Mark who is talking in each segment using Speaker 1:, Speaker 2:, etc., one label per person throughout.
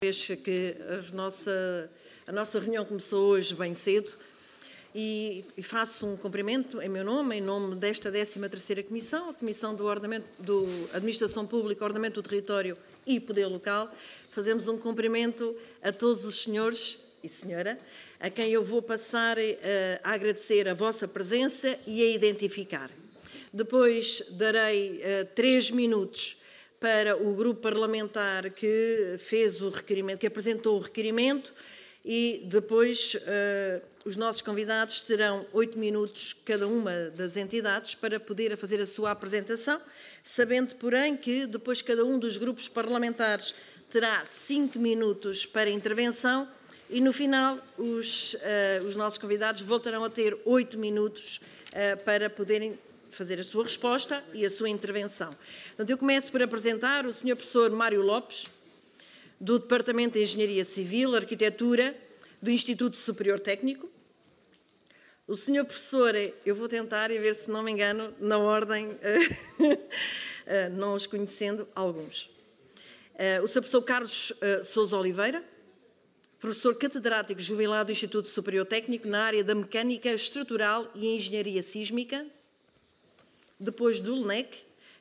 Speaker 1: vez que a nossa, a nossa reunião começou hoje bem cedo e, e, faço um cumprimento em meu nome, em nome desta 13ª Comissão, a Comissão do, Ordenamento, do Administração Pública, Ordenamento do Território e Poder Local. Fazemos um cumprimento a todos os senhores e senhora, a quem eu vou passar a, eh, a agradecer a vossa presença e a identificar. Depois darei uh, três minutos para o grupo parlamentar que fez o requerimento, que apresentou o requerimento e depois uh, os nossos convidados terão oito minutos cada uma das entidades para poder fazer a sua apresentação, sabendo, porém, que depois cada um dos grupos parlamentares terá cinco minutos para intervenção e no final os, uh, os nossos convidados voltarão a ter oito minutos uh, para poderem fazer a sua resposta e a sua intervenção. Portanto, eu começo por apresentar o Sr. Professor Mário Lopes, do Departamento de Engenharia Civil, Arquitetura, do Instituto Superior Técnico. O Sr. Professor, eu vou tentar e ver se não me engano, na ordem, eh, não os conhecendo, alguns. Eh, o Sr. Professor Carlos eh, Sousa Oliveira, professor catedrático jubilado do Instituto Superior Técnico na área da Mecânica Estrutural e Engenharia Sísmica depois do LNEC,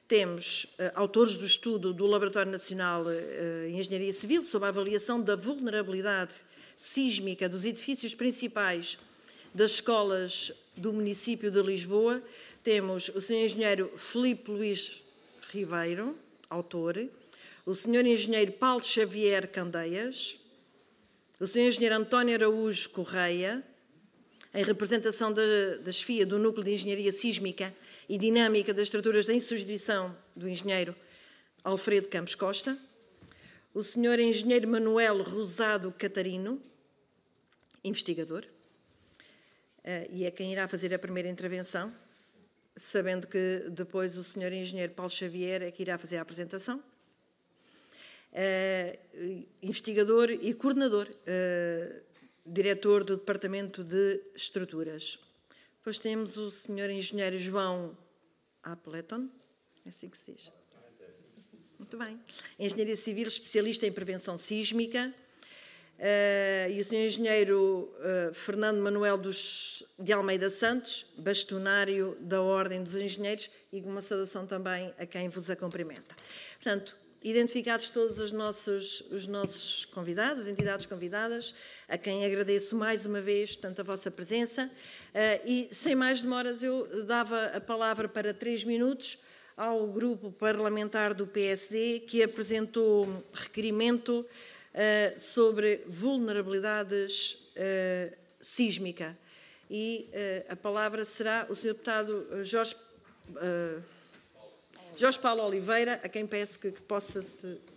Speaker 1: temos uh, autores do estudo do Laboratório Nacional de uh, Engenharia Civil sobre a avaliação da vulnerabilidade sísmica dos edifícios principais das escolas do município de Lisboa. Temos o Sr. Engenheiro Felipe Luís Ribeiro, autor, o Sr. Engenheiro Paulo Xavier Candeias, o Sr. Engenheiro António Araújo Correia, em representação da, da chefia do Núcleo de Engenharia Sísmica e dinâmica das estruturas em substituição do engenheiro Alfredo Campos Costa, o senhor engenheiro Manuel Rosado Catarino, investigador, eh, e é quem irá fazer a primeira intervenção, sabendo que depois o senhor engenheiro Paulo Xavier é que irá fazer a apresentação. Eh, investigador e coordenador, eh, diretor do Departamento de Estruturas. Depois temos o senhor engenheiro João Appleton, é assim que se diz. Muito bem. Engenharia civil, especialista em prevenção sísmica. Uh, e o senhor engenheiro uh, Fernando Manuel dos, de Almeida Santos, bastonário da Ordem dos Engenheiros, e uma saudação também a quem vos a cumprimenta. Portanto, identificados todos os nossos, os nossos convidados, entidades convidadas, a quem agradeço mais uma vez, tanto a vossa presença, eh, e, sem mais demoras, eu dava a palavra para três minutos ao grupo parlamentar do PSD que apresentou um requerimento uh, sobre vulnerabilidades uh, sísmica. E uh, a palavra será o Sr. Deputado Jorge, Jorge Paulo Oliveira, a quem peço que, que possa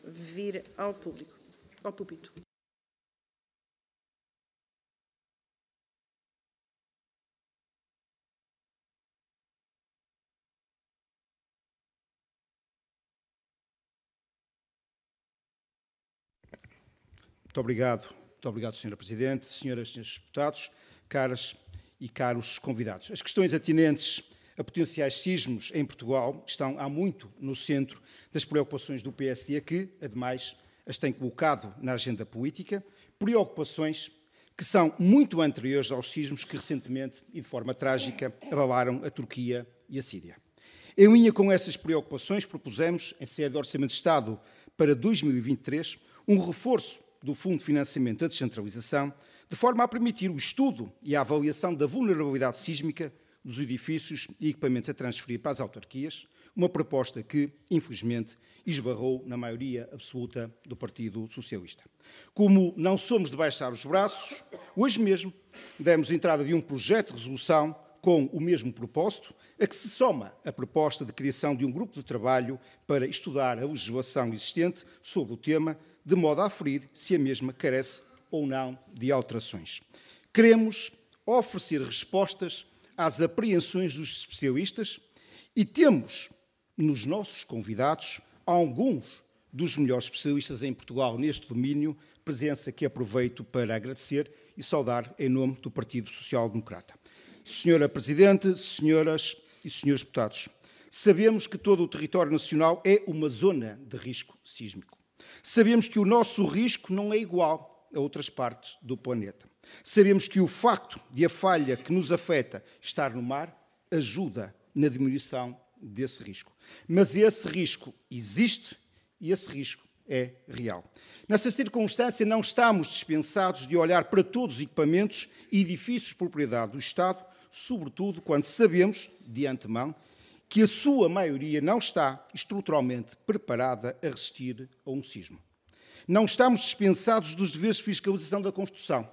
Speaker 1: vir ao público, ao púlpito.
Speaker 2: Muito obrigado, muito obrigado, Sra. Presidente, Senhoras e Senhores Deputados, caras e caros convidados. As questões atinentes a potenciais sismos em Portugal estão há muito no centro das preocupações do PSD, que, ademais, as tem colocado na agenda política, preocupações que são muito anteriores aos sismos que recentemente e de forma trágica abalaram a Turquia e a Síria. Em linha com essas preocupações, propusemos, em sede de Orçamento de Estado para 2023, um reforço do Fundo de Financiamento da Descentralização, de forma a permitir o estudo e a avaliação da vulnerabilidade sísmica dos edifícios e equipamentos a transferir para as autarquias, uma proposta que, infelizmente, esbarrou na maioria absoluta do Partido Socialista. Como não somos de baixar os braços, hoje mesmo demos entrada de um projeto de resolução com o mesmo propósito, a que se soma a proposta de criação de um grupo de trabalho para estudar a legislação existente sobre o tema, de modo a aferir se a mesma carece ou não de alterações. Queremos oferecer respostas às apreensões dos especialistas e temos nos nossos convidados alguns dos melhores especialistas em Portugal neste domínio, presença que aproveito para agradecer e saudar em nome do Partido Social Democrata. Senhora Presidente, senhoras e senhores deputados, sabemos que todo o território nacional é uma zona de risco sísmico. Sabemos que o nosso risco não é igual a outras partes do planeta. Sabemos que o facto de a falha que nos afeta estar no mar ajuda na diminuição desse risco. Mas esse risco existe e esse risco é real. Nessa circunstância, não estamos dispensados de olhar para todos os equipamentos e edifícios propriedade do Estado, sobretudo quando sabemos, de antemão, que a sua maioria não está estruturalmente preparada a resistir a um sismo. Não estamos dispensados dos deveres de fiscalização da construção.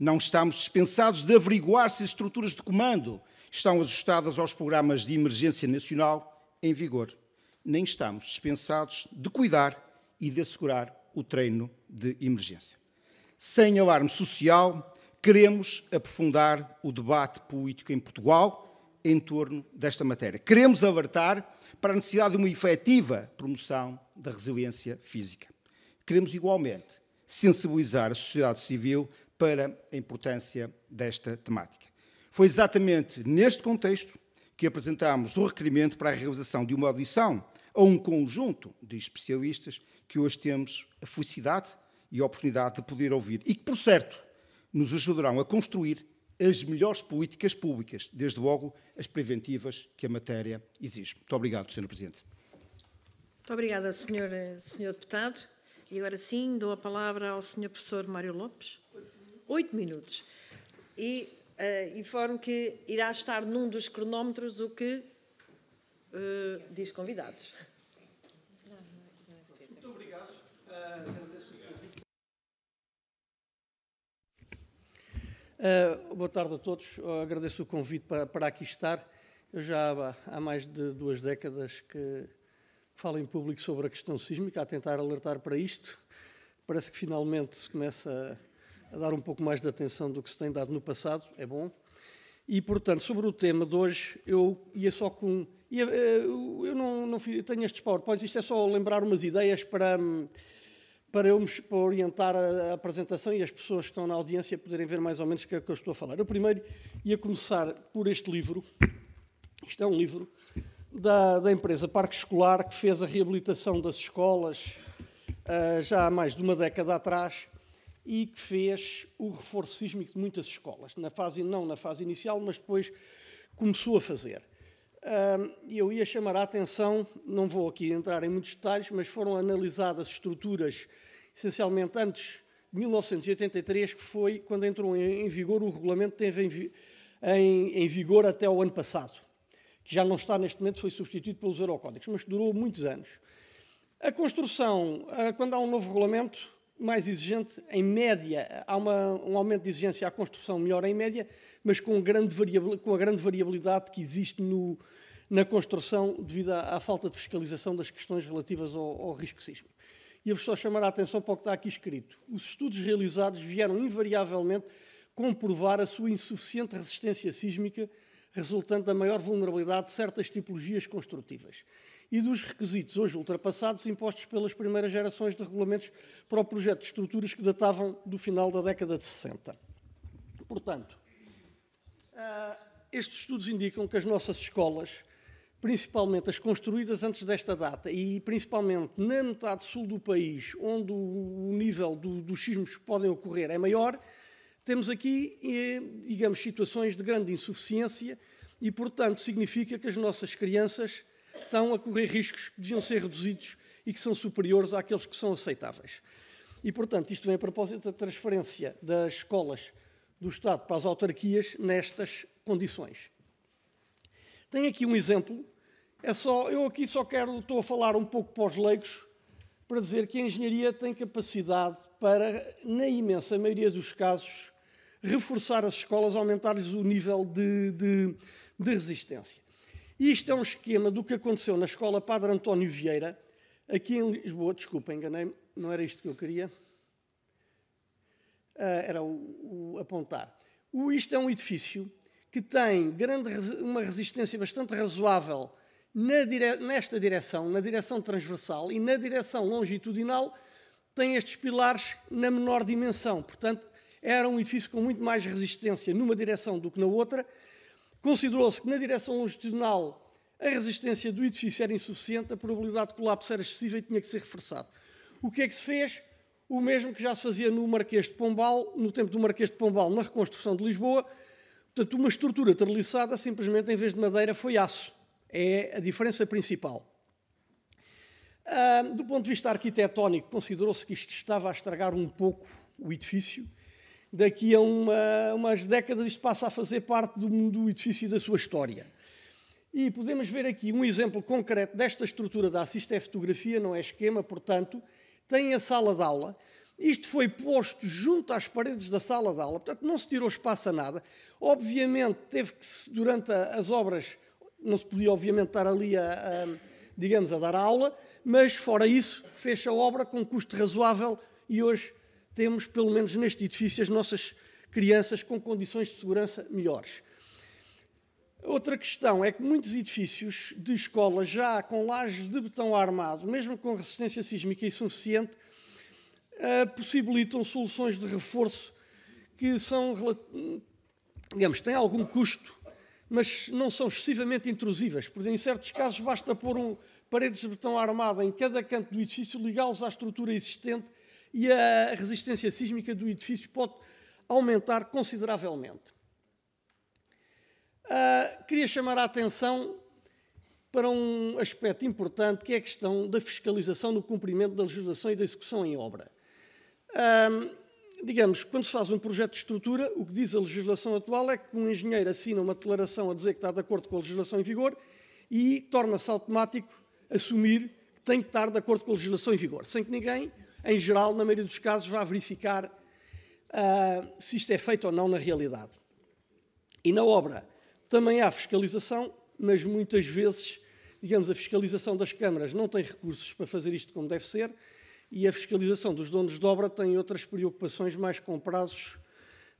Speaker 2: Não estamos dispensados de averiguar se as estruturas de comando estão ajustadas aos programas de emergência nacional em vigor. Nem estamos dispensados de cuidar e de assegurar o treino de emergência. Sem alarme social, queremos aprofundar o debate político em Portugal em torno desta matéria. Queremos alertar para a necessidade de uma efetiva promoção da resiliência física. Queremos igualmente sensibilizar a sociedade civil para a importância desta temática. Foi exatamente neste contexto que apresentámos o requerimento para a realização de uma audição a um conjunto de especialistas que hoje temos a felicidade e a oportunidade de poder ouvir e que, por certo, nos ajudarão a construir as melhores políticas públicas, desde logo as preventivas que a matéria exige. Muito obrigado, Sr. Presidente.
Speaker 1: Muito obrigada, Sr. Deputado. E agora sim, dou a palavra ao Sr. Professor Mário Lopes. Oito minutos. E uh, informo que irá estar num dos cronómetros o que uh, diz convidados.
Speaker 3: Uh, boa tarde a todos. Eu ah, agradeço o convite para, para aqui estar. Eu já há, há mais de duas décadas que falo em público sobre a questão sísmica, a tentar alertar para isto. Parece que finalmente se começa a, a dar um pouco mais de atenção do que se tem dado no passado, é bom. E, portanto, sobre o tema de hoje, eu ia só com. Ia, eh, eu não, não fui, tenho estes PowerPoints, isto é só lembrar umas ideias para hum, para eu orientar a, apresentação e as pessoas que estão na audiência poderem ver mais ou menos o que é que eu estou a falar. Eu primeiro ia começar por este livro. Isto é um livro da, da empresa Parque Escolar, que fez a reabilitação das escolas uh, já há mais de uma década atrás e que fez o reforço sísmico de muitas escolas. Na fase, não na fase inicial, mas depois começou a fazer e eu ia chamar a atenção, não vou aqui entrar em muitos detalhes, mas foram analisadas estruturas, essencialmente antes de 1983, que foi quando entrou em vigor o regulamento, teve em, em vigor até o ano passado, que já não está neste momento, foi substituído pelos Eurocódigos, mas durou muitos anos. A construção, ah, quando há um novo regulamento, mais exigente em média. Há uma, um aumento de exigência à construção melhor em média, mas com, grande com a grande variabilidade que existe no, na construção devido à, à, falta de fiscalização das questões relativas ao, ao risco sísmico. E eu vos só chamar a atenção para o que está aqui escrito. Os estudos realizados vieram invariavelmente comprovar a sua insuficiente resistência sísmica resultante da maior vulnerabilidade de certas tipologias construtivas e dos requisitos hoje ultrapassados impostos pelas primeiras gerações de regulamentos para o projeto de estruturas que datavam do final da década de 60. Portanto, ah, estes estudos indicam que as nossas escolas, principalmente as construídas antes desta data e principalmente na metade sul do país, onde o nível do, dos sismos que podem ocorrer é maior, temos aqui, digamos, situações de grande insuficiência e, portanto, significa que as nossas crianças estão a correr riscos que deviam ser reduzidos e que são superiores àqueles que são aceitáveis. E, portanto, isto vem a propósito da transferência das escolas do Estado para as autarquias nestas condições. Tem aqui um exemplo. É só, eu aqui só quero, estou a falar um pouco para os leigos, para dizer que a engenharia tem capacidade para, na imensa maioria dos casos, reforçar as escolas, aumentar-lhes o nível de, de, de resistência. E isto é um esquema do que aconteceu na escola Padre António Vieira, aqui em Lisboa. Desculpa, enganei-me, não era isto que eu queria. Ah, era o, o apontar. O, isto é um edifício que tem grande, uma resistência bastante razoável dire, nesta direção, na direção transversal e na direção longitudinal, tem estes pilares na menor dimensão. Portanto, era um edifício com muito mais resistência numa direção do que na outra Considerou-se que na direção longitudinal a resistência do edifício era insuficiente, a probabilidade de colapso era excessiva e tinha que ser reforçado. O que é que se fez? O mesmo que já se fazia no Marquês de Pombal, no tempo do Marquês de Pombal, na reconstrução de Lisboa. Portanto, uma estrutura treliçada, simplesmente em vez de madeira, foi aço. É a diferença principal. Ah, do ponto de vista arquitetónico, considerou-se que isto estava a estragar um pouco o edifício daqui a uma, umas décadas isto passa a fazer parte do, do edifício e da sua história. E podemos ver aqui um exemplo concreto desta estrutura da assista é fotografia, não é esquema, portanto, tem a sala de aula. Isto foi posto junto às paredes da sala de aula, portanto, não se tirou espaço a nada. Obviamente, teve que, durante as obras, não se podia, obviamente, estar ali a, a digamos, a dar aula, mas fora isso, fez a obra com custo razoável e hoje temos, pelo menos neste edifício, as nossas crianças com condições de segurança melhores. Outra questão é que muitos edifícios de escola já com lajes de betão armado, mesmo com resistência sísmica insuficiente, eh, possibilitam soluções de reforço que são, digamos, têm algum custo, mas não são excessivamente intrusivas, porque em certos casos basta pôr um, paredes de betão armado em cada canto do edifício, ligá-los à estrutura existente e a resistência sísmica do edifício pode aumentar consideravelmente. Uh, queria chamar a atenção para um aspecto importante que é a questão da fiscalização no cumprimento da legislação e da execução em obra. Uh, digamos, quando se faz um projeto de estrutura, o que diz a legislação atual é que um engenheiro assina uma declaração a dizer que está de acordo com a legislação em vigor e torna-se automático assumir que tem que estar de acordo com a legislação em vigor, sem que ninguém em geral, na maioria dos casos, vá verificar uh, se isto é feito ou não na realidade. E na obra também há fiscalização, mas muitas vezes, digamos, a fiscalização das câmaras não tem recursos para fazer isto como deve ser e a fiscalização dos donos de obra tem outras preocupações mais com prazos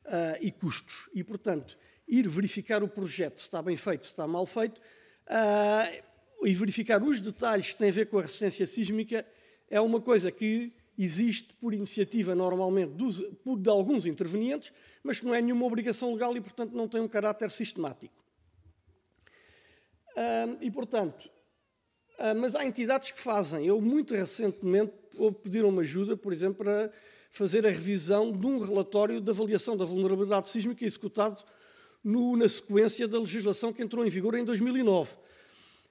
Speaker 3: uh, e custos. E, portanto, ir verificar o projeto, se está bem feito, se está mal feito, uh, e verificar os detalhes que têm a ver com a resistência sísmica é uma coisa que existe por iniciativa normalmente dos, por, de alguns intervenientes, mas que não é nenhuma obrigação legal e, portanto, não tem um caráter sistemático. e, portanto, mas há entidades que fazem. Eu, muito recentemente, pediram me ajuda, por exemplo, para fazer a revisão de um relatório de avaliação da vulnerabilidade sísmica executado no, na sequência da legislação que entrou em vigor em 2009. Uh,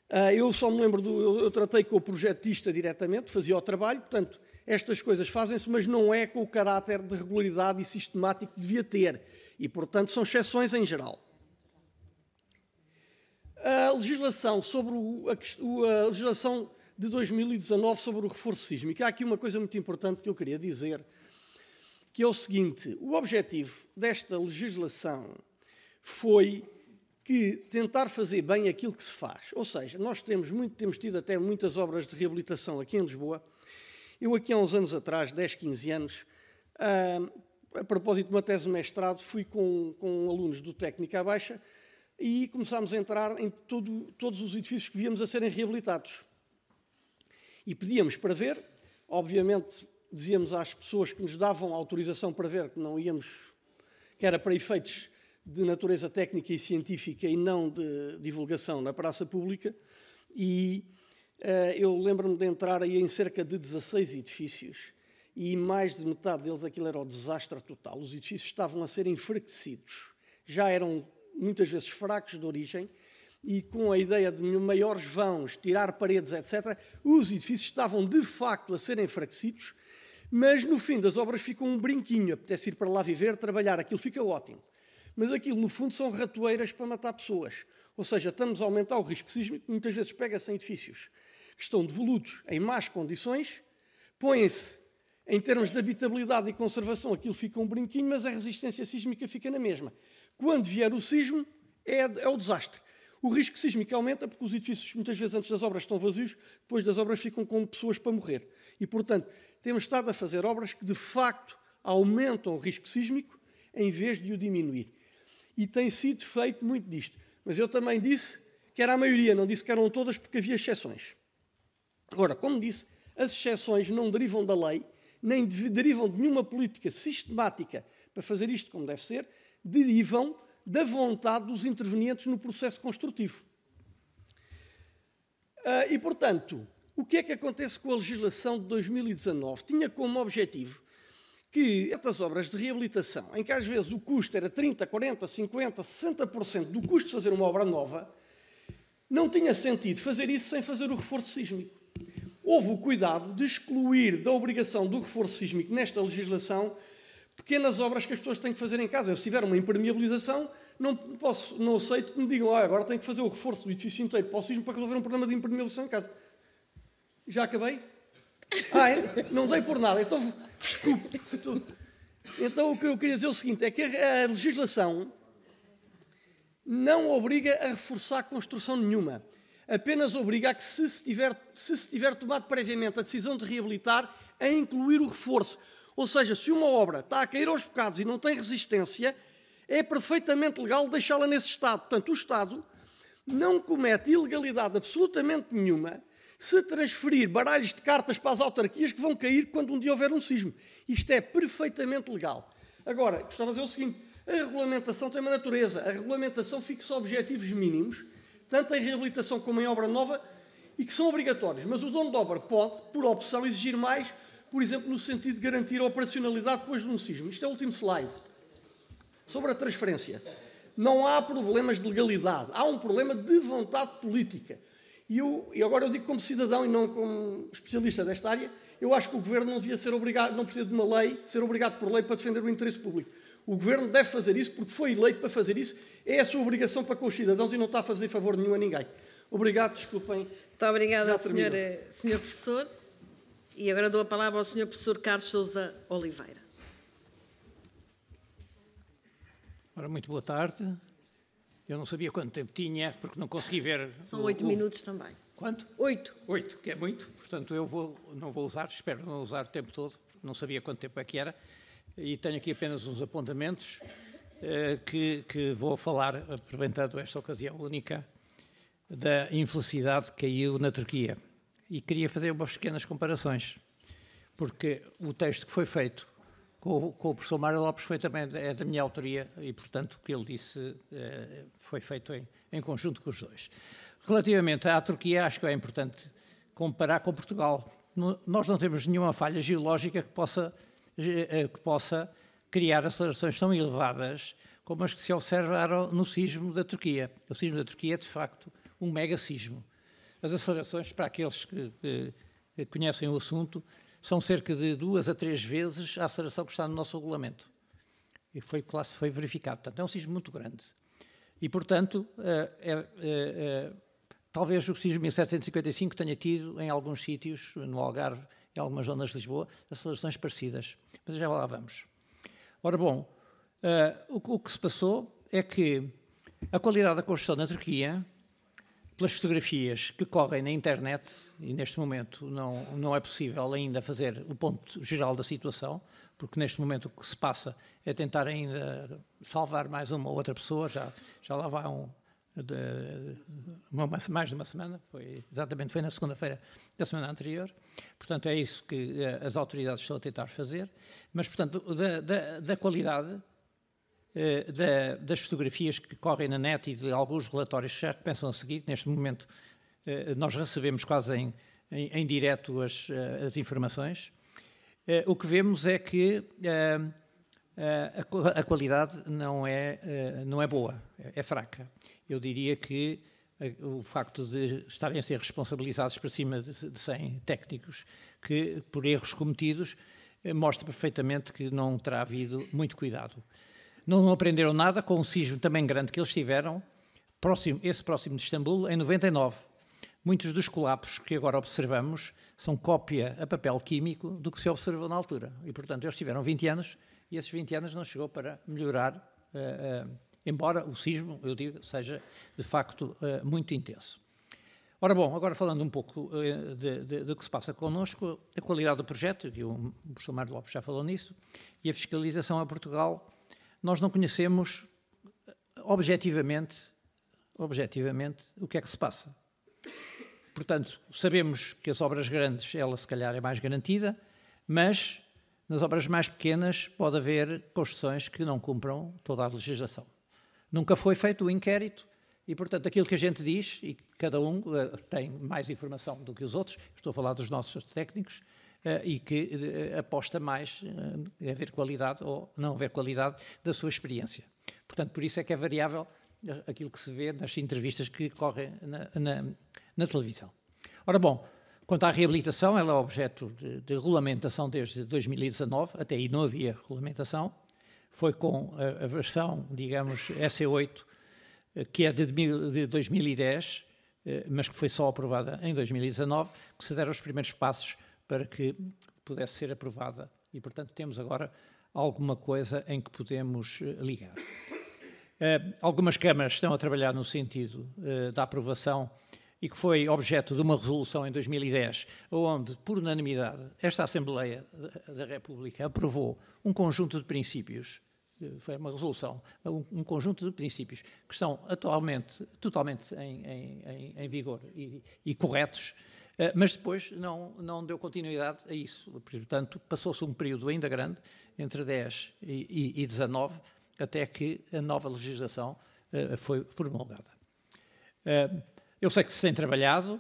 Speaker 3: ah, eu só me lembro, do, eu, eu, tratei com o projetista diretamente, fazia o trabalho, portanto, estas coisas fazem-se, mas não é com o caráter de regularidade e sistemático que devia ter. E, portanto, são exceções em geral. A legislação, sobre o, a, a legislação de 2019 sobre o reforço sísmico, há aqui uma coisa muito importante que eu queria dizer, que é o seguinte: o objetivo desta legislação foi que tentar fazer bem aquilo que se faz. Ou seja, nós temos, muito, temos tido até muitas obras de reabilitação aqui em Lisboa eu, aqui há uns anos atrás, 10, 15 anos, ah, a, propósito de uma tese de mestrado, fui com, com alunos do Técnica Baixa e começámos a entrar em todo, todos os edifícios que víamos a serem reabilitados. E pedíamos para ver, obviamente dizíamos às pessoas que nos davam autorização para ver que não íamos, que era para efeitos de natureza técnica e científica e não de divulgação na praça pública, e eh, eu lembro-me de entrar aí em cerca de 16 edifícios e mais de metade deles aquilo era o desastre total. Os edifícios estavam a ser enfraquecidos, já eram muitas vezes fracos de origem e com a ideia de maiores vãos, tirar paredes, etc., os edifícios estavam de facto a ser enfraquecidos, mas no fim das obras ficou um brinquinho, apetece ir para lá viver, trabalhar, aquilo fica ótimo. Mas aquilo, no fundo, são ratoeiras para matar pessoas. Ou seja, estamos a aumentar o risco sísmico, muitas vezes pega-se em edifícios que estão devolutos em más condições, põem-se em termos de habitabilidade e conservação, aquilo fica um brinquinho, mas a resistência sísmica fica na mesma. Quando vier o sismo, é, é o desastre. O risco sísmico aumenta porque os edifícios, muitas vezes antes das obras, estão vazios, depois das obras ficam com pessoas para morrer. E, portanto, temos estado a fazer obras que, de facto, aumentam o risco sísmico em vez de o diminuir. E tem sido feito muito disto. Mas eu também disse que era a maioria, não disse que eram todas, porque havia exceções. Agora, como disse, as exceções não derivam da lei, nem derivam de nenhuma política sistemática para fazer isto como deve ser, derivam da vontade dos intervenientes no processo construtivo. Ah, e, portanto, o que é que acontece com a legislação de 2019? Tinha como objetivo que estas obras de reabilitação, em que às vezes o custo era 30, 40, 50, 60% do custo de fazer uma obra nova, não tinha sentido fazer isso sem fazer o reforço sísmico houve o cuidado de excluir da obrigação do reforço sísmico nesta legislação pequenas obras que as pessoas têm que fazer em casa. Eu, se tiver uma impermeabilização, não, posso, não aceito que me digam ah, agora tenho que fazer o reforço do edifício inteiro para o sismo para resolver um problema de impermeabilização em casa. Já acabei? Ah, é? não dei por nada. Então, desculpe. Então, o que eu queria dizer é o seguinte: é que a legislação não obriga a reforçar construção nenhuma apenas obriga a que, se se, tiver, se se tiver tomado previamente a decisão de reabilitar, a incluir o reforço. Ou seja, se uma obra está a cair aos bocados e não tem resistência, é perfeitamente legal deixá-la nesse estado. Portanto, o Estado não comete ilegalidade absolutamente nenhuma se transferir baralhos de cartas para as autarquias que vão cair quando um dia houver um sismo. Isto é perfeitamente legal. Agora, gostava de dizer o seguinte: a regulamentação tem uma natureza. A regulamentação fixa objetivos mínimos tanto em reabilitação como em obra nova, e que são obrigatórios. Mas o dono de obra pode, por opção, exigir mais, por exemplo, no sentido de garantir a operacionalidade depois de um sismo. Isto é o último slide. Sobre a transferência. Não há problemas de legalidade, há um problema de vontade política. E, eu, e agora eu digo como cidadão e não como especialista desta área, eu acho que o governo não devia ser obrigado, não precisa de uma lei, ser obrigado por lei para defender o interesse público o governo deve fazer isso porque foi eleito para fazer isso, é a sua obrigação para com os cidadãos e não está a fazer favor nenhum a ninguém. Obrigado, desculpem. Muito obrigada, Sr. Eh,
Speaker 1: senhor professor. E agora dou a palavra ao senhor professor Carlos Sousa Oliveira.
Speaker 4: Ora, muito boa tarde. Eu não sabia quanto tempo tinha, porque não consegui ver. São oito minutos
Speaker 1: também. Quanto? Oito.
Speaker 4: Oito, que é muito. Portanto, eu vou, não vou usar, espero não usar o tempo todo, porque não sabia quanto tempo é que era e tenho aqui apenas uns apontamentos eh, que, que, vou falar, aproveitando esta ocasião única, da infelicidade que caiu na Turquia. E queria fazer umas pequenas comparações, porque o texto que foi feito com, com o professor Mário Lopes foi também é da minha autoria e, portanto, o que ele disse eh, foi feito em, em conjunto com os dois. Relativamente à Turquia, acho que é importante comparar com Portugal. nós não temos nenhuma falha geológica que possa eh, que possa criar acelerações tão elevadas como as que se observaram no sismo da Turquia. O sismo da Turquia é, de facto, um mega sismo. As acelerações, para aqueles que, que conhecem o assunto, são cerca de duas a três vezes a aceleração que está no nosso regulamento. E foi, classe, foi verificado. Portanto, é um sismo muito grande. E, portanto, é, é, é, talvez o sismo de 1755 tenha tido, em alguns sítios, no Algarve, em algumas zonas de Lisboa, acelerações parecidas. Mas já lá vamos. Ora bom, uh, o, o, que se passou é que a qualidade da construção na Turquia, pelas fotografias que correm na internet, e neste momento não, não é possível ainda fazer o ponto geral da situação, porque neste momento o que se passa é tentar ainda salvar mais uma ou outra pessoa, já, já lá vai um, de uma, mais de uma semana, foi exatamente foi na segunda-feira da semana anterior. Portanto, é isso que eh, as autoridades estão a tentar fazer. Mas, portanto, da, da, da qualidade eh, da, das fotografias que correm na net e de alguns relatórios que já começam a seguir, neste momento eh, nós recebemos quase em, em, em direto as, as informações. O que vemos é que a, a qualidade não é, não é boa, é, é fraca eu diria que eh, o facto de estarem a ser responsabilizados por cima de 100 técnicos que por erros cometidos eh, mostra perfeitamente que não terá havido muito cuidado. Não aprenderam nada com o sismo também grande que eles tiveram, próximo, esse próximo de Istambul, em 99. Muitos dos colapsos que agora observamos são cópia a papel químico do que se observou na altura. E, portanto, eles tiveram 20 anos e esses 20 anos não chegou para melhorar uh, uh, embora o sismo, eu digo, seja de facto eh, muito intenso. Ora bom, agora falando um pouco eh, do que se passa connosco, a qualidade do projeto, e o professor Mário Lopes já falou nisso, e a fiscalização a Portugal, nós não conhecemos eh, objetivamente, objetivamente o que é que se passa. Portanto, sabemos que as obras grandes, ela se calhar é mais garantida, mas nas obras mais pequenas pode haver construções que não cumpram toda a legislação. Nunca foi feito o inquérito e, portanto, aquilo que a gente diz, e cada um eh, tem mais informação do que os outros, estou a falar dos nossos técnicos, eh, e que eh, aposta mais em haver qualidade ou não haver qualidade da sua experiência. Portanto, por isso é que é variável aquilo que se vê nas entrevistas que correm na, na, na televisão. Ora, bom, quanto à reabilitação, ela é objeto de, de regulamentação desde 2019, até aí não havia regulamentação, foi com a, a versão, digamos, S8, que é de, de 2010, eh, mas que foi só aprovada em 2019, que se deram os primeiros passos para que pudesse ser aprovada. E, portanto, temos agora alguma coisa em que podemos eh, ligar. Eh, algumas câmaras estão a trabalhar no sentido da aprovação e que foi objeto de uma resolução em 2010, onde, por unanimidade, esta Assembleia da República aprovou um conjunto de princípios, eh, foi uma resolução, um, conjunto de princípios que estão atualmente totalmente em, em, em vigor e, e corretos, eh, mas depois não, não deu continuidade a isso. Portanto, passou-se um período ainda grande, entre 10 e, e, 19, até que a nova legislação eh, foi promulgada. eu sei que se tem trabalhado,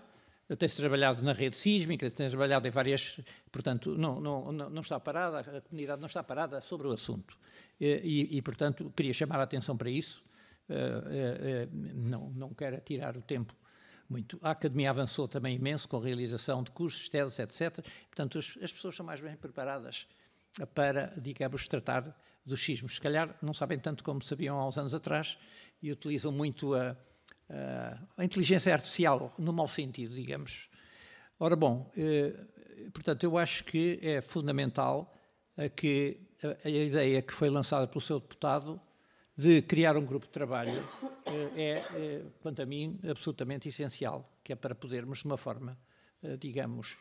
Speaker 4: tem se trabalhado na rede sísmica, tem-se trabalhado em várias. Portanto, não, não, não está parada, a comunidade não está parada sobre o assunto. E, e portanto, queria chamar a atenção para isso. Eh, eh, eh, não, não quero tirar o tempo muito. A academia avançou também imenso com a realização de cursos, teses, etc. Portanto, as, as pessoas são mais bem preparadas para, digamos, tratar dos sismos. Se calhar não sabem tanto como sabiam há uns anos atrás e utilizam muito a eh, a inteligência artificial, no mau sentido, digamos. Ora, bom, eh, portanto, eu acho que é fundamental que a ideia que foi lançada pelo seu deputado de criar um grupo de trabalho eh, é, quanto a mim, absolutamente essencial, que é para podermos, de uma forma, digamos,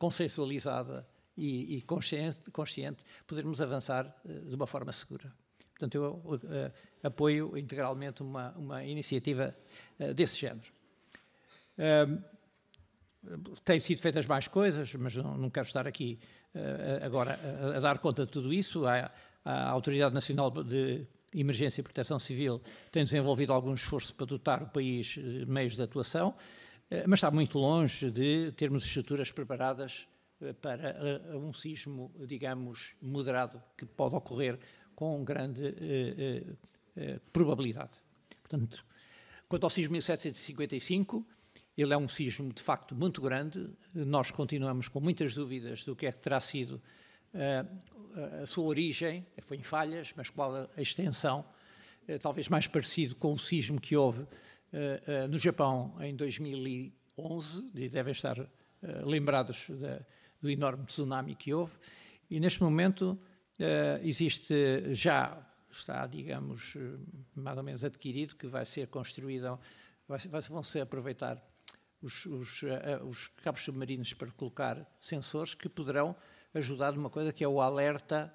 Speaker 4: consensualizada e consciente, podermos avançar de uma forma segura. Portanto, eu uh, apoio integralmente uma, uma iniciativa uh, desse género. Uh, têm sido feitas mais coisas, mas não, não quero estar aqui agora a, a, dar conta de tudo isso. A, a Autoridade Nacional de Emergência e Proteção Civil tem desenvolvido algum esforço para dotar o país de meios de atuação, mas está muito longe de termos estruturas preparadas para um sismo, digamos, moderado que pode ocorrer com grande eh, eh, eh, probabilidade. Portanto, quanto ao sismo 1755, ele é um sismo de facto muito grande, nós continuamos com muitas dúvidas do que é que terá sido eh, a sua origem, foi em falhas, mas qual a extensão, eh, talvez mais parecido com o sismo que houve no Japão em 2011, e devem estar lembrados do enorme tsunami que houve, e neste momento eh, existe já, está, digamos, eh, mais ou menos adquirido, que vai ser construído vão ser aproveitar os, os, eh, os cabos submarinos para colocar sensores que poderão ajudar numa coisa que é o alerta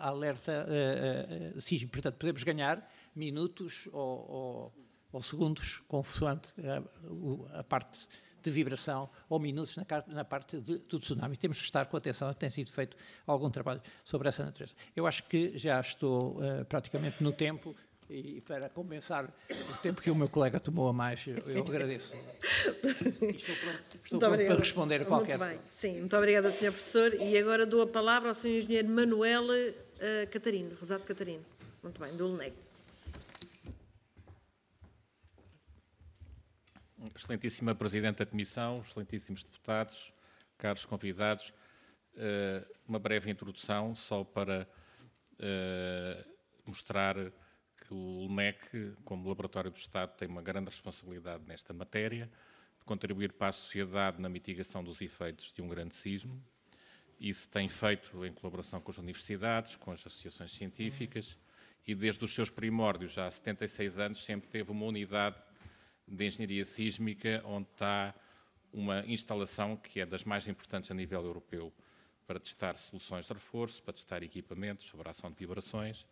Speaker 4: alerta uh, uh, sísmico. Portanto, podemos ganhar minutos ou, ou, ou segundos, consoante uh, a parte de vibração ou minutos na, na parte de, do tsunami. Temos que estar com atenção, tem sido feito algum trabalho sobre essa natureza. Eu acho que já estou uh, praticamente no tempo
Speaker 1: e para compensar o
Speaker 4: tempo que o meu colega tomou a mais, eu agradeço. estou pronto, estou pronto para responder a qualquer muito bem.
Speaker 1: Sim, muito obrigada, Sr. Professor. E agora dou a palavra ao Sr. Engenheiro Manuel uh, Catarino, Rosado Catarino. Muito bem, do LNEC.
Speaker 5: Excelentíssima Presidente da Comissão, excelentíssimos deputados, caros convidados, eh, uma breve introdução só para eh, mostrar que o LMEC, como Laboratório do Estado, tem uma grande responsabilidade nesta matéria, de contribuir para a sociedade na mitigação dos efeitos de um grande sismo. Isso tem feito em colaboração com as universidades, com as associações científicas e desde os seus primórdios, já há 76 anos, sempre teve uma unidade de engenharia sísmica, onde está uma instalação que é das mais importantes a nível europeu para testar soluções de reforço, para testar equipamentos sobre a ação de vibrações.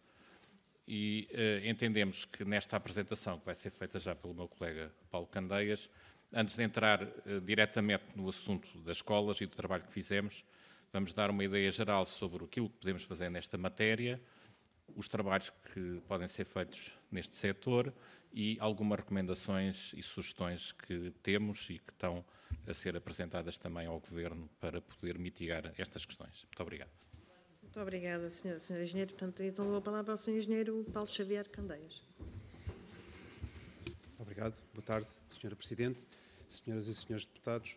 Speaker 5: E eh, entendemos que nesta apresentação, que vai ser feita já pelo meu colega Paulo Candeias, antes de entrar eh, diretamente no assunto das escolas e do trabalho que fizemos, vamos dar uma ideia geral sobre aquilo é que podemos fazer nesta matéria, os trabalhos que podem ser feitos neste setor e algumas recomendações e sugestões que temos e que estão a ser apresentadas também ao Governo para poder mitigar estas questões. Muito obrigado.
Speaker 1: Muito obrigada, Sr. Senhor Engenheiro. Portanto, então dou a palavra ao Sr. Engenheiro Paulo Xavier Candeias.
Speaker 6: Obrigado. Boa tarde, Sra. Presidente, Senhoras e Senhores Deputados,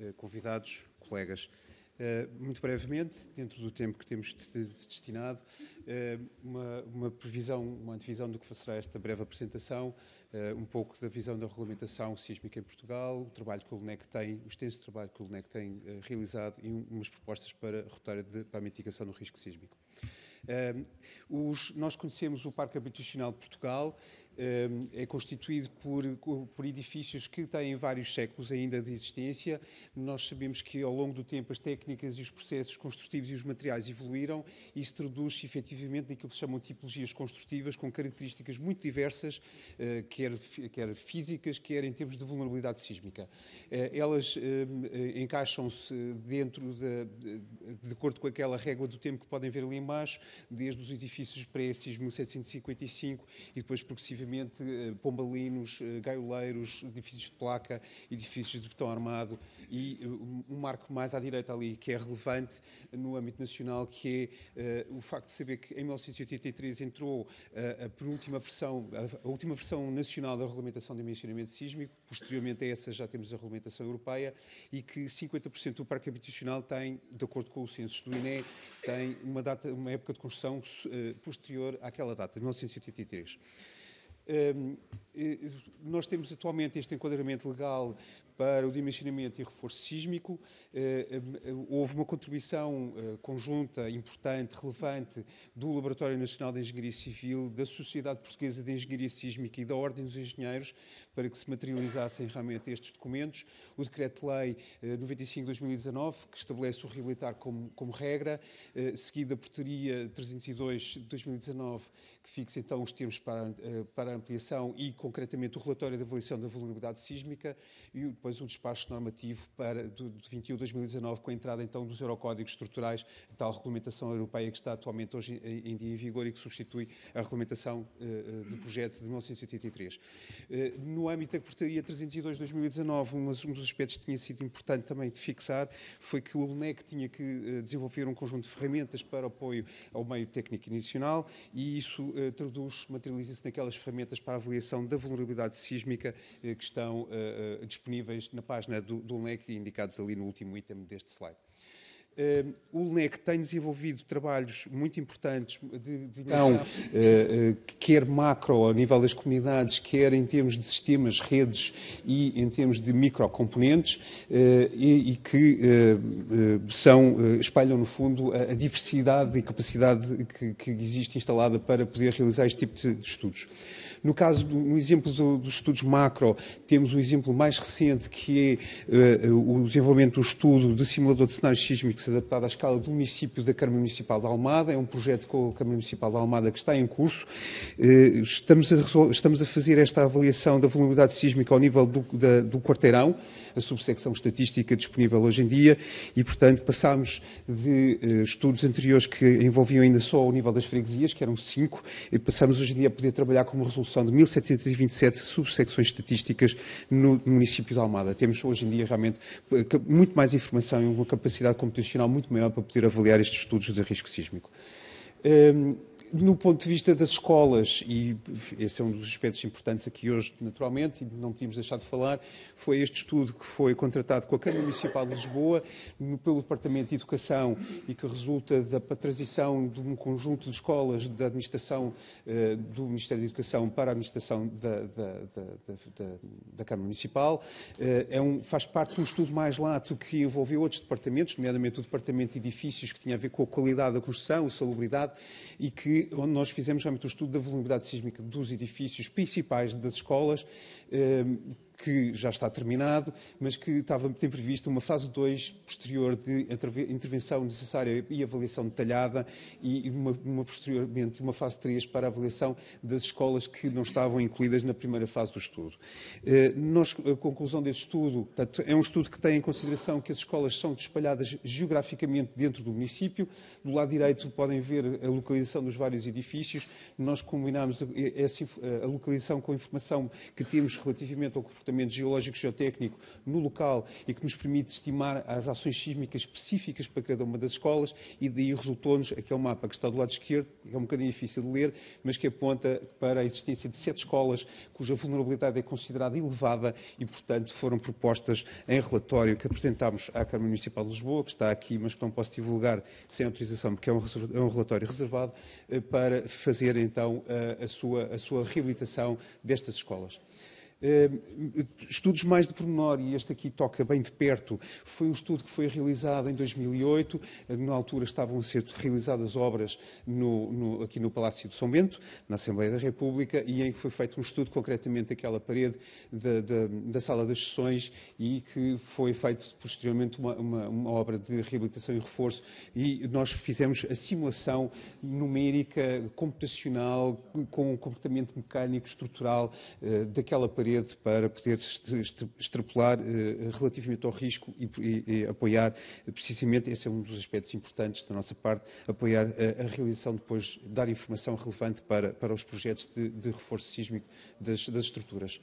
Speaker 6: eh, convidados, colegas. Eh, muito brevemente, dentro do tempo que temos destinado, eh, uma, uma, previsão, uma antevisão do que será esta breve apresentação, eh, um pouco da visão da regulamentação sísmica em Portugal, o trabalho que o LNEC tem, o extenso trabalho que o LNEC tem realizado e umas propostas para a rotária de, para a mitigação do risco sísmico. Os, nós conhecemos o Parque Habitacional de Portugal eh, é constituído por, por edifícios que têm vários séculos ainda de existência. Nós sabemos que ao longo do tempo as técnicas e os processos construtivos e os materiais evoluíram e isso traduz se efetivamente naquilo que se chamam tipologias construtivas com características muito diversas, eh, quer, quer físicas, quer em termos de vulnerabilidade sísmica. Eh, elas encaixam-se dentro de, de acordo com aquela régua do tempo que podem ver ali embaixo, desde os edifícios pré-sismo 1755 e depois progressivamente inclusivamente eh, pombalinos, eh, gaioleiros, edifícios de placa, edifícios de betão armado e eh, um marco mais à direita ali que é relevante no âmbito nacional, que é o facto de saber que em 1983 entrou a penúltima versão, a última versão nacional da regulamentação de dimensionamento sísmico, posteriormente a essa já temos a regulamentação europeia e que 50% do parque habitacional tem, de acordo com o censo do INE, tem uma, data, uma época de construção posterior àquela data, de 1983. Um, Eh, nós temos atualmente este enquadramento legal para o dimensionamento e reforço sísmico. Eh, eh, houve uma contribuição conjunta, importante, relevante, do Laboratório Nacional de Engenharia Civil, da Sociedade Portuguesa de Engenharia Sísmica e da Ordem dos Engenheiros para que se materializassem realmente estes documentos. O Decreto-Lei 95-2019, que estabelece o reabilitar como, como regra, seguida a Portaria 302-2019, que fixa então os termos para, para ampliação e concretamente o relatório de avaliação da vulnerabilidade sísmica e depois o despacho normativo para, do, de 21 de 2019, com a entrada então dos Eurocódigos estruturais, tal regulamentação europeia que está atualmente hoje em dia em vigor e que substitui a regulamentação uh, projeto de 1983. Uh, eh, no âmbito da Portaria 302 de 2019, um, um dos aspectos que tinha sido importante também de fixar foi que o LNEC tinha que uh, desenvolver um conjunto de ferramentas para apoio ao meio técnico nacional e isso traduz, materializa-se naquelas ferramentas para avaliação da da vulnerabilidade sísmica eh, que estão eh, eh, disponíveis na página do, do LNEC e indicados ali no último item deste slide. Uh, o LNEC tem desenvolvido trabalhos muito importantes de, de uh, uh, quer macro, a nível das comunidades, quer em termos de sistemas, redes e em termos de microcomponentes, e, e, que são, espalham, no fundo, a, a diversidade e capacidade que, que, existe instalada para poder realizar este tipo de, de estudos. No caso, no exemplo do, dos estudos macro, temos um exemplo mais recente que é uh, o desenvolvimento do estudo de simulador de cenários sísmicos adaptado à escala do município da Câmara Municipal de Almada. É um projeto com a Câmara Municipal de Almada que está em curso. Uh, estamos, a, estamos a fazer esta avaliação da vulnerabilidade sísmica ao nível do, da, do quarteirão a subsecção estatística disponível hoje em dia e, portanto, passámos de uh, estudos anteriores que envolviam ainda só o nível das freguesias, que eram cinco, e passámos hoje em dia a poder trabalhar com uma resolução de 1727 subsecções estatísticas no município de Almada. Temos hoje em dia realmente eh, muito mais informação e uma capacidade computacional muito maior para poder avaliar estes estudos de risco sísmico. Um, ehm, no ponto de vista das escolas, e esse é um dos aspectos importantes aqui hoje, naturalmente, e não podíamos deixar de falar, foi este estudo que foi contratado com a Câmara Municipal de Lisboa, pelo Departamento de Educação, e que resulta da transição de um conjunto de escolas da administração eh, do Ministério da Educação para a administração da, da, da, da Câmara Municipal. Eh, é um, faz parte de um estudo mais lato que envolveu outros departamentos, nomeadamente o Departamento de Edifícios, que tinha a ver com a qualidade da construção, a salubridade, e que onde nós fizemos realmente o estudo da volumetade sísmica dos edifícios principais das escolas, eh, que já está terminado, mas que estava, tem previsto uma fase 2 posterior de intervenção necessária e avaliação detalhada e uma, uma posteriormente uma fase 3 para avaliação das escolas que não estavam incluídas na primeira fase do estudo. Eh, nós, a conclusão desse estudo portanto, é um estudo que tem em consideração que as escolas são espalhadas geograficamente dentro do município. Do lado direito podem ver a localização dos vários edifícios. Nós combinamos eh, a, eh, a localização com a informação que temos relativamente ao comportamento geológico geotécnico no local e que nos permite estimar as ações sísmicas específicas para cada uma das escolas e daí resultou-nos aquele mapa que está do lado esquerdo, que é um bocadinho difícil de ler, mas que aponta para a existência de sete escolas cuja vulnerabilidade é considerada elevada e, portanto, foram propostas em relatório que apresentámos à Câmara Municipal de Lisboa, que está aqui, mas que não posso divulgar sem autorização, porque é um, é um relatório reservado, eh, para fazer então a, eh, a, sua, a sua reabilitação destas escolas. Eh, estudos mais de pormenor, e este aqui toca bem de perto, foi um estudo que foi realizado em 2008, eh, na altura estavam a ser realizadas obras no, no, aqui no Palácio de São Bento, na Assembleia da República, e em que foi feito um estudo concretamente daquela parede da, da, da sala das sessões e que foi feito posteriormente uma, uma, uma obra de reabilitação e reforço e nós fizemos a simulação numérica, computacional, com um comportamento mecânico, estrutural eh, daquela parede rede para poder extrapolar eh, relativamente ao risco e, apoiar, precisamente, esse é um dos aspectos importantes da nossa parte, apoiar a, eh, a realização, depois dar informação relevante para, para os projetos de, de reforço sísmico das, das estruturas.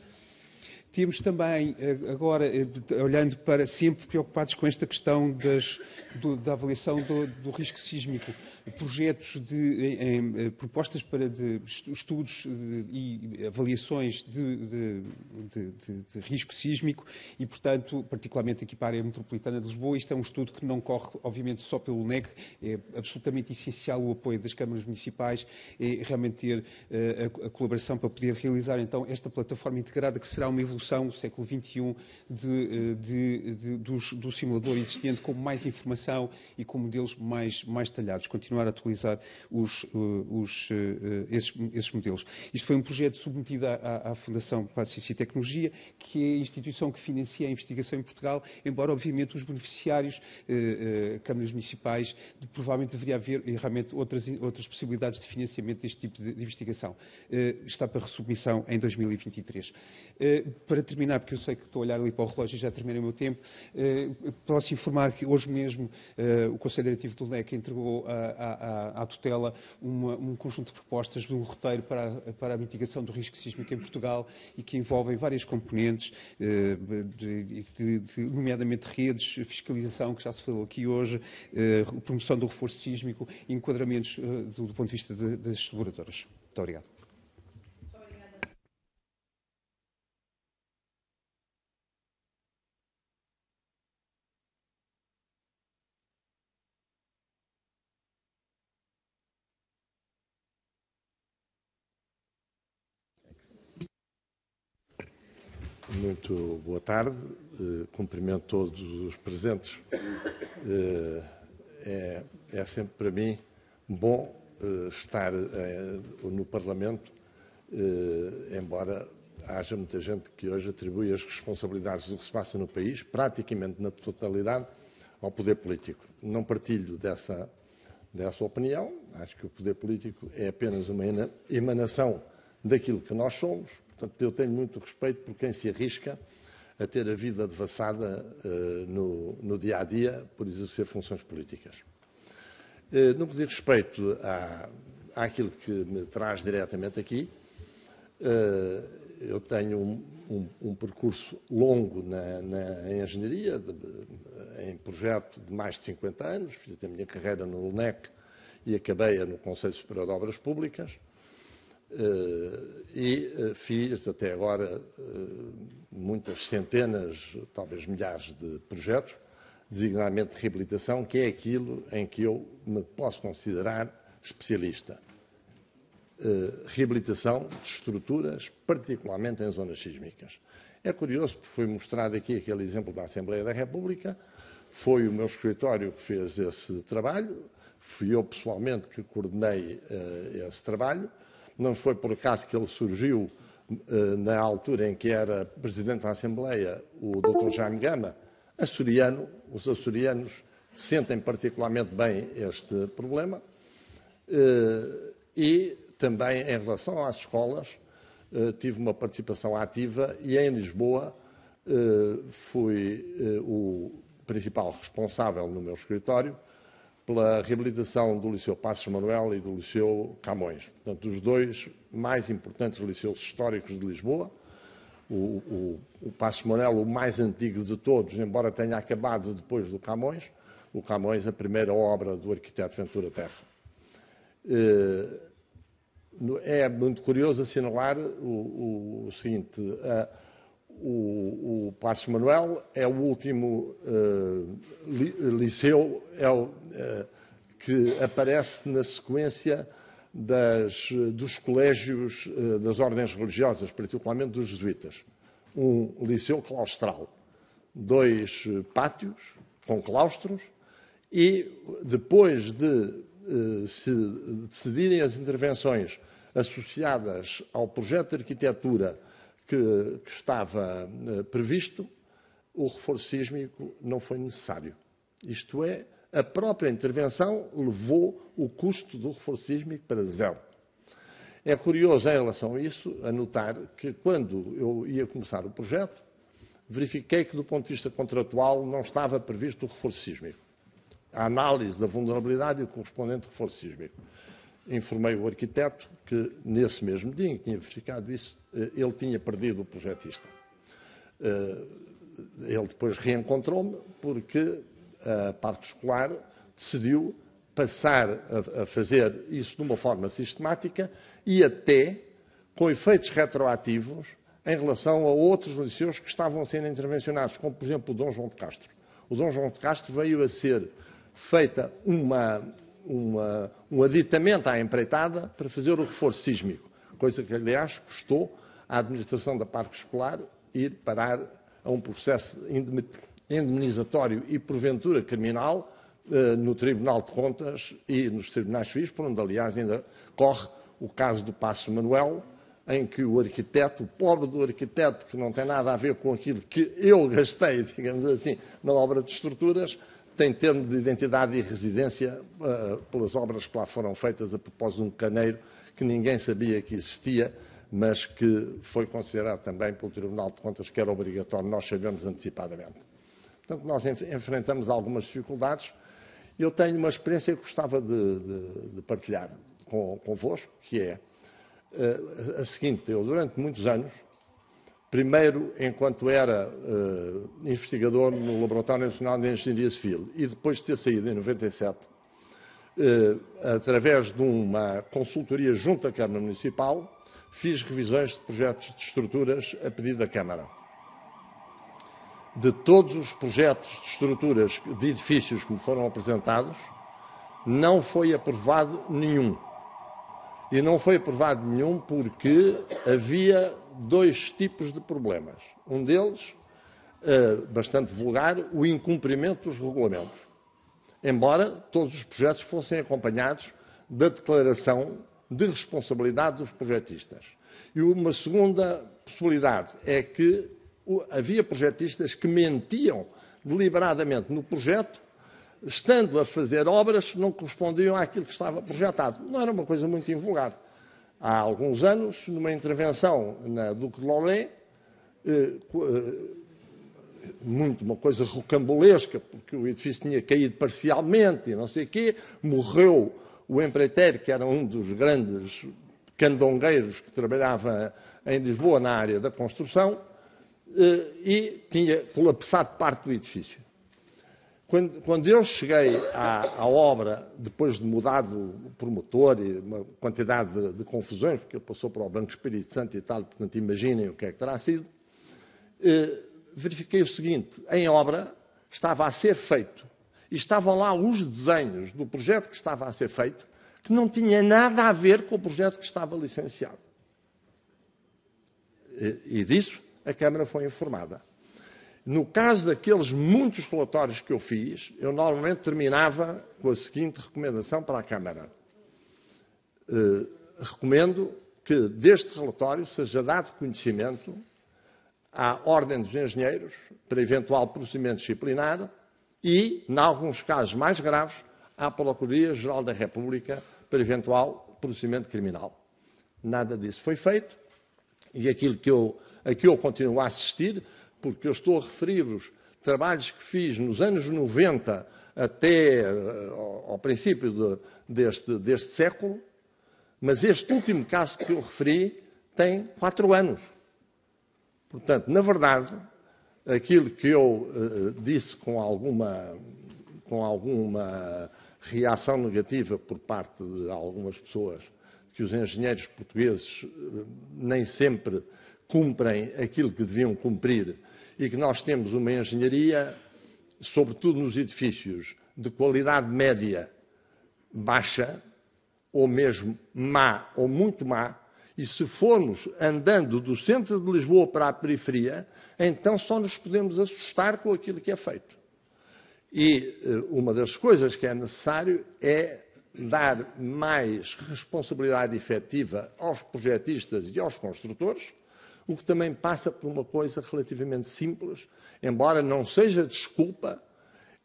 Speaker 6: Temos também, eh, agora, eh, olhando para sempre preocupados com esta questão das, do, da avaliação do, do, risco sísmico, projetos de em, em, eh, propostas para de estudos e avaliações de, de, de, risco sísmico e, portanto, particularmente aqui para a área metropolitana de Lisboa, isto é um estudo que não corre, obviamente, só pelo NEC, é absolutamente essencial o apoio das câmaras municipais e é realmente ter a, a, a colaboração para poder realizar, então, esta plataforma integrada que será uma evolução evolução do século XXI de, eh, de, de, dos, do simulador existente com mais informação e com modelos mais, mais detalhados, continuar a atualizar os, eh, os, eh, esses, esses, modelos. Isto foi um projeto submetido à, à Fundação para a Ciência e Tecnologia, que é a instituição que financia a investigação em Portugal, embora, obviamente, os beneficiários, câmaras municipais, provavelmente deveria haver realmente outras, outras possibilidades de financiamento deste tipo de, de investigação. Está para ressubmissão em 2023 para terminar, porque eu sei que estou a olhar ali para o relógio e já terminei o meu tempo, eh, posso informar que hoje mesmo eh, o Conselho Diretivo do LEC entregou à, tutela um conjunto de propostas de um roteiro para a, mitigação do risco sísmico em Portugal e que envolvem várias componentes, eh, nomeadamente redes, fiscalização, que já se falou aqui hoje, promoção do reforço sísmico, enquadramentos do, do ponto de vista das seguradoras. Muito obrigado.
Speaker 7: Muito boa tarde. Eh, cumprimento todos os presentes. Eh, é, é sempre para mim bom eh, estar no Parlamento, embora haja muita gente que hoje atribui as responsabilidades do que se passa no país, praticamente na totalidade, ao poder político. Não partilho dessa, dessa opinião, acho que o poder político é apenas uma emanação daquilo que nós somos, Portanto, eu tenho muito respeito por quem se arrisca a ter a vida devassada uh, no, no, dia a dia por exercer funções políticas. Uh, no que diz respeito à, àquilo que me traz diretamente aqui, uh, eu tenho um, um, um percurso longo na, na em engenharia, de, em projeto de mais de 50 anos, fiz a minha carreira no LNEC e acabei no Conselho Superior de Obras Públicas. Eh, e eh, fiz até agora eh, muitas centenas, talvez milhares de projetos, designadamente de reabilitação, que é aquilo em que eu me posso considerar especialista. Reabilitação de estruturas, particularmente em zonas sísmicas. É curioso, porque foi mostrado aqui aquele exemplo da Assembleia da República, foi o meu escritório que fez esse trabalho, fui eu pessoalmente que coordenei esse trabalho, não foi por acaso que ele surgiu eh, na altura em que era presidente da Assembleia, o Dr. Jaime Gama, açoriano, os açorianos sentem particularmente bem este problema. Eh, e também em relação às escolas, eh, tive uma participação ativa e em Lisboa fui o principal responsável no meu escritório pela reabilitação do Liceu Passos Manuel e do Liceu Camões. Portanto, os dois mais importantes liceus históricos de Lisboa. O, o, o Passos Manuel, o mais antigo de todos, embora tenha acabado depois do Camões. O Camões, a primeira obra do arquiteto Ventura Terra. Eh, é muito curioso assinalar o, o seguinte. A, o, o Passo Manuel é o último uh, li, liceu é o, uh, que aparece na sequência das, dos colégios uh, das ordens religiosas, particularmente dos jesuítas. Um liceu claustral, dois pátios com claustros e depois de se decidirem as intervenções associadas ao projeto de arquitetura que, que estava eh, previsto, o reforço sísmico não foi necessário. Isto é, a própria intervenção levou o custo do reforço sísmico para zero. É curioso em relação a isso, anotar que quando eu ia começar o projeto, verifiquei que do ponto de vista contratual não estava previsto o reforço sísmico. A análise da vulnerabilidade e o correspondente reforço sísmico informei o arquiteto que, nesse mesmo dia em que tinha verificado isso, eh, ele tinha perdido o projetista. Eh, ele depois reencontrou-me porque a Parque Escolar decidiu passar a fazer isso de uma forma sistemática e até com efeitos retroativos em relação a outros liceus que estavam a ser intervencionados, como, por exemplo, o Dom João de Castro. O Dom João de Castro veio a ser feita uma uma, um aditamento à empreitada para fazer o reforço sísmico, coisa que, aliás, custou à administração da Parque Escolar ir parar a um processo indemnizatório e, porventura, criminal eh, no Tribunal de Contas e nos Tribunais Civis, por onde, aliás, ainda corre o caso do Passo Manuel, em que o arquiteto, o pobre do arquiteto, que não tem nada a ver com aquilo que eu gastei, digamos assim, na obra de estruturas, tem termo de identidade e residência uh, pelas obras que lá foram feitas a propósito de um caneiro que ninguém sabia que existia, mas que foi considerado também pelo Tribunal de Contas que era obrigatório, nós sabemos antecipadamente. Portanto, nós enf enfrentamos algumas dificuldades. Eu tenho uma experiência que gostava de, de, de partilhar com, convosco, que é uh, a seguinte. Eu, durante muitos anos, primeiro enquanto era uh, investigador no Laboratório Nacional de Engenharia Civil e depois de ter saído em 97, uh, eh, através de uma consultoria junto à Câmara Municipal, fiz revisões de projetos de estruturas a pedido da Câmara. De todos os projetos de estruturas de edifícios que me foram apresentados, não foi aprovado nenhum. E não foi aprovado nenhum porque havia dois tipos de problemas. Um deles, eh, bastante vulgar, o incumprimento dos regulamentos. Embora todos os projetos fossem acompanhados da declaração de responsabilidade dos projetistas. E uma segunda possibilidade é que havia projetistas que mentiam deliberadamente no projeto, estando a fazer obras que não correspondiam àquilo que estava projetado. Não era uma coisa muito invulgar há alguns anos, numa intervenção na Duque de Lolé, eh, eh, muito uma coisa rocambolesca, porque o edifício tinha caído parcialmente e não sei o quê, morreu o empreiteiro, que era um dos grandes candongueiros que trabalhava em Lisboa na área da construção, eh, e tinha colapsado parte do edifício. Quando, quando eu cheguei à, à, obra, depois de mudado o promotor e uma quantidade de, de confusões, porque ele passou para o Banco Espírito Santo e tal, portanto imaginem o que é que terá sido, eh, verifiquei o seguinte, em obra estava a ser feito, e estavam lá os desenhos do projeto que estava a ser feito, que não tinha nada a ver com o projeto que estava licenciado. E, e disso a Câmara foi informada. No caso daqueles muitos relatórios que eu fiz, eu normalmente terminava com a seguinte recomendação para a Câmara. Eh, recomendo que deste relatório seja dado conhecimento à Ordem dos Engenheiros para eventual procedimento disciplinar e, em alguns casos mais graves, à Procuradoria-Geral da República para eventual procedimento criminal. Nada disso foi feito e aquilo que eu, a que eu continuo a assistir porque eu estou a referir-vos trabalhos que fiz nos anos 90 até eh, ao princípio de, deste, deste século, mas este último caso que eu referi tem quatro anos. Portanto, na verdade, aquilo que eu uh, disse com alguma, com alguma reação negativa por parte de algumas pessoas, que os engenheiros portugueses eh, nem sempre cumprem aquilo que deviam cumprir e que nós temos uma engenharia, sobretudo nos edifícios, de qualidade média baixa, ou mesmo má, ou muito má, e se formos andando do centro de Lisboa para a periferia, então só nos podemos assustar com aquilo que é feito. E eh, uma das coisas que é necessário é dar mais responsabilidade efetiva aos projetistas e aos construtores, o que também passa por uma coisa relativamente simples, embora não seja desculpa,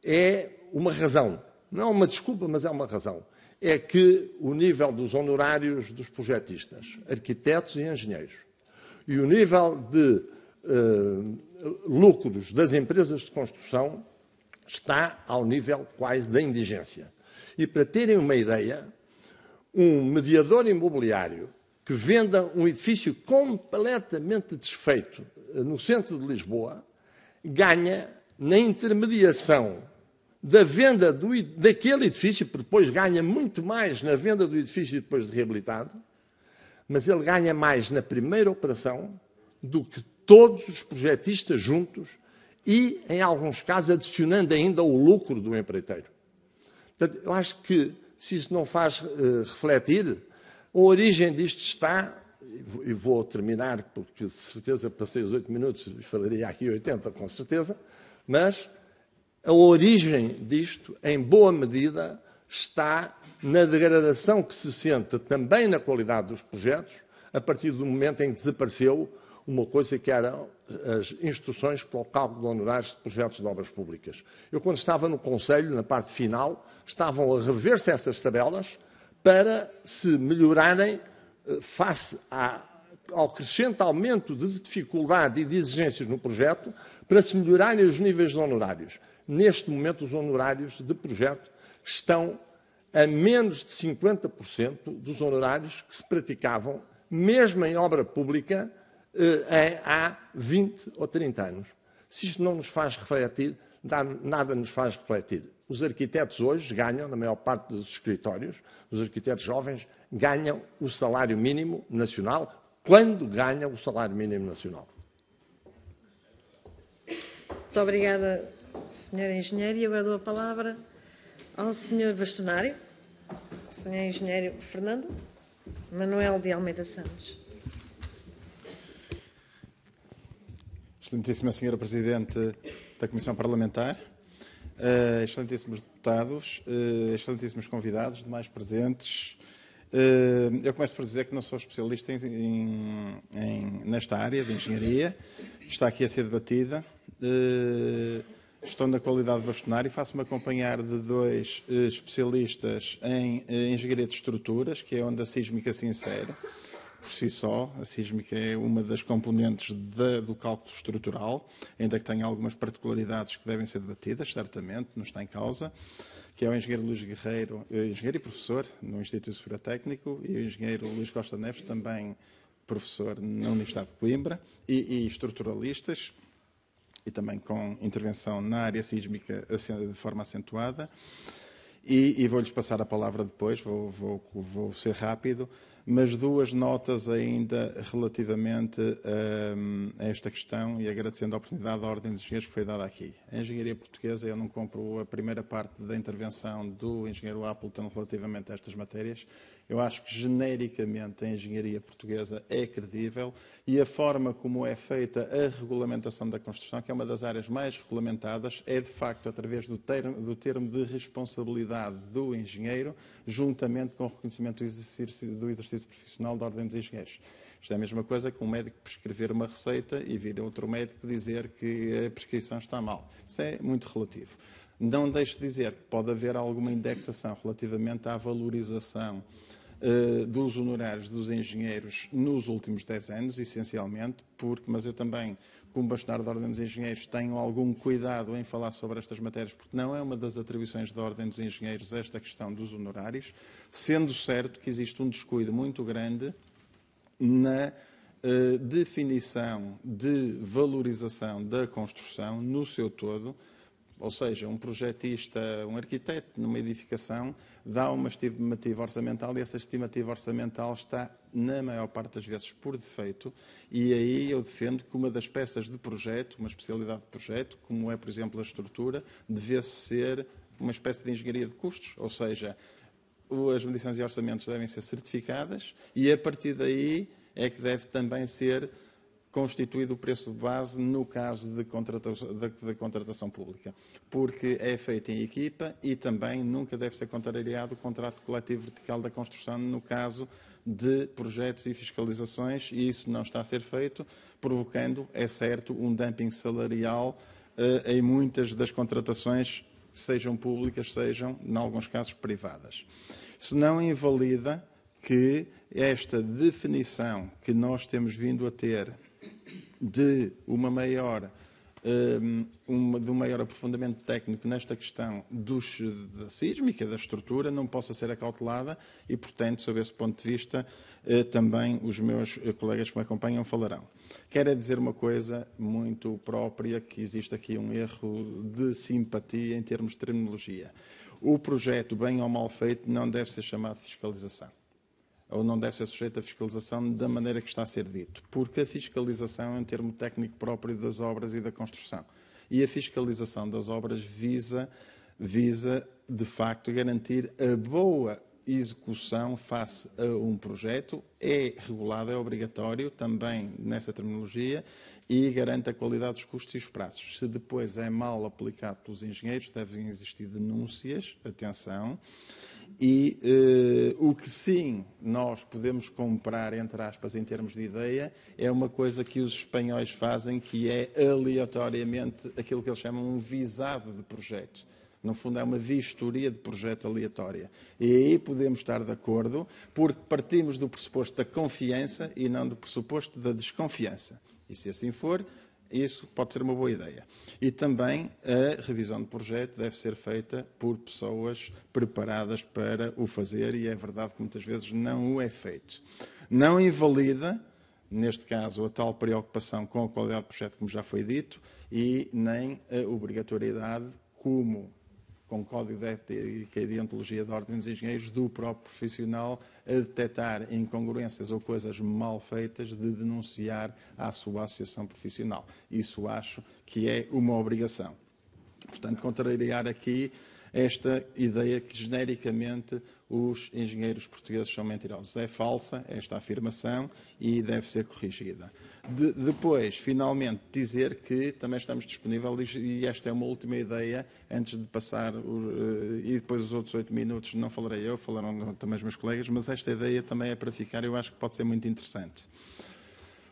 Speaker 7: é uma razão. Não é uma desculpa, mas é uma razão. É que o nível dos honorários dos projetistas, arquitetos e engenheiros, e o nível de eh, lucros das empresas de construção está ao nível quase da indigência. E para terem uma ideia, um mediador imobiliário que venda um edifício completamente desfeito eh, no centro de Lisboa, ganha na intermediação da venda do, daquele edifício, porque depois ganha muito mais na venda do edifício depois de reabilitado, mas ele ganha mais na primeira operação do que todos os projetistas juntos e, em alguns casos, adicionando ainda o lucro do empreiteiro. Portanto, eu acho que se isso não faz uh, refletir a origem disto está, e vou terminar, porque de certeza passei os oito minutos e falaria aqui 80 com certeza, mas a origem disto, em boa medida, está na degradação que se sente também na qualidade dos projetos, a partir do momento em que desapareceu uma coisa que eram as instruções para o cálculo de honorários de projetos de obras públicas. Eu, quando estava no Conselho, na parte final, estavam a rever-se essas tabelas para se melhorarem eh, face à, ao crescente aumento de dificuldade e de exigências no projeto, para se melhorarem os níveis de honorários. Neste momento, os honorários de projeto estão a menos de 50% dos honorários que se praticavam, mesmo em obra pública, eh, há 20 ou 30 anos. Se isto não nos faz refletir, nada nos faz refletir. Os arquitetos hoje ganham, na maior parte dos escritórios, os arquitetos jovens ganham o salário mínimo nacional quando ganham o salário mínimo nacional.
Speaker 1: Muito obrigada, Senhor Engenheiro. E agora dou a palavra ao Senhor Bastonário, Senhor Engenheiro Fernando Manuel de Almeida Santos.
Speaker 8: Excelentíssima Senhora Presidente da Comissão Parlamentar, Uh, excelentíssimos deputados, uh, excelentíssimos convidados, demais presentes. Uh, eu começo por dizer que não sou especialista em, em, em, nesta área de engenharia, que está aqui a ser debatida. Estou na qualidade de bastonário e faço-me acompanhar de dois especialistas em engenharia de estruturas, que é onde a sísmica se insere por si só, a sísmica é uma das componentes de, do cálculo estrutural, ainda que tenha algumas particularidades que devem ser debatidas, certamente, não está em causa, que é o engenheiro Luís Guerreiro, eh, engenheiro e professor no Instituto Superior Técnico, e o engenheiro Luís Costa Neves, também professor na Universidade de Coimbra, e, e estruturalistas, e também com intervenção na área sísmica de forma acentuada. E, e vou-lhes passar a palavra depois, vou, vou, vou ser rápido mas duas notas ainda relativamente um, ehm, a esta questão e agradecendo a oportunidade da Ordem dos Engenheiros que foi dada aqui. A engenharia portuguesa, eu não compro a primeira parte da intervenção do engenheiro Appleton relativamente a estas matérias. Eu acho que genericamente a engenharia portuguesa é credível e a forma como é feita a regulamentação da construção, que é uma das áreas mais regulamentadas, é de facto através do termo, do termo de responsabilidade do engenheiro, juntamente com o reconhecimento do exercício, do exercício exercício profissional da Ordem dos Engenheiros. Isto é a mesma coisa que um médico prescrever uma receita e vir outro médico dizer que a prescrição está mal. Isso é muito relativo. Não deixe de dizer que pode haver alguma indexação relativamente à valorização eh, dos honorários dos engenheiros nos últimos 10 anos, essencialmente, porque, mas eu também como bastonar da Ordem dos Engenheiros, tenham algum cuidado em falar sobre estas matérias, porque não é uma das atribuições da Ordem dos Engenheiros esta questão dos honorários, sendo certo que existe um descuido muito grande na eh, definição de valorização da construção no seu todo ou seja, um projetista, um arquiteto numa edificação dá uma estimativa orçamental e essa estimativa orçamental está, na maior parte das vezes, por defeito. E aí eu defendo que uma das peças de projeto, uma especialidade de projeto, como é, por exemplo, a estrutura, devesse ser uma espécie de engenharia de custos. Ou seja, as medições e orçamentos devem ser certificadas e a partir daí é que deve também ser constituído o preço de base no caso de contratação, de, de contratação pública, porque é feito em equipa e também nunca deve ser contrariado o contrato coletivo vertical da construção no caso de projetos e fiscalizações, e isso não está a ser feito, provocando, é certo, um dumping salarial eh, em muitas das contratações, sejam públicas, sejam, em alguns casos, privadas. Se não invalida que esta definição que nós temos vindo a ter de uma maior eh, um, de um maior aprofundamento técnico nesta questão dos, da sísmica, da estrutura, não possa ser acautelada e, portanto, sob esse ponto de vista, eh, também os meus colegas que me acompanham falarão. Quero é dizer uma coisa muito própria, que existe aqui um erro de simpatia em termos de terminologia. O projeto, bem ou mal feito, não deve ser chamado de fiscalização ou não deve ser sujeito à fiscalização da maneira que está a ser dito, porque a fiscalização é um termo técnico próprio das obras e da construção. E a fiscalização das obras visa, visa de facto, garantir a boa execução face a um projeto é regulado, é obrigatório também nessa terminologia e garante a qualidade dos custos e os prazos. Se depois é mal aplicado pelos engenheiros, devem existir denúncias, atenção, e uh, o que sim nós podemos comprar, entre aspas, em termos de ideia, é uma coisa que os espanhóis fazem, que é aleatoriamente aquilo que eles chamam um visado de projeto. No fundo, é uma vistoria de projeto aleatória. E aí podemos estar de acordo, porque partimos do pressuposto da confiança e não do pressuposto da desconfiança. E se assim for, isso pode ser uma boa ideia. E também a revisão de projeto deve ser feita por pessoas preparadas para o fazer, e é verdade que muitas vezes não o é feito. Não invalida, neste caso, a tal preocupação com a qualidade do projeto, como já foi dito, e nem a obrigatoriedade como com o Código de Ética e de Ontologia da Ordem dos Engenheiros do próprio profissional a detectar incongruências ou coisas mal feitas de denunciar à sua associação profissional. Isso acho que é uma obrigação. Portanto, contrariar aqui esta ideia que genericamente os engenheiros portugueses são mentirosos. É falsa esta afirmação e deve ser corrigida. De, depois, finalmente, dizer que também estamos disponíveis, e esta é uma última ideia, antes de passar, eh, e depois os outros oito minutos não falarei eu, falaram também os meus colegas, mas esta ideia também é para ficar, eu acho que pode ser muito interessante.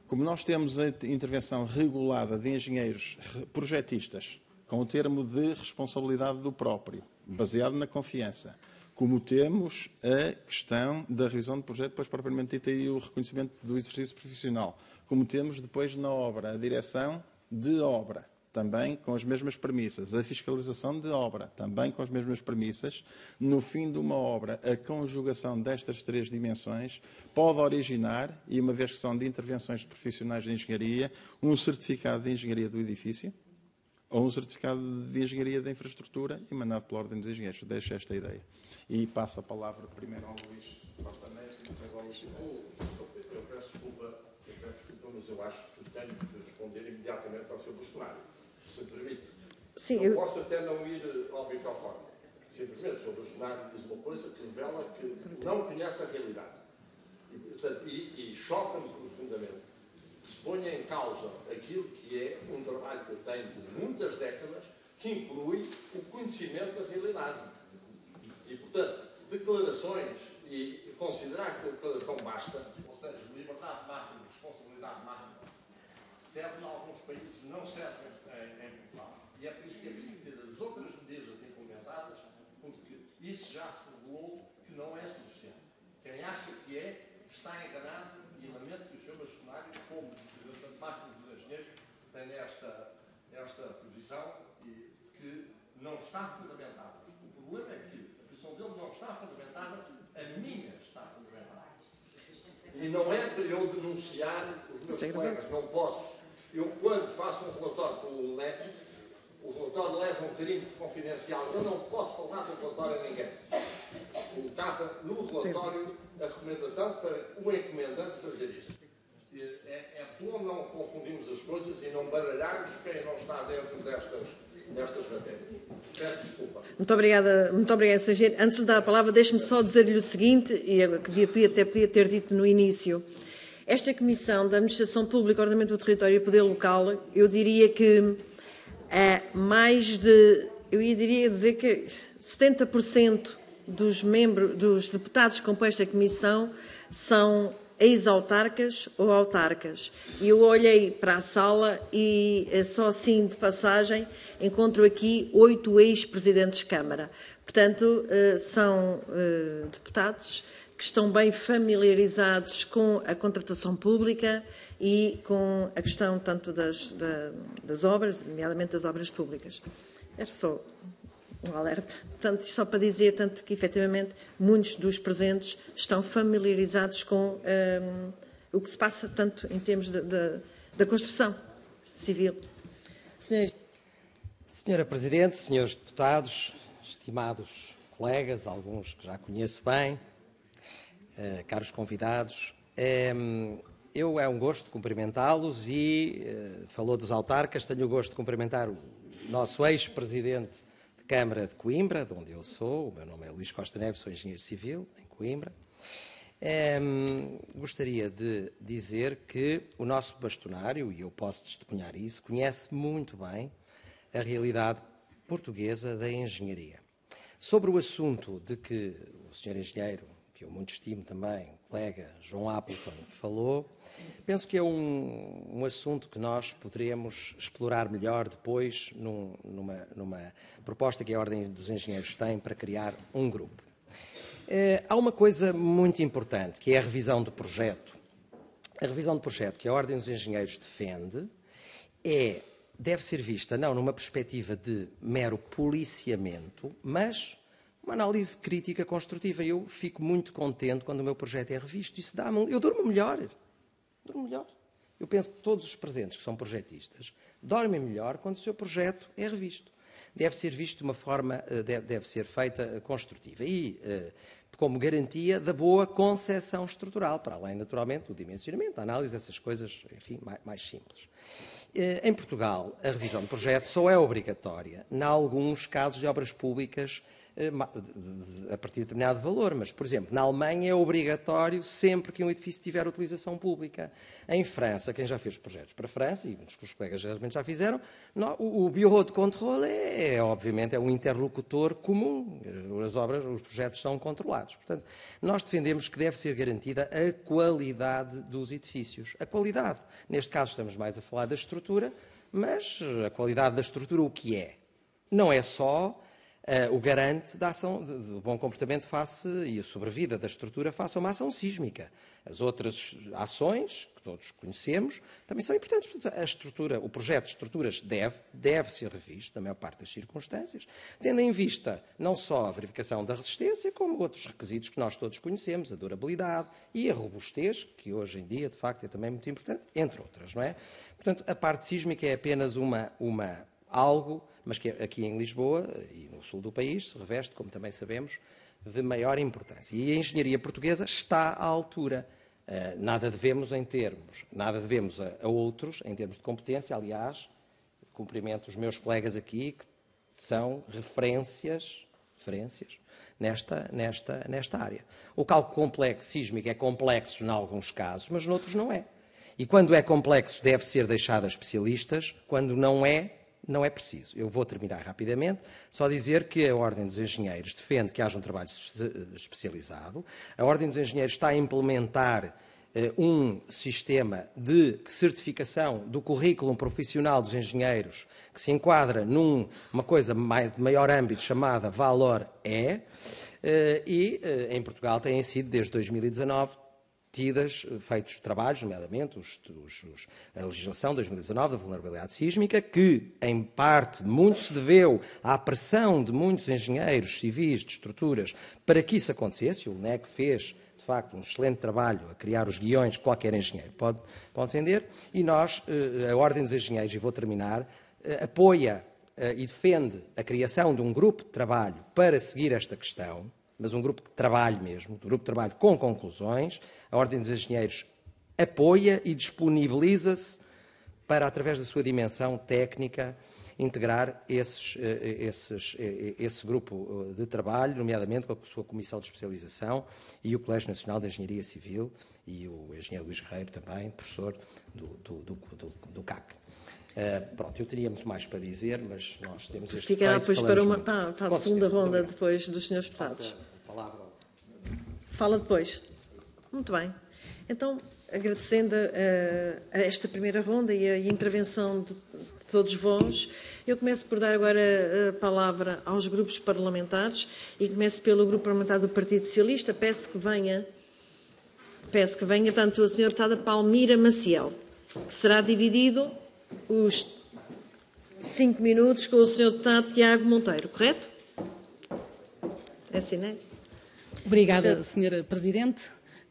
Speaker 8: Como nós temos a intervenção regulada de engenheiros projetistas, com o termo de responsabilidade do próprio, baseado na confiança. Como temos a questão da revisão de projeto, depois propriamente dita, e o reconhecimento do exercício profissional. Como temos depois na obra, a direção de obra, também com as mesmas premissas. A fiscalização de obra, também com as mesmas premissas. No fim de uma obra, a conjugação destas três dimensões pode originar, e uma vez que são de intervenções profissionais de engenharia, um certificado de engenharia do edifício, ou um certificado de engenharia da infraestrutura emanado pela Ordem dos Engenheiros. Deixo esta ideia. E passo a palavra primeiro ao Luís Costa Neves e depois ao Luís. Eu peço desculpa, eu peço desculpa, mas eu acho que tenho que
Speaker 7: responder imediatamente ao Sr. Bolsonaro, se me permite. Sim, eu, eu posso até não ir ao microfone. Simplesmente, o Sr. Bolsonaro diz uma coisa que revela que não conhece a realidade. E, portanto, e, e choca-me profundamente se ponha em causa aquilo que é um trabalho que eu tenho de muitas décadas, que inclui o conhecimento da realidade. E, portanto, declarações e considerar que a declaração basta, ou seja, liberdade máxima, responsabilidade máxima, serve em alguns países, não serve em, em Portugal. E é por isso que é preciso ter as outras medidas implementadas, porque isso já se revelou que não é suficiente. Quem acha que é, está enganado está fundamentada. Assim o problema é que a posição deles não está fundamentada, a minha está fundamentada. E não é para eu denunciar os meus Sim, é colegas, não posso. Eu, quando faço um relatório com o LEP, o relatório leva um carimbo confidencial. Eu não posso falar do relatório a ninguém. Colocava no relatório a recomendação para o encomendante fazer isso. É, é bom não confundirmos as coisas e não baralharmos quem não está dentro destas
Speaker 1: muito obrigada, muito obrigada, Sr. Engenheiro. Antes de dar a palavra, deixe-me só dizer-lhe o seguinte, e que até podia ter dito no início. Esta Comissão da Administração Pública, Ordenamento do Território e Poder Local, eu diria que é mais de, eu diria dizer que 70% dos, membros, dos deputados que compõem esta Comissão são ex-autarcas ou autarcas. E eu olhei para a sala e, eh, só assim de passagem, encontro aqui oito ex-presidentes de Câmara. Portanto, eh, são eh, deputados que estão bem familiarizados com a contratação pública e com a questão tanto das, das obras, nomeadamente das obras públicas. Era é só um alerta. Portanto, só para dizer, tanto que efetivamente muitos dos presentes estão familiarizados com um, ehm, o que se passa, tanto em termos de, de, da construção civil. Senhora...
Speaker 9: Senhora Presidente, senhores deputados, estimados colegas, alguns que já conheço bem, eh, caros convidados, ehm, eu é um gosto cumprimentá-los e eh, falou dos autarcas, tenho o gosto de cumprimentar o nosso ex-presidente Câmara de Coimbra, de onde eu sou. O meu nome é Luís Costa Neves, sou engenheiro civil em Coimbra. Um, ehm, gostaria de dizer que o nosso bastonário, e eu posso testemunhar isso, conhece muito bem a realidade portuguesa da engenharia. Sobre o assunto de que o senhor engenheiro, que eu muito estimo também, colega João Appleton falou, penso que é um, um assunto que nós poderemos explorar melhor depois num, numa, numa, proposta que a Ordem dos Engenheiros tem para criar um grupo. Eh, há uma coisa muito importante, que é a revisão de projeto. A revisão de projeto que a Ordem dos Engenheiros defende é, deve ser vista não numa perspectiva de mero policiamento, mas uma análise crítica construtiva. Eu fico muito contente quando o meu projeto é revisto. Isso dá -me... Eu durmo melhor. Durmo melhor. Eu penso que todos os presentes que são projetistas dormem melhor quando o seu projeto é revisto. Deve ser visto de uma forma, eh, deve, ser feita eh, construtiva e eh, como garantia da boa concessão estrutural, para além, naturalmente, do dimensionamento, da análise, essas coisas, enfim, mais, mais simples. Em Portugal, a revisão de projeto só é obrigatória, em alguns casos de obras públicas eh, a partir de determinado valor, mas, por exemplo, na Alemanha é obrigatório sempre que um edifício tiver utilização pública. Em França, quem já fez projetos para a França, e os colegas geralmente já fizeram, o Bureau de Controle é, é, obviamente, é um interlocutor comum. Eh, as obras, os projetos são controlados. Portanto, nós defendemos que deve ser garantida a qualidade dos edifícios. A qualidade. Neste caso, estamos mais a falar da estrutura, mas a qualidade da estrutura, o que é? Não é só eh, o garante da ação, do bom comportamento face e a sobrevida da estrutura face a uma ação sísmica. As outras ações, que todos conhecemos, também são importantes. a estrutura, o projeto de estruturas deve, deve ser revisto, na maior parte das circunstâncias, tendo em vista não só a verificação da resistência, como outros requisitos que nós todos conhecemos, a durabilidade e a robustez, que hoje em dia, de facto, é também muito importante, entre outras, não é? Portanto, a parte sísmica é apenas uma, uma algo mas que aqui em Lisboa e no sul do país se reveste, como também sabemos, de maior importância. E a engenharia portuguesa está à altura. Eh, nada devemos em termos, nada devemos a, outros em termos de competência. Aliás, cumprimento os meus colegas aqui que são referências, referências nesta, nesta, nesta área. O cálculo complexo sísmico é complexo em alguns casos, mas noutros não é. E quando é complexo deve ser deixado a especialistas, quando não é, não é preciso. Eu vou terminar rapidamente, só dizer que a Ordem dos Engenheiros defende que haja um trabalho especializado. A Ordem dos Engenheiros está a implementar eh, um sistema de certificação do currículo profissional dos engenheiros que se enquadra numa coisa de maior âmbito chamada Valor E, eh, e eh, em Portugal têm sido, desde 2019, tidas, eh, feitos trabalhos, nomeadamente os, os, os, a legislação 2019 da vulnerabilidade sísmica, que em parte muito se deveu à pressão de muitos engenheiros civis de estruturas para que isso acontecesse. O NEC fez, de facto, um excelente trabalho a criar os guiões que qualquer engenheiro pode, pode vender. E nós, eh, a Ordem dos Engenheiros, e vou terminar, eh, apoia e defende a criação de um grupo de trabalho para seguir esta questão mas um grupo de trabalho mesmo, um grupo de trabalho com conclusões. A Ordem dos Engenheiros apoia e disponibiliza-se para, através da sua dimensão técnica, integrar esses, eh, esses, eh, esse grupo eh, de trabalho, nomeadamente com a sua Comissão de Especialização e o Colégio Nacional de Engenharia Civil e o engenheiro Luís Guerreiro também, professor do, do, do, do CAC. Uh, pronto, eu teria muito mais para dizer, mas nós temos este Ficará depois para, uma, para, para, tá, tá a segunda ronda
Speaker 1: depois dos senhores deputados. Fala depois. Muito bem. Então, agradecendo ah, a esta primeira ronda e a intervenção de, de todos vós, eu começo por dar agora a palavra aos grupos parlamentares e começo pelo grupo parlamentar do Partido Socialista. Peço que venha, peço que venha tanto a senhora deputada Palmira Maciel, que será dividido os cinco minutos com o Sr. Deputado Tiago
Speaker 10: Monteiro, correto? É assim, não é? Obrigada, Sra. Presidente.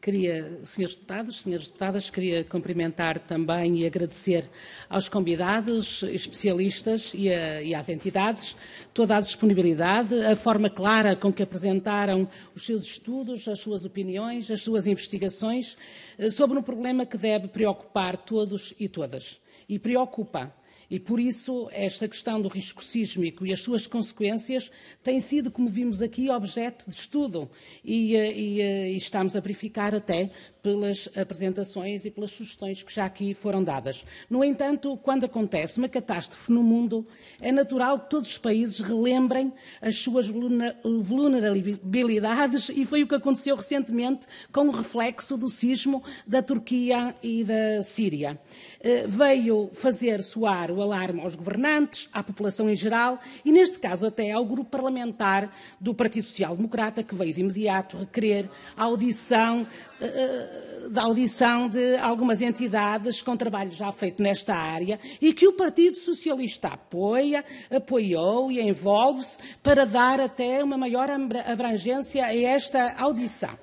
Speaker 10: Queria, senhores deputados, senhoras deputadas, queria cumprimentar também e agradecer aos convidados, especialistas e, a, e, às entidades toda a disponibilidade, a forma clara com que apresentaram os seus estudos, as suas opiniões, as suas investigações eh, sobre um problema que deve preocupar todos e todas e preocupa. E por isso, esta questão do risco sísmico e as suas consequências tem sido, como vimos aqui, objeto de estudo. E, eh, e, eh, e, estamos a verificar até pelas apresentações e pelas sugestões que já aqui foram dadas. No entanto, quando acontece uma catástrofe no mundo, é natural que todos os países relembrem as suas vulnerabilidades, e foi o que aconteceu recentemente com o reflexo do sismo da Turquia e da Síria. Eh, veio fazer soar o alarme aos governantes, à população em geral e, neste caso, até ao grupo parlamentar do Partido Social Democrata, que veio de imediato requerer a audição, eh, eh, a audição de algumas entidades com trabalho já feito nesta área e que o Partido Socialista apoia, apoiou e envolve-se para dar até uma maior abrangência a esta audição.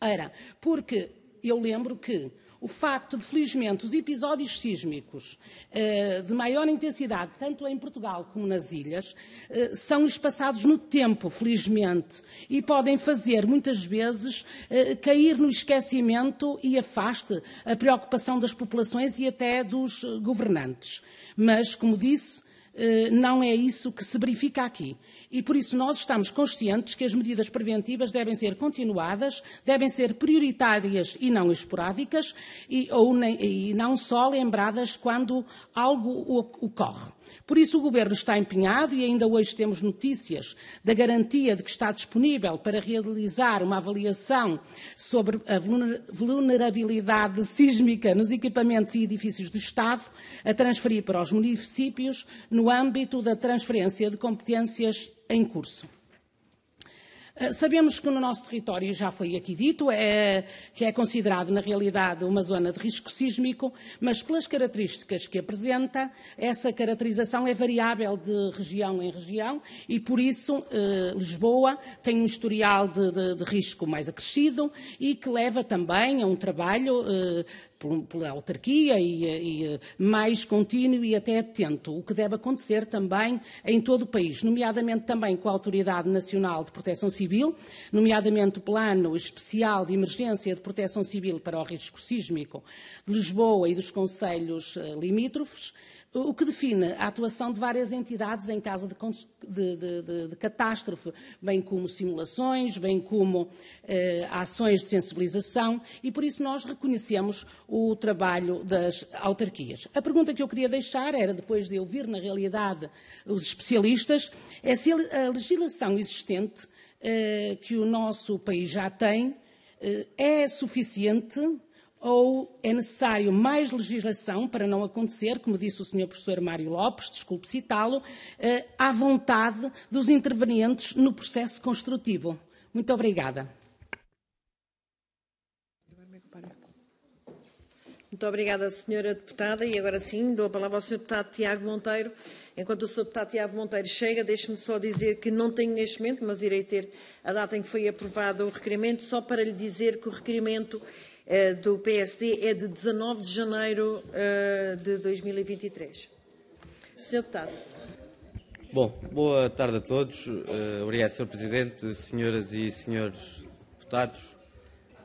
Speaker 10: Era, porque eu lembro que o facto de, felizmente, os episódios sísmicos eh, de maior intensidade, tanto em Portugal como nas ilhas, eh, são espaçados no tempo, felizmente, e podem fazer, muitas vezes, eh, cair no esquecimento e afaste a preocupação das populações e até dos governantes. Mas, como disse, eh, não é isso que se verifica aqui. E por isso nós estamos conscientes que as medidas preventivas devem ser continuadas, devem ser prioritárias e não esporádicas, e, ou, e não só lembradas quando algo ocorre. Por isso, o Governo está empenhado e ainda hoje temos notícias da garantia de que está disponível para realizar uma avaliação sobre a vulnerabilidade sísmica nos equipamentos e edifícios do Estado, a transferir para os municípios no âmbito da transferência de competências em curso. Eh, sabemos que no nosso território, já foi aqui dito, é, que é considerado na realidade uma zona de risco sísmico, mas pelas características que apresenta, essa caracterização é variável de região em região e, por isso, eh, Lisboa tem um historial de, de, de, risco mais acrescido e que leva também a um trabalho eh, por, autarquia e, e, mais contínuo e até atento, o que deve acontecer também em todo o país, nomeadamente também com a Autoridade Nacional de Proteção Civil, nomeadamente o Plano Especial de Emergência de Proteção Civil para o Risco Sísmico de Lisboa e dos Conselhos eh, Limítrofes o que define a atuação de várias entidades em caso de, de, de, de catástrofe, bem como simulações, bem como eh, ações de sensibilização, e por isso nós reconhecemos o trabalho das autarquias. A pergunta que eu queria deixar era, depois de ouvir na realidade os especialistas, é se a legislação existente eh, que o nosso país já tem eh, é suficiente ou é necessário mais legislação para não acontecer, como disse o senhor professor Mário Lopes, desculpe citá-lo, eh, à vontade dos intervenientes no processo construtivo. Muito obrigada.
Speaker 1: Muito obrigada, senhora deputada. E agora sim, dou a palavra ao senhor deputado Tiago Monteiro. Enquanto o Sr. Deputado Tiago Monteiro chega, deixe-me só dizer que não tenho neste momento, mas irei ter a data em que foi aprovado o requerimento, só para lhe dizer que o requerimento eh, do PSD é de 19 de janeiro eh, de 2023. Senhor Deputado.
Speaker 11: Bom, boa tarde a todos. Eh, obrigado, Sr. Presidente, senhoras e senhores deputados.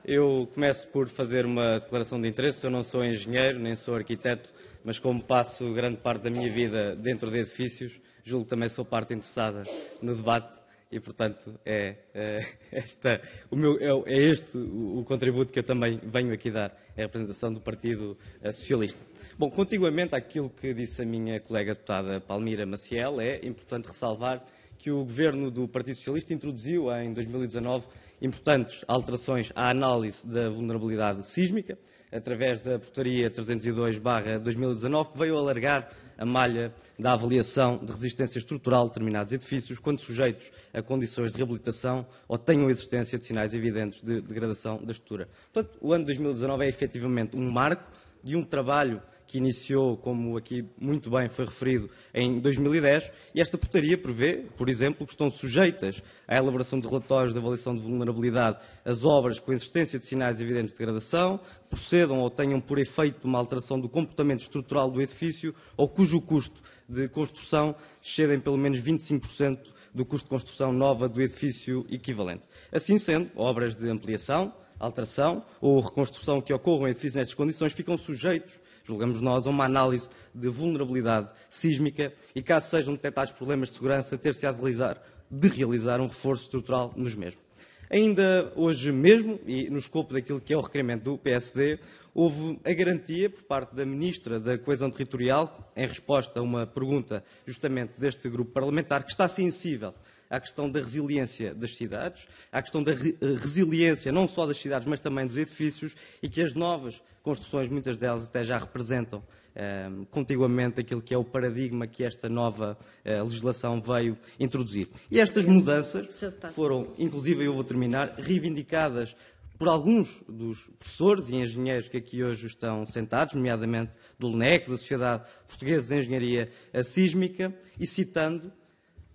Speaker 11: Eu começo por fazer uma declaração de interesse. Eu não sou engenheiro, nem sou arquiteto, mas como passo grande parte da minha vida dentro de edifícios, julgo que também sou parte interessada no debate e portanto é, é, esta, o meu, é, é este o, o, contributo que eu também venho aqui dar à é representação do Partido eh, Socialista. Bom, contiguamente àquilo que disse a minha colega deputada Palmira Maciel, é importante ressalvar que o governo do Partido Socialista introduziu em 2019 importantes alterações à análise da vulnerabilidade sísmica, através da portaria 302-2019, que veio alargar a malha da avaliação de resistência estrutural de determinados edifícios quando sujeitos a condições de reabilitação ou tenham existência de sinais evidentes de degradação da estrutura. Portanto, o ano 2019 é efetivamente um marco de um trabalho que iniciou, como aqui muito bem foi referido, em 2010, e esta portaria prevê, por exemplo, que estão sujeitas à elaboração de relatórios de avaliação de vulnerabilidade as obras com existência de sinais evidentes de degradação, procedam ou tenham por efeito uma alteração do comportamento estrutural do edifício ou cujo custo de construção exceda em pelo menos 25% do custo de construção nova do edifício equivalente. Assim sendo, obras de ampliação, alteração ou reconstrução que ocorram em edifícios nestas condições ficam sujeitos julgamos nós, a uma análise de vulnerabilidade sísmica e, caso sejam detectados problemas de segurança, ter-se a realizar, de realizar um reforço estrutural nos mesmos. Ainda hoje mesmo, e no escopo daquilo que é o requerimento do PSD, houve a garantia por parte da Ministra da Coesão Territorial, em resposta a uma pergunta justamente deste grupo parlamentar, que está sensível à questão da resiliência das cidades, à questão da re eh, resiliência não só das cidades, mas também dos edifícios, e que as novas construções, muitas delas até já representam eh, contiguamente aquilo que é o paradigma que esta nova eh, legislação veio introduzir. E estas mudanças foram, inclusive, eu vou terminar, reivindicadas por alguns dos professores e engenheiros que aqui hoje estão sentados, nomeadamente do LNEC, da Sociedade Portuguesa de Engenharia Sísmica, e citando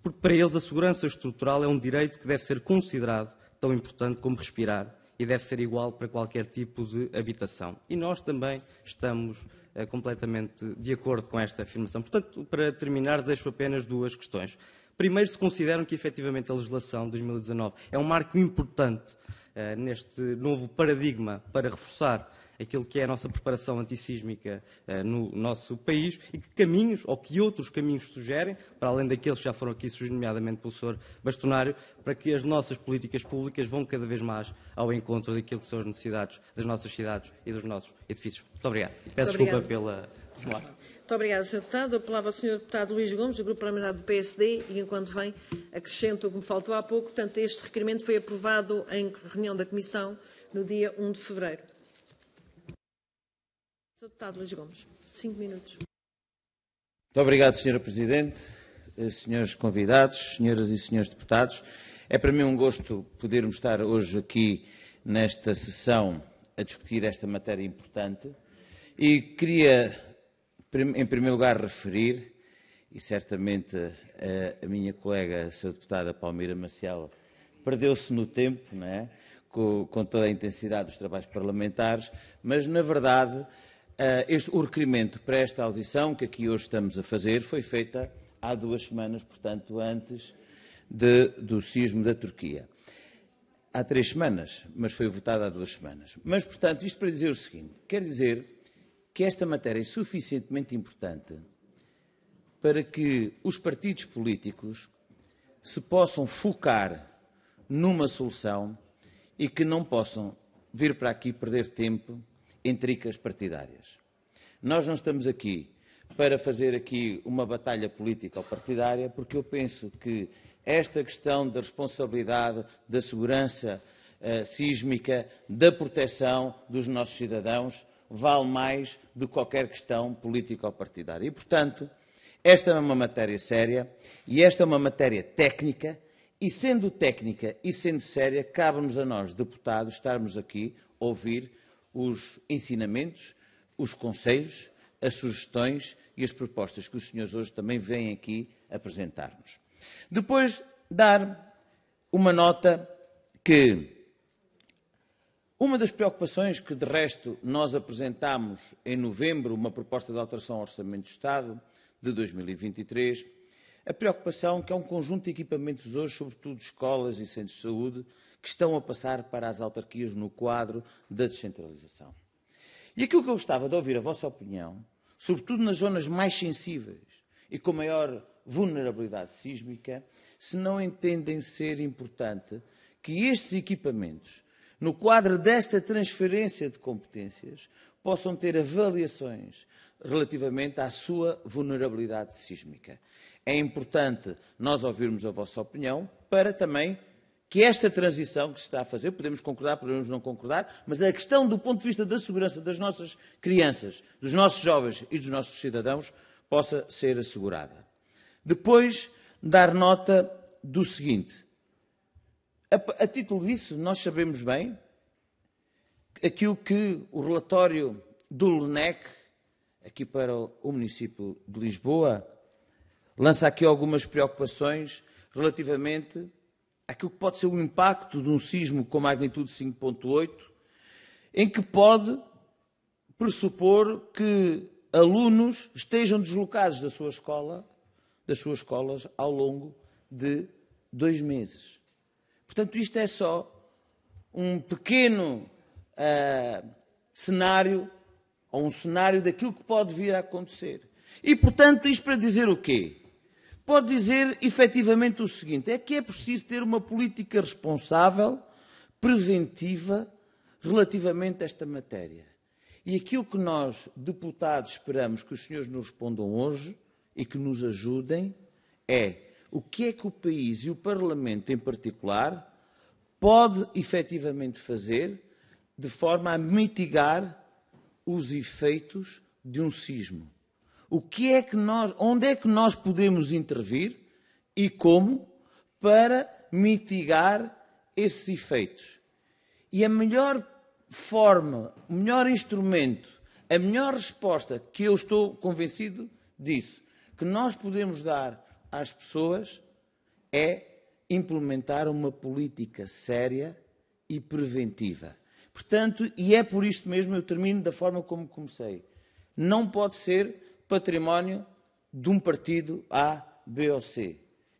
Speaker 11: porque para eles a segurança estrutural é um direito que deve ser considerado tão importante como respirar e deve ser igual para qualquer tipo de habitação. E nós também estamos eh, completamente de acordo com esta afirmação. Portanto, para terminar, deixo apenas duas questões. Primeiro, se consideram que efetivamente a legislação de 2019 é um marco importante eh, neste novo paradigma para reforçar aquilo que é a nossa preparação antissísmica eh, no nosso país e que caminhos, ou que outros caminhos sugerem, para além daqueles que já foram aqui sugeridos, nomeadamente pelo Sr. Bastonário, para que as nossas políticas públicas vão cada vez mais ao encontro daquilo que são as necessidades das nossas cidades e dos nossos edifícios. Muito obrigado. Peço Muito desculpa obrigado. pela...
Speaker 1: Muito obrigada, Sr. Deputado. A palavra ao Sr. Deputado Luís Gomes, do Grupo Parlamentar do PSD, e enquanto vem, acrescento o que me faltou há pouco. Portanto, este requerimento foi aprovado em reunião da Comissão no dia 1 de fevereiro. Deputado Luís Gomes, cinco minutos.
Speaker 12: Muito obrigado, Sra. Presidente, eh, Srs. convidados, Sras. e Srs. deputados. É para mim um gosto podermos estar hoje aqui nesta sessão a discutir esta matéria importante e queria, em primeiro lugar, referir, e certamente eh, a, minha colega, a Sra. deputada Palmira Maciel, perdeu-se no tempo, não é? com, toda a intensidade dos trabalhos parlamentares, mas, na verdade, eh, este, o requerimento para esta audição que aqui hoje estamos a fazer foi feita há duas semanas, portanto, antes de, do sismo da Turquia. Há três semanas, mas foi votado há duas semanas. Mas, portanto, isto para dizer o seguinte: quer dizer que esta matéria é suficientemente importante para que os partidos políticos se possam focar numa solução e que não possam vir para aqui perder tempo intricas partidárias. Nós não estamos aqui para fazer aqui uma batalha política ou partidária, porque eu penso que esta questão da responsabilidade, da segurança uh, sísmica, da proteção dos nossos cidadãos, vale mais do que qualquer questão política ou partidária. E, portanto, esta é uma matéria séria e esta é uma matéria técnica. E sendo técnica e sendo séria, cabe-nos a nós, deputados, estarmos aqui, ouvir os ensinamentos, os conselhos, as sugestões e as propostas que os senhores hoje também vêm aqui apresentar-nos. Depois, dar uma nota que uma das preocupações que, de resto, nós apresentámos em novembro, uma proposta de alteração ao Orçamento do Estado de 2023, a preocupação que é um conjunto de equipamentos hoje, sobretudo escolas e centros de saúde, que estão a passar para as autarquias no quadro da descentralização. E aquilo que eu gostava de ouvir a vossa opinião, sobretudo nas zonas mais sensíveis e com maior vulnerabilidade sísmica, se não entendem ser importante que estes equipamentos, no quadro desta transferência de competências, possam ter avaliações relativamente à sua vulnerabilidade sísmica. É importante nós ouvirmos a vossa opinião para também que esta transição que se está a fazer, podemos concordar, podemos não concordar, mas a questão do ponto de vista da segurança das nossas crianças, dos nossos jovens e dos nossos cidadãos possa ser assegurada. Depois, dar nota do seguinte. A, a título disso, nós sabemos bem aquilo que o relatório do LNEC, aqui para o município de Lisboa, lança aqui algumas preocupações relativamente aquilo que pode ser o impacto de um sismo com magnitude 5.8, em que pode pressupor que alunos estejam deslocados da sua escola, das suas escolas, ao longo de dois meses. Portanto, isto é só um pequeno uh, cenário, ou um cenário daquilo que pode vir a acontecer. E, portanto, isto para dizer o quê? pode dizer efetivamente o seguinte: é que é preciso ter uma política responsável, preventiva, relativamente a esta matéria. E aquilo que nós, deputados, esperamos que os senhores nos respondam hoje e que nos ajudem é o que é que o país e o Parlamento em particular pode efetivamente fazer de forma a mitigar os efeitos de um sismo. O que é que nós, onde é que nós podemos intervir e como para mitigar esses efeitos? E a melhor forma, o melhor instrumento, a melhor resposta que eu estou convencido disso, que nós podemos dar às pessoas é implementar uma política séria e preventiva. Portanto, e é por isto mesmo eu termino da forma como comecei. Não pode ser património de um partido A, B ou C.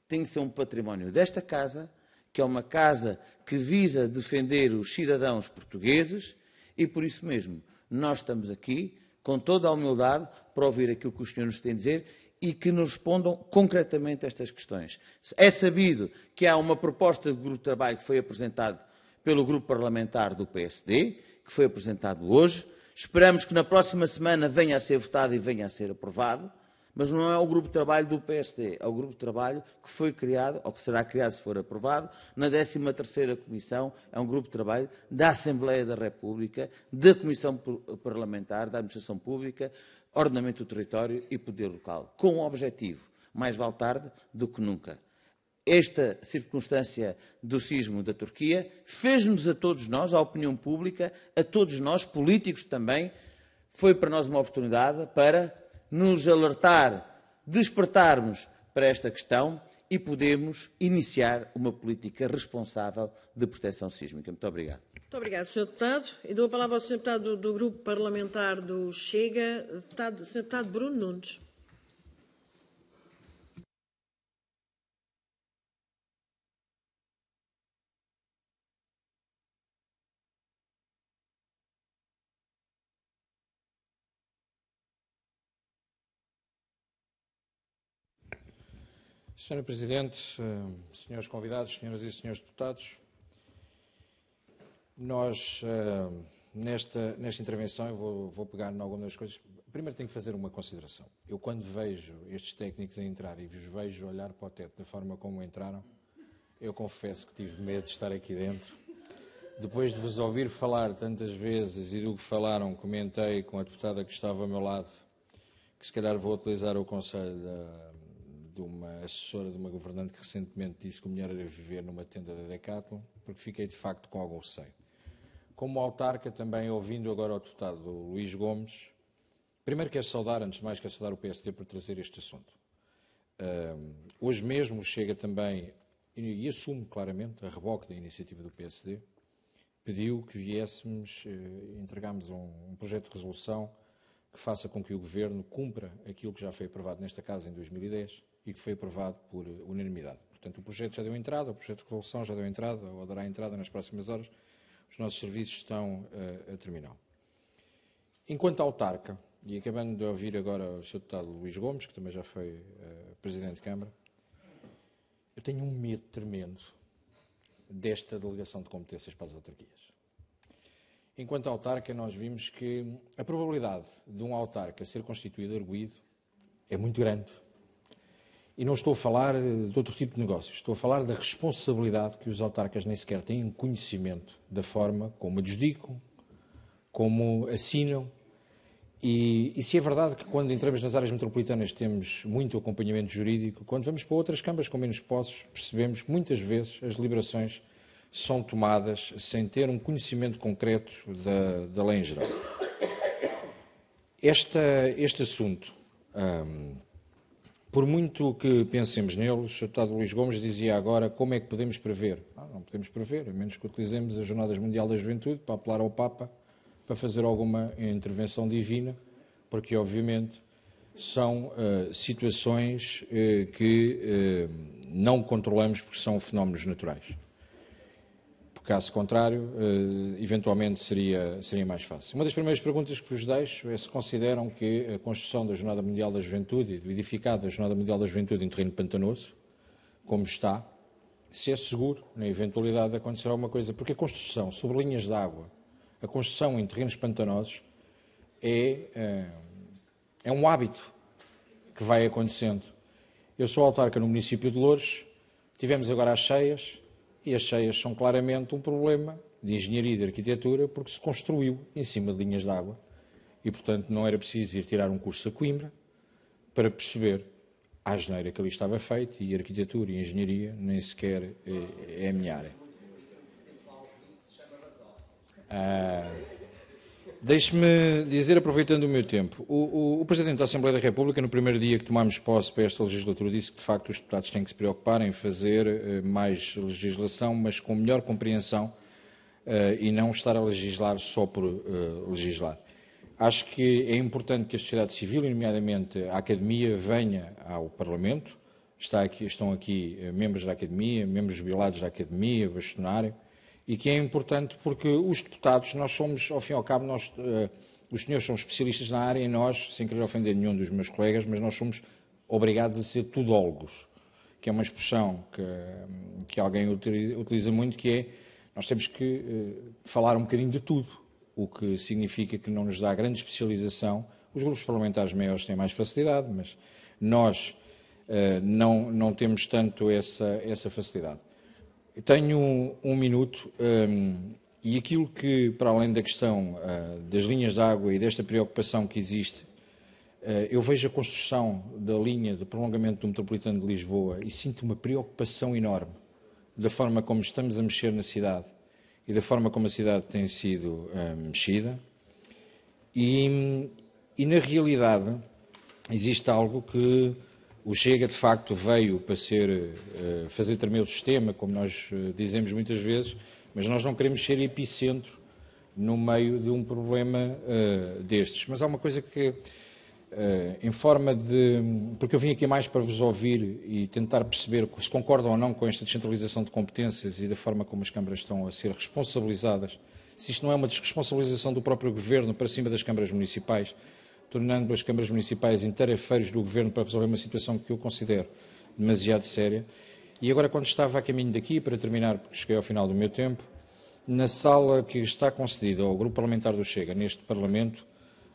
Speaker 12: Tem que ser um património desta Casa, que é uma Casa que visa defender os cidadãos portugueses e por isso mesmo nós estamos aqui, com toda a humildade, para ouvir aquilo que os senhores têm a dizer e que nos respondam concretamente estas questões. É sabido que há uma proposta de grupo de trabalho que foi apresentada pelo grupo parlamentar do PSD, que foi apresentado hoje, Esperamos que na próxima semana venha a ser votado e venha a ser aprovado, mas não é o grupo de trabalho do PSD, é o grupo de trabalho que foi criado, ou que será criado se for aprovado, na 13ª Comissão, é um grupo de trabalho da Assembleia da República, da Comissão Parlamentar, da Administração Pública, Ordenamento do Território e Poder Local, com o objetivo, mais vale tarde do que nunca, esta circunstância do sismo da Turquia fez-nos a todos nós, à opinião pública, a todos nós, políticos também, foi para nós uma oportunidade para nos alertar, despertarmos para esta questão e podemos iniciar uma política responsável de proteção sísmica. Muito obrigado.
Speaker 1: Muito obrigado, Sr. Deputado. E dou a palavra ao Sr. Deputado do, Grupo Parlamentar do Chega, deputado, Sr. Deputado Bruno Nunes.
Speaker 13: Senhora Presidente, eh, senhores convidados, senhoras e senhores deputados, nós, eh, nesta, nesta intervenção, eu vou, vou pegar em algumas coisas. Primeiro tenho que fazer uma consideração. Eu, quando vejo estes técnicos a entrar e vos vejo olhar para o teto da forma como entraram, eu confesso que tive medo de estar aqui dentro. Depois de vos ouvir falar tantas vezes e do que falaram, comentei com a deputada que estava ao meu lado, que se calhar vou utilizar o conselho da de uma assessora de uma governante que recentemente disse que o melhor era viver numa tenda da Decathlon, porque fiquei de facto com algum receio. Como autarca, também ouvindo agora o deputado Luís Gomes, primeiro quero saudar, antes de mais, quero saudar o PSD por trazer este assunto. Uh, hoje mesmo chega também, e, assumo claramente, a reboque da iniciativa do PSD, pediu que viéssemos, uh, eh, entregámos um, um projeto de resolução que faça com que o Governo cumpra aquilo que já foi aprovado nesta Casa em 2010, e que foi aprovado por unanimidade. Portanto, o projeto já deu entrada, o projeto de resolução já deu entrada, ou dará entrada nas próximas horas. Os nossos serviços estão eh, a, a terminar. Enquanto autarca, e acabando de ouvir agora o Sr. Deputado Luís Gomes, que também já foi uh, Presidente de Câmara, eu tenho um medo tremendo desta delegação de competências para as autarquias. Enquanto autarca, nós vimos que a probabilidade de um autarca ser constituído arguído é muito grande. E não estou a falar eh, de outro tipo de negócios, estou a falar da responsabilidade que os autarcas nem sequer têm conhecimento da forma como adjudicam, como assinam. E, e se é verdade que quando entramos nas áreas metropolitanas temos muito acompanhamento jurídico, quando vamos para outras câmaras com menos posses, percebemos que muitas vezes as deliberações são tomadas sem ter um conhecimento concreto da, da lei em geral. Esta, este assunto. Hum, por muito que pensemos neles, o Sr. Deputado Luís Gomes dizia agora como é que podemos prever. não podemos prever, a menos que utilizemos as Jornadas Mundial da Juventude para apelar ao Papa para fazer alguma intervenção divina, porque obviamente são uh, situações uh, que uh, não controlamos porque são fenómenos naturais. Caso contrário, eh, eventualmente seria, seria mais fácil. Uma das primeiras perguntas que vos deixo é se consideram que a construção da Jornada Mundial da Juventude, do edificado da Jornada Mundial da Juventude em terreno pantanoso, como está, se é seguro na eventualidade de acontecer alguma coisa. Porque a construção sobre linhas de água, a construção em terrenos pantanosos, é, eh, é um hábito que vai acontecendo. Eu sou autarca no município de Louros, tivemos agora as cheias, e as cheias são claramente um problema de engenharia e de arquitetura porque se construiu em cima de linhas de água e, portanto, não era preciso ir tirar um curso a Coimbra para perceber a geneira que ali estava feita e arquitetura e engenharia nem sequer é, é a minha área. Ah, Deixe-me dizer, aproveitando o meu tempo, o, o, o, Presidente da Assembleia da República, no primeiro dia que tomámos posse para esta legislatura, disse que, de facto, os deputados têm que se preocupar em fazer eh, mais legislação, mas com melhor compreensão eh, e não estar a legislar só por eh, legislar. Acho que é importante que a sociedade civil, nomeadamente a academia, venha ao Parlamento. Aqui, estão aqui membros da academia, membros jubilados da academia, bastonário e que é importante porque os deputados, nós somos, ao fim e ao cabo, nós, uh, os senhores são especialistas na área e nós, sem querer ofender nenhum dos meus colegas, mas nós somos obrigados a ser tudólogos, que é uma expressão que, eh, que alguém utiliza muito, que é nós temos que uh, falar um bocadinho de tudo, o que significa que não nos dá grande especialização. Os grupos parlamentares maiores têm mais facilidade, mas nós uh, não, não temos tanto essa, essa facilidade. Tenho um, um minuto um, e aquilo que, para além da questão uh, das linhas de água e desta preocupação que existe, uh, eu vejo a construção da linha de prolongamento do metropolitano de Lisboa e sinto uma preocupação enorme da forma como estamos a mexer na cidade e da forma como a cidade tem sido uh, mexida. E, e, na realidade, existe algo que o Chega, de facto, veio para ser, eh, fazer tremer o sistema, como nós eh, dizemos muitas vezes, mas nós não queremos ser epicentro no meio de um problema eh, destes. Mas há uma coisa que, em forma de. Porque eu vim aqui mais para vos ouvir e tentar perceber se concordam ou não com esta descentralização de competências e da forma como as câmaras estão a ser responsabilizadas, se isto não é uma desresponsabilização do próprio governo para cima das câmaras municipais tornando as câmaras municipais em tarefeiros do governo para resolver uma situação que eu considero demasiado séria. E agora, quando estava a caminho daqui, para terminar, porque cheguei ao final do meu tempo, na sala que está concedida ao grupo parlamentar do Chega, neste Parlamento,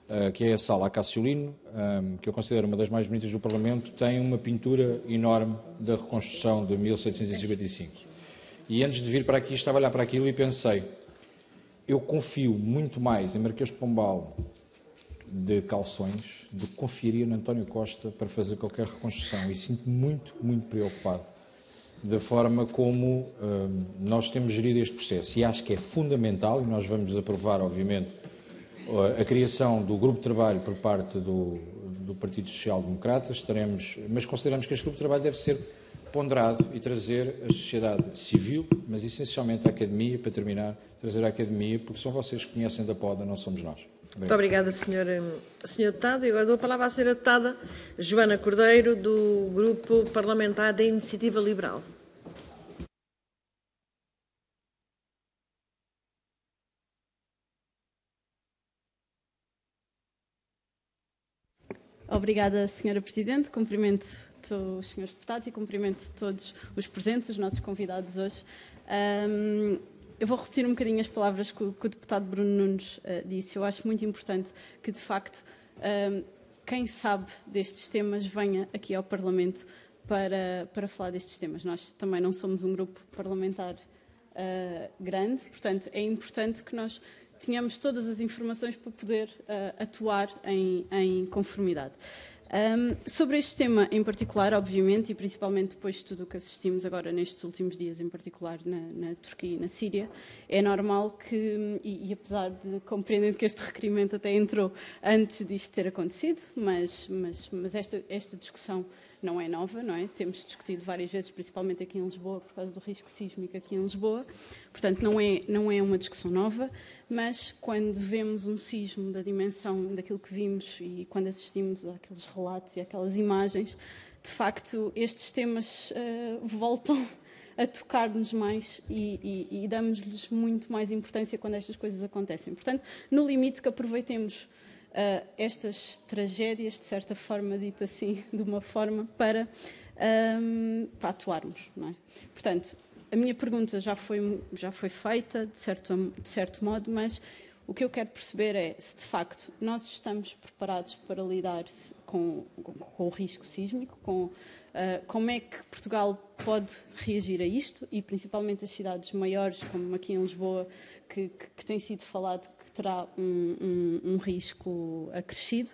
Speaker 13: eh, que é a sala Acaciolino, ehm, que eu considero uma das mais bonitas do Parlamento, tem uma pintura enorme da reconstrução de 1755. E antes de vir para aqui, estava a olhar para aquilo e pensei, eu confio muito mais em Marquês de Pombal de calções do que confiaria no António Costa para fazer qualquer reconstrução e sinto-me muito, muito preocupado da forma como hum, nós temos gerido este processo. E acho que é fundamental, e nós vamos aprovar, obviamente, a criação do grupo de trabalho por parte do, do Partido Social Democrata, estaremos, mas consideramos que este grupo de trabalho deve ser ponderado e trazer a sociedade civil, mas essencialmente a academia, para terminar, trazer a academia, porque são vocês que conhecem da poda, não somos nós. Muito
Speaker 1: obrigada, Sr. senhor deputado. E agora dou a palavra à Sra. deputada Joana Cordeiro, do Grupo Parlamentar da Iniciativa Liberal.
Speaker 14: Obrigada, senhora presidente. Cumprimento os Srs. deputados e cumprimento todos os presentes, os nossos convidados hoje. Um, eu vou repetir um bocadinho as palavras que o, que o deputado Bruno Nunes uh, disse. Eu acho muito importante que, de facto, ehm, quem sabe destes temas venha aqui ao Parlamento para, para falar destes temas. Nós também não somos um grupo parlamentar uh, grande, portanto, é importante que nós tenhamos todas as informações para poder eh, atuar em, em conformidade. Um, sobre este tema em particular, obviamente, e principalmente depois de tudo o que assistimos agora nestes últimos dias, em particular na, na Turquia e na Síria, é normal que, e, e, apesar de compreendendo que este requerimento até entrou antes disto ter acontecido, mas, mas, mas esta, esta discussão não é nova, não é? Temos discutido várias vezes, principalmente aqui em Lisboa, por causa do risco sísmico aqui em Lisboa. Portanto, não é, não é uma discussão nova, mas quando vemos um sismo da dimensão daquilo que vimos e quando assistimos àqueles relatos e àquelas imagens, de facto, estes temas uh, voltam a tocar-nos mais e, e, e damos-lhes muito mais importância quando estas coisas acontecem. Portanto, no limite que aproveitemos uh, estas tragédias, de certa forma, dito assim, de uma forma, para, um, ehm, para atuarmos. É? Portanto, a minha pergunta já foi, já foi feita, de certo, de certo modo, mas o que eu quero perceber é se, de facto, nós estamos preparados para lidar com, com, com o risco sísmico, com, uh, como é que Portugal pode reagir a isto e, principalmente, as cidades maiores, como aqui em Lisboa, que, que, que tem sido falado terá um, um, um risco acrescido.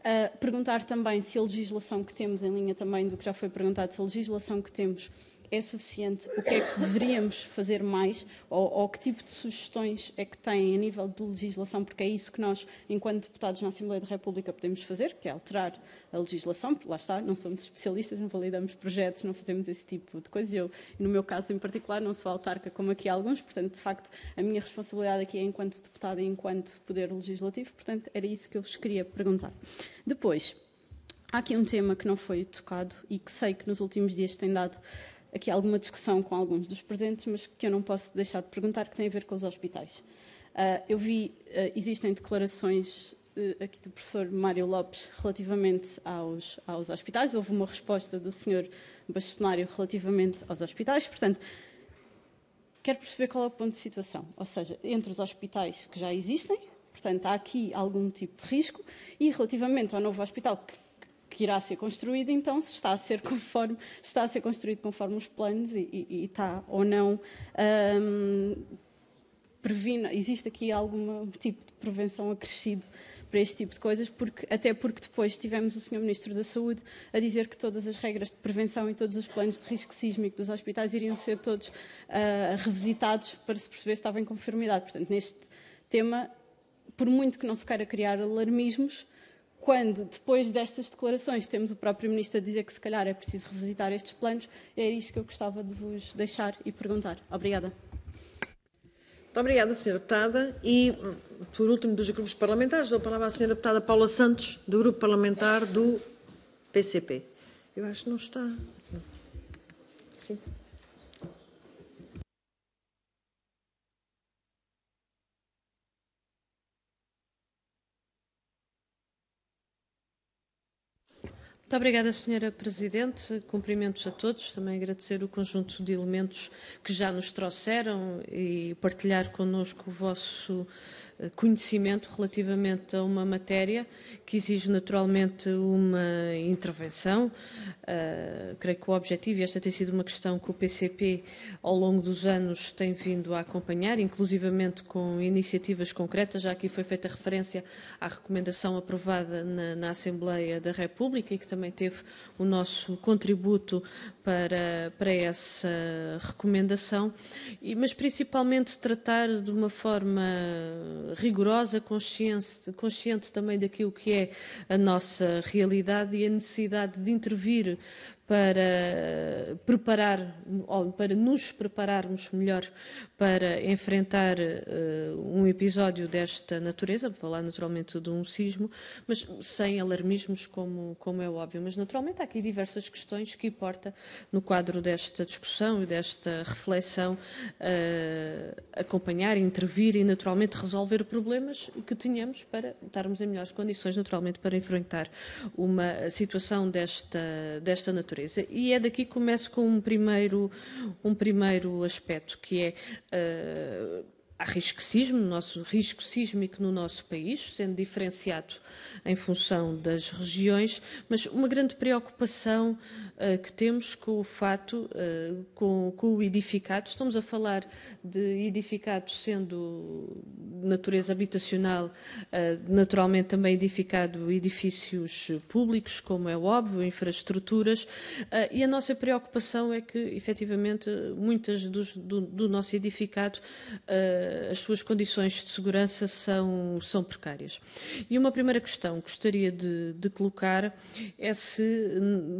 Speaker 14: Uh, perguntar também se a legislação que temos, em linha também do que já foi perguntado, se a legislação que temos é suficiente? O que é que deveríamos fazer mais? Ou, ou, que tipo de sugestões é que têm a nível de legislação? Porque é isso que nós, enquanto deputados na Assembleia da República, podemos fazer, que é alterar a legislação. Porque Lá está, não somos especialistas, não validamos projetos, não fazemos esse tipo de coisa. Eu, no meu caso em particular, não sou autarca como aqui alguns, portanto, de facto, a minha responsabilidade aqui é enquanto deputada e enquanto poder legislativo. Portanto, era isso que eu vos queria perguntar. Depois... Há aqui um tema que não foi tocado e que sei que nos últimos dias tem dado aqui alguma discussão com alguns dos presentes, mas que eu não posso deixar de perguntar, que tem a ver com os hospitais. Uh, eu vi, uh, existem declarações uh, aqui do professor Mário Lopes relativamente aos, aos hospitais. Houve uma resposta do senhor Bastonário relativamente aos hospitais. Portanto, quero perceber qual é o ponto de situação. Ou seja, entre os hospitais que já existem, portanto, há aqui algum tipo de risco, e relativamente ao novo hospital que que irá ser construído, então está a ser conforme está a ser construído conforme os planos e, e, e está ou não um, previno, existe aqui algum tipo de prevenção acrescido para este tipo de coisas, porque, até porque depois tivemos o Sr. Ministro da Saúde a dizer que todas as regras de prevenção e todos os planos de risco sísmico dos hospitais iriam ser todos uh, revisitados para se perceber se estava em conformidade. Portanto, neste tema, por muito que não se queira criar alarmismos, quando, depois destas declarações, temos o próprio Ministro a dizer que se calhar é preciso revisitar estes planos, é isto que eu gostava de vos deixar e perguntar. Obrigada.
Speaker 1: Muito obrigada, Sra. Deputada. E, por último, dos grupos parlamentares, dou a palavra à Sra. Deputada Paula Santos, do Grupo Parlamentar do PCP. Eu acho que não está. Sim.
Speaker 15: Muito obrigada, Senhora Presidente. Cumprimentos a todos. Também agradecer o conjunto de elementos que já nos trouxeram e partilhar connosco o vosso conhecimento relativamente a uma matéria que exige naturalmente uma intervenção. Uh, creio que o objetivo, e esta tem sido uma questão que o PCP ao longo dos anos tem vindo a acompanhar, inclusivamente com iniciativas concretas, já aqui foi feita referência à recomendação aprovada na, na Assembleia da República e que também teve o nosso contributo para, para essa recomendação, e, mas principalmente tratar de uma forma rigorosa, consciente, consciente também daquilo que é a nossa realidade e a necessidade de intervir para preparar para nos prepararmos melhor para enfrentar uh, um episódio desta natureza, vou falar naturalmente de um sismo, mas sem alarmismos como, como é óbvio. Mas naturalmente há aqui diversas questões que importa no quadro desta discussão e desta reflexão uh, acompanhar, intervir e naturalmente resolver problemas que tenhamos para estarmos em melhores condições naturalmente para enfrentar uma situação desta, desta natureza. E é daqui que começo com um primeiro, um primeiro aspecto, que é. Uh, ah, risco sismo, nosso risco sísmico no nosso país, sendo diferenciado em função das regiões, mas uma grande preocupação eh, que temos com o fato, uh, com, com, o edificado. Estamos a falar de edificado sendo de natureza habitacional, eh, naturalmente também edificado edifícios públicos, como é óbvio, infraestruturas, e a nossa preocupação é que, efetivamente, muitas dos, do, do nosso edificado, as suas condições de segurança são, são precárias. E uma primeira questão que gostaria de, de colocar é se,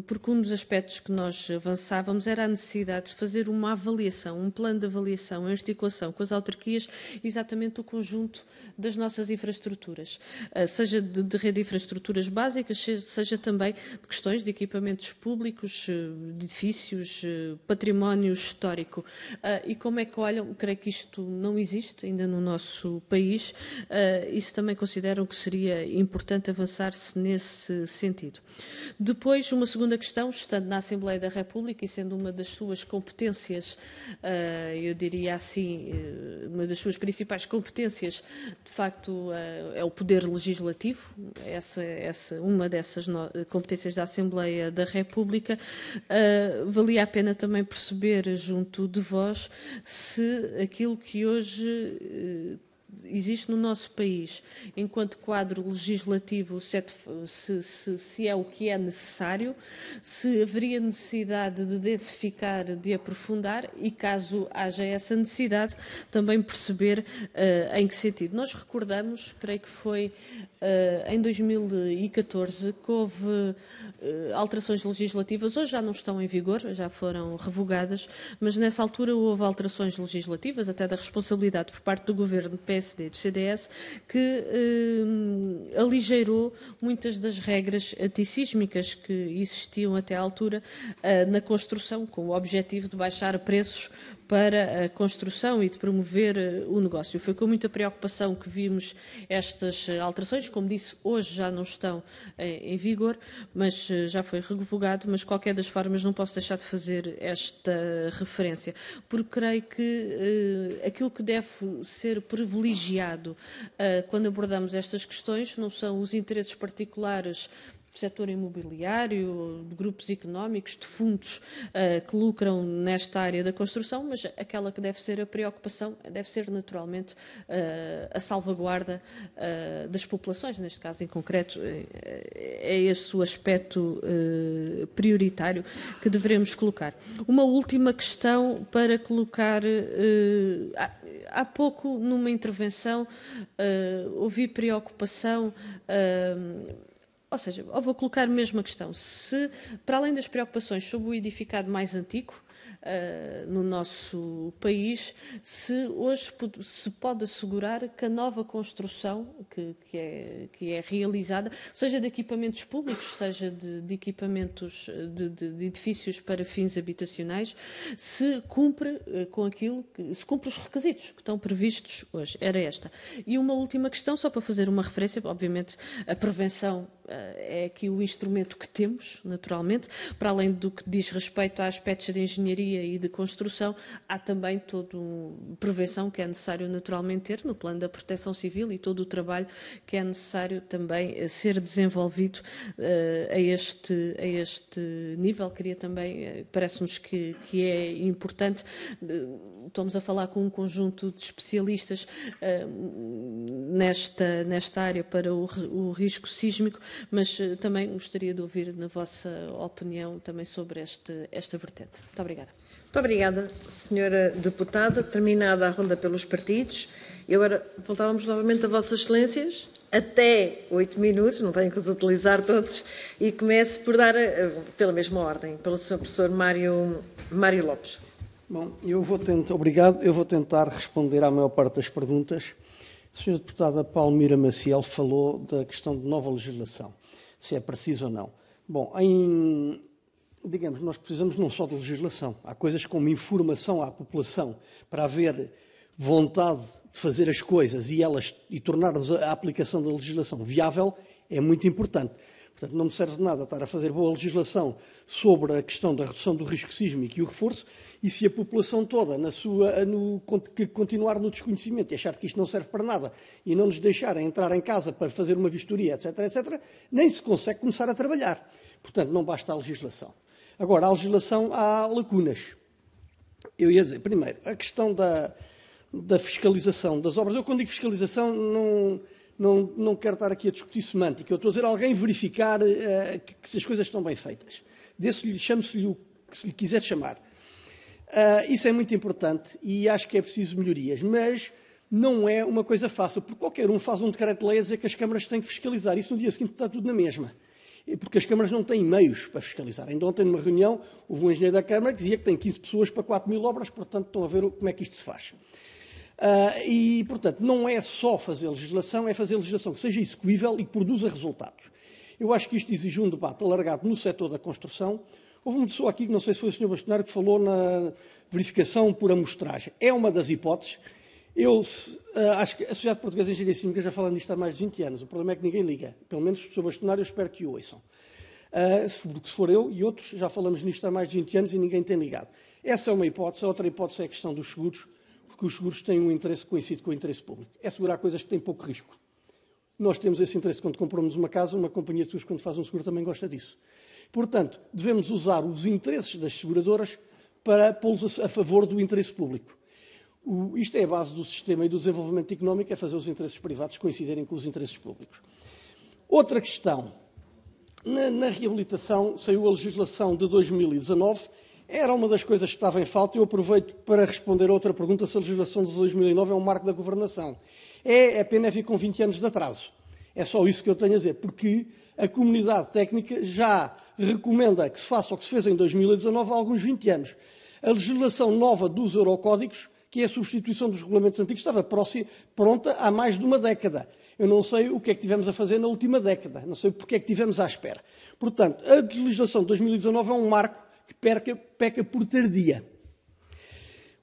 Speaker 15: porque um dos aspectos aspectos que nós avançávamos era a necessidade de fazer uma avaliação, um plano de avaliação em articulação com as autarquias, exatamente do conjunto das nossas infraestruturas, ah, seja de, de rede de infraestruturas básicas, seja também de questões de equipamentos públicos, ah, edifícios, ah, património histórico. E como é que olham? Creio que isto não existe ainda no nosso país e se também consideram que seria importante avançar-se nesse sentido. Depois, uma segunda questão está portanto, na Assembleia da República e sendo uma das suas competências, eh, eu diria assim, eh, uma das suas principais competências, de facto, eh, é o poder legislativo, essa, essa uma dessas competências da Assembleia da República. Valia a pena também perceber, junto de vós, se aquilo que hoje existe no nosso país, enquanto quadro legislativo, é se, se, se, é o que é necessário, se haveria necessidade de densificar, de aprofundar e, caso haja essa necessidade, também perceber uh, em que sentido. Nós recordamos, creio que foi Uh, em 2014, que houve uh, alterações legislativas, hoje já não estão em vigor, já foram revogadas, mas nessa altura houve alterações legislativas, até da responsabilidade por parte do governo PSD e do CDS, que uh, aligeirou muitas das regras antissísmicas que existiam até à altura na construção, com o objetivo de baixar preços para a construção e de promover eh, o negócio. Foi com muita preocupação que vimos estas eh, alterações, como disse, hoje já não estão eh, em vigor, mas já foi revogado, mas qualquer das formas não posso deixar de fazer esta referência, porque creio que aquilo que deve ser privilegiado quando abordamos estas questões não são os interesses particulares do setor imobiliário, de grupos económicos, de fundos uh, que lucram nesta área da construção, mas aquela que deve ser a preocupação deve ser naturalmente uh, a salvaguarda uh, das populações, neste caso em concreto, é esse o aspecto prioritário que devemos colocar. Uma última questão para colocar. há pouco, numa intervenção, ouvi preocupação ou seja, eu vou colocar mesmo a questão: se, para além das preocupações sobre o edificado mais antigo, Uh, no nosso país, se hoje se pode assegurar que a nova construção que, que, é, que é, realizada, seja de equipamentos públicos, seja de, de equipamentos de, de, de, edifícios para fins habitacionais, se cumpre eh, com aquilo, se cumpre os requisitos que estão previstos hoje. Era esta. E uma última questão, só para fazer uma referência, obviamente a prevenção eh, é aqui o instrumento que temos, naturalmente. Para além do que diz respeito a aspectos de engenharia e de construção, há também toda prevenção que é necessário naturalmente ter no plano da proteção civil e todo o trabalho que é necessário também eh, ser desenvolvido eh, a, este, a este nível. Queria também, parece-nos que, que é importante, estamos a falar com um conjunto de especialistas nesta, nesta área para o, o risco sísmico mas eh, também gostaria de ouvir na vossa opinião também sobre este, esta vertente. Muito obrigada. Muito obrigada,
Speaker 1: senhora deputada. Terminada a ronda pelos partidos, e agora voltávamos novamente a vossas excelências até oito minutos, não tenho que os utilizar todos, e começo por dar, eh, pela mesma ordem, pelo Sr. Professor Mário, Mário Lopes.
Speaker 3: Bom, eu vou tentar, obrigado, eu vou tentar responder à maior parte das perguntas. Senhora Deputada Palmira Maciel falou da questão de nova legislação, se é preciso ou não. Bom, em, digamos, nós precisamos não só de legislação, há coisas como informação à população para haver vontade de fazer as coisas e elas e tornarmos a aplicação da legislação viável é muito importante. Portanto, não me serve de nada estar a fazer boa legislação sobre a questão da redução do risco sísmico e o reforço, e se a população toda na sua, no, continuar no desconhecimento e achar que isto não serve para nada e não nos deixarem entrar em casa para fazer uma vistoria, etc., etc., nem se consegue começar a trabalhar. Portanto, não basta a legislação. Agora, a legislação há lacunas. Eu ia dizer, primeiro, a questão da, da fiscalização das obras. Eu, quando digo fiscalização, não não, não quero estar aqui a discutir semântica. Eu estou a dizer alguém verificar uh, que, que, se as coisas estão bem feitas. Desse-lhe, chame-se-lhe o que se lhe quiser chamar. Uh, isso é muito importante e acho que é preciso melhorias, mas não é uma coisa fácil, porque qualquer um faz um decreto-lei a dizer que as câmaras têm que fiscalizar. Isso no dia seguinte está tudo na mesma. Eh, porque as câmaras não têm meios para fiscalizar. Ainda ontem, numa reunião, houve um engenheiro da Câmara que dizia que tem 15 pessoas para 4 mil obras, portanto, estão a ver como é que isto se faz. Uh, e, portanto, não é só fazer legislação, é fazer legislação que seja execuível e que produza resultados. Eu acho que isto exige um debate alargado no setor da construção. Houve uma pessoa aqui, que não sei se foi o Sr. Bastonário, que falou na verificação por amostragem. É uma das hipóteses. Eu uh, acho que a Sociedade Portuguesa de Engenharia Cívica já fala nisto há mais de 20 anos. O problema é que ninguém liga. Pelo menos o Sr. Bastonário, eu espero que o ouçam. Uh, se for eu e outros, já falamos nisto há mais de 20 anos e ninguém tem ligado. Essa é uma hipótese. A outra hipótese é a questão dos seguros porque os seguros têm um interesse conhecido com o interesse público. É segurar coisas que têm pouco risco. Nós temos esse interesse quando compramos uma casa, uma companhia de seguros, quando faz um seguro, também gosta disso. Portanto, devemos usar os interesses das seguradoras para pô-los a favor do interesse público. O, isto é a base do sistema e do desenvolvimento económico, é fazer os interesses privados coincidirem com os interesses públicos. Outra questão. Na, na reabilitação, saiu a legislação de 2019 era uma das coisas que estava em falta e eu aproveito para responder outra pergunta se a legislação de 2009 é um marco da governação. É, é a é vir com 20 anos de atraso. É só isso que eu tenho a dizer, porque a comunidade técnica já recomenda que se faça o que se fez em 2019 há alguns 20 anos. A legislação nova dos eurocódigos, que é a substituição dos regulamentos antigos, estava próxima, pronta há mais de uma década. Eu não sei o que é que tivemos a fazer na última década, não sei porque é que tivemos à espera. Portanto, a legislação de 2019 é um marco que peca por tardia.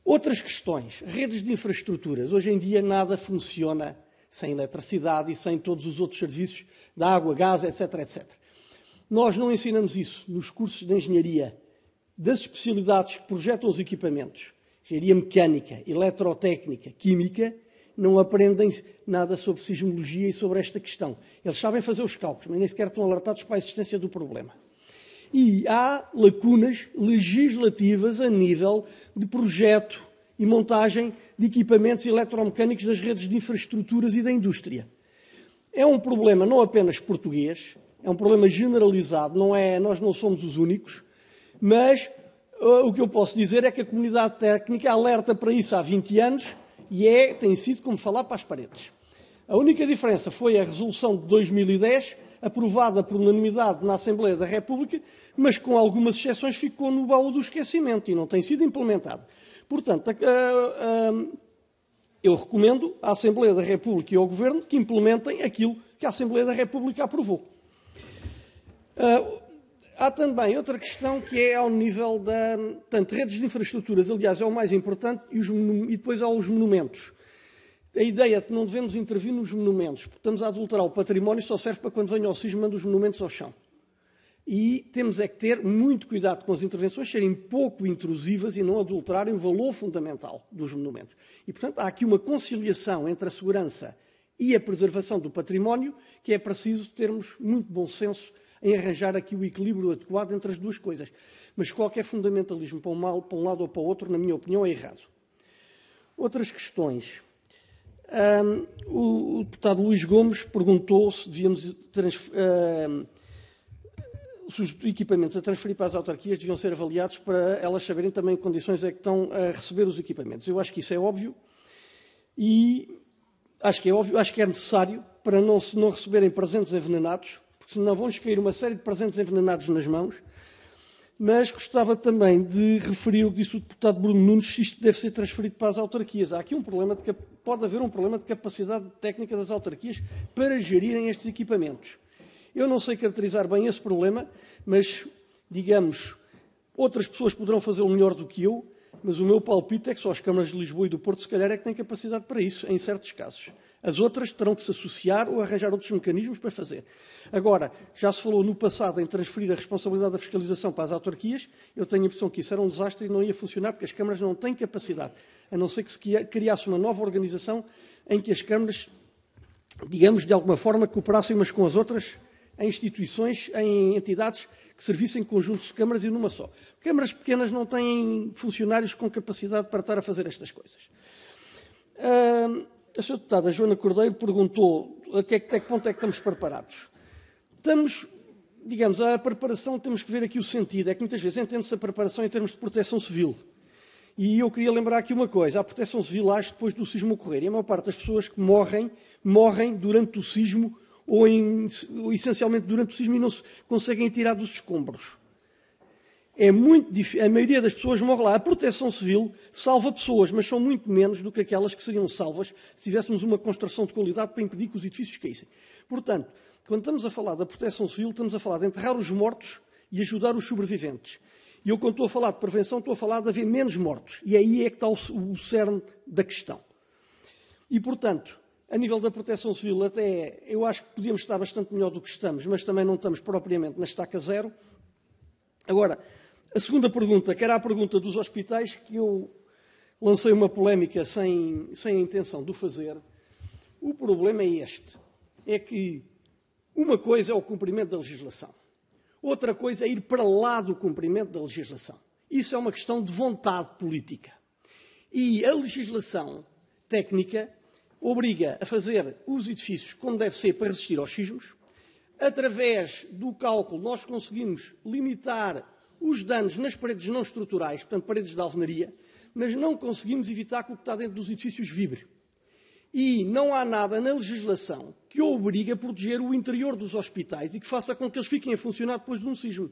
Speaker 3: Outras questões, redes de infraestruturas. Hoje em dia nada funciona sem eletricidade e sem todos os outros serviços da água, gás, etc, etc. Nós não ensinamos isso nos cursos de engenharia das especialidades que projetam os equipamentos, engenharia mecânica, eletrotécnica, química, não aprendem nada sobre sismologia e sobre esta questão. Eles sabem fazer os cálculos, mas nem sequer estão alertados para a existência do problema e há lacunas legislativas a nível de projeto e montagem de equipamentos eletromecânicos das redes de infraestruturas e da indústria. É um problema não apenas português, é um problema generalizado, não é, nós não somos os únicos, mas eh, o que eu posso dizer é que a comunidade técnica alerta para isso há 20 anos e é, tem sido como falar para as paredes. A única diferença foi a resolução de 2010, aprovada por unanimidade na Assembleia da República, mas com algumas exceções ficou no baú do esquecimento e não tem sido implementada. Portanto, eu recomendo à Assembleia da República e ao Governo que implementem aquilo que a Assembleia da República aprovou. Ah, há também outra questão que é ao nível da tanto redes de infraestruturas, aliás, é o mais importante, e, os, e depois há os monumentos. A ideia de é que não devemos intervir nos monumentos, porque estamos a adulterar o património, só serve para quando venha o sismo manda os monumentos ao chão. E temos é que ter muito cuidado com as intervenções serem pouco intrusivas e não adulterarem o valor fundamental dos monumentos. E, portanto, há aqui uma conciliação entre a segurança e a preservação do património que é preciso termos muito bom senso em arranjar aqui o equilíbrio adequado entre as duas coisas. Mas qualquer fundamentalismo para um, mal, para um lado ou para o outro, na minha opinião, é errado. Outras questões. Um, o, deputado Luís Gomes perguntou se devíamos um, se os equipamentos a transferir para as autarquias deviam ser avaliados para elas saberem também que condições é que estão a receber os equipamentos. Eu acho que isso é óbvio e acho que é óbvio, acho que é necessário para não se não receberem presentes envenenados, porque senão vão-lhes cair uma série de presentes envenenados nas mãos. Mas gostava também de referir o que disse o deputado Bruno Nunes, se isto deve ser transferido para as autarquias. Há aqui um problema de, capacidade pode haver um problema de capacidade técnica das autarquias para gerirem estes equipamentos. Eu não sei caracterizar bem esse problema, mas, digamos, outras pessoas poderão fazê-lo melhor do que eu, mas o meu palpite é que só as câmaras de Lisboa e do Porto, se calhar, é que têm capacidade para isso, em certos casos. As outras terão que se associar ou arranjar outros mecanismos para fazer. Agora, já se falou no passado em transferir a responsabilidade da fiscalização para as autarquias. Eu tenho a impressão que isso era um desastre e não ia funcionar porque as câmaras não têm capacidade, a não ser que se criasse uma nova organização em que as câmaras, digamos, de alguma forma, cooperassem umas com as outras em instituições, em entidades que servissem conjuntos de câmaras e numa só. Câmaras pequenas não têm funcionários com capacidade para estar a fazer estas coisas. Uh, a senhora Deputada Joana Cordeiro perguntou até que, até que ponto é que estamos preparados. Estamos, digamos, a preparação, temos que ver aqui o sentido. É que muitas vezes entende-se a preparação em termos de proteção civil. E eu queria lembrar aqui uma coisa: a proteção civil age depois do sismo ocorrer. E a maior parte das pessoas que morrem, morrem durante o sismo ou, em, ou essencialmente durante o sismo e não se conseguem tirar dos escombros é muito difícil. A maioria das pessoas morre lá. A proteção civil salva pessoas, mas são muito menos do que aquelas que seriam salvas se tivéssemos uma construção de qualidade para impedir que os edifícios caíssem. Portanto, quando estamos a falar da proteção civil, estamos a falar de enterrar os mortos e ajudar os sobreviventes. E eu, quando estou a falar de prevenção, estou a falar de haver menos mortos. E aí é que está o, cerne da questão. E, portanto, a nível da proteção civil, até eu acho que podíamos estar bastante melhor do que estamos, mas também não estamos propriamente na estaca zero. Agora, a segunda pergunta, que era a pergunta dos hospitais, que eu lancei uma polémica sem, sem a intenção de o fazer. O problema é este: é que uma coisa é o cumprimento da legislação, outra coisa é ir para lá do cumprimento da legislação. Isso é uma questão de vontade política. E a legislação técnica obriga a fazer os edifícios como deve ser para resistir aos sismos. Através do cálculo, nós conseguimos limitar os danos nas paredes não estruturais, portanto, paredes de alvenaria, mas não conseguimos evitar que o que está dentro dos edifícios vibre. E não há nada na legislação que obrigue a proteger o interior dos hospitais e que faça com que eles fiquem a funcionar depois de um sismo.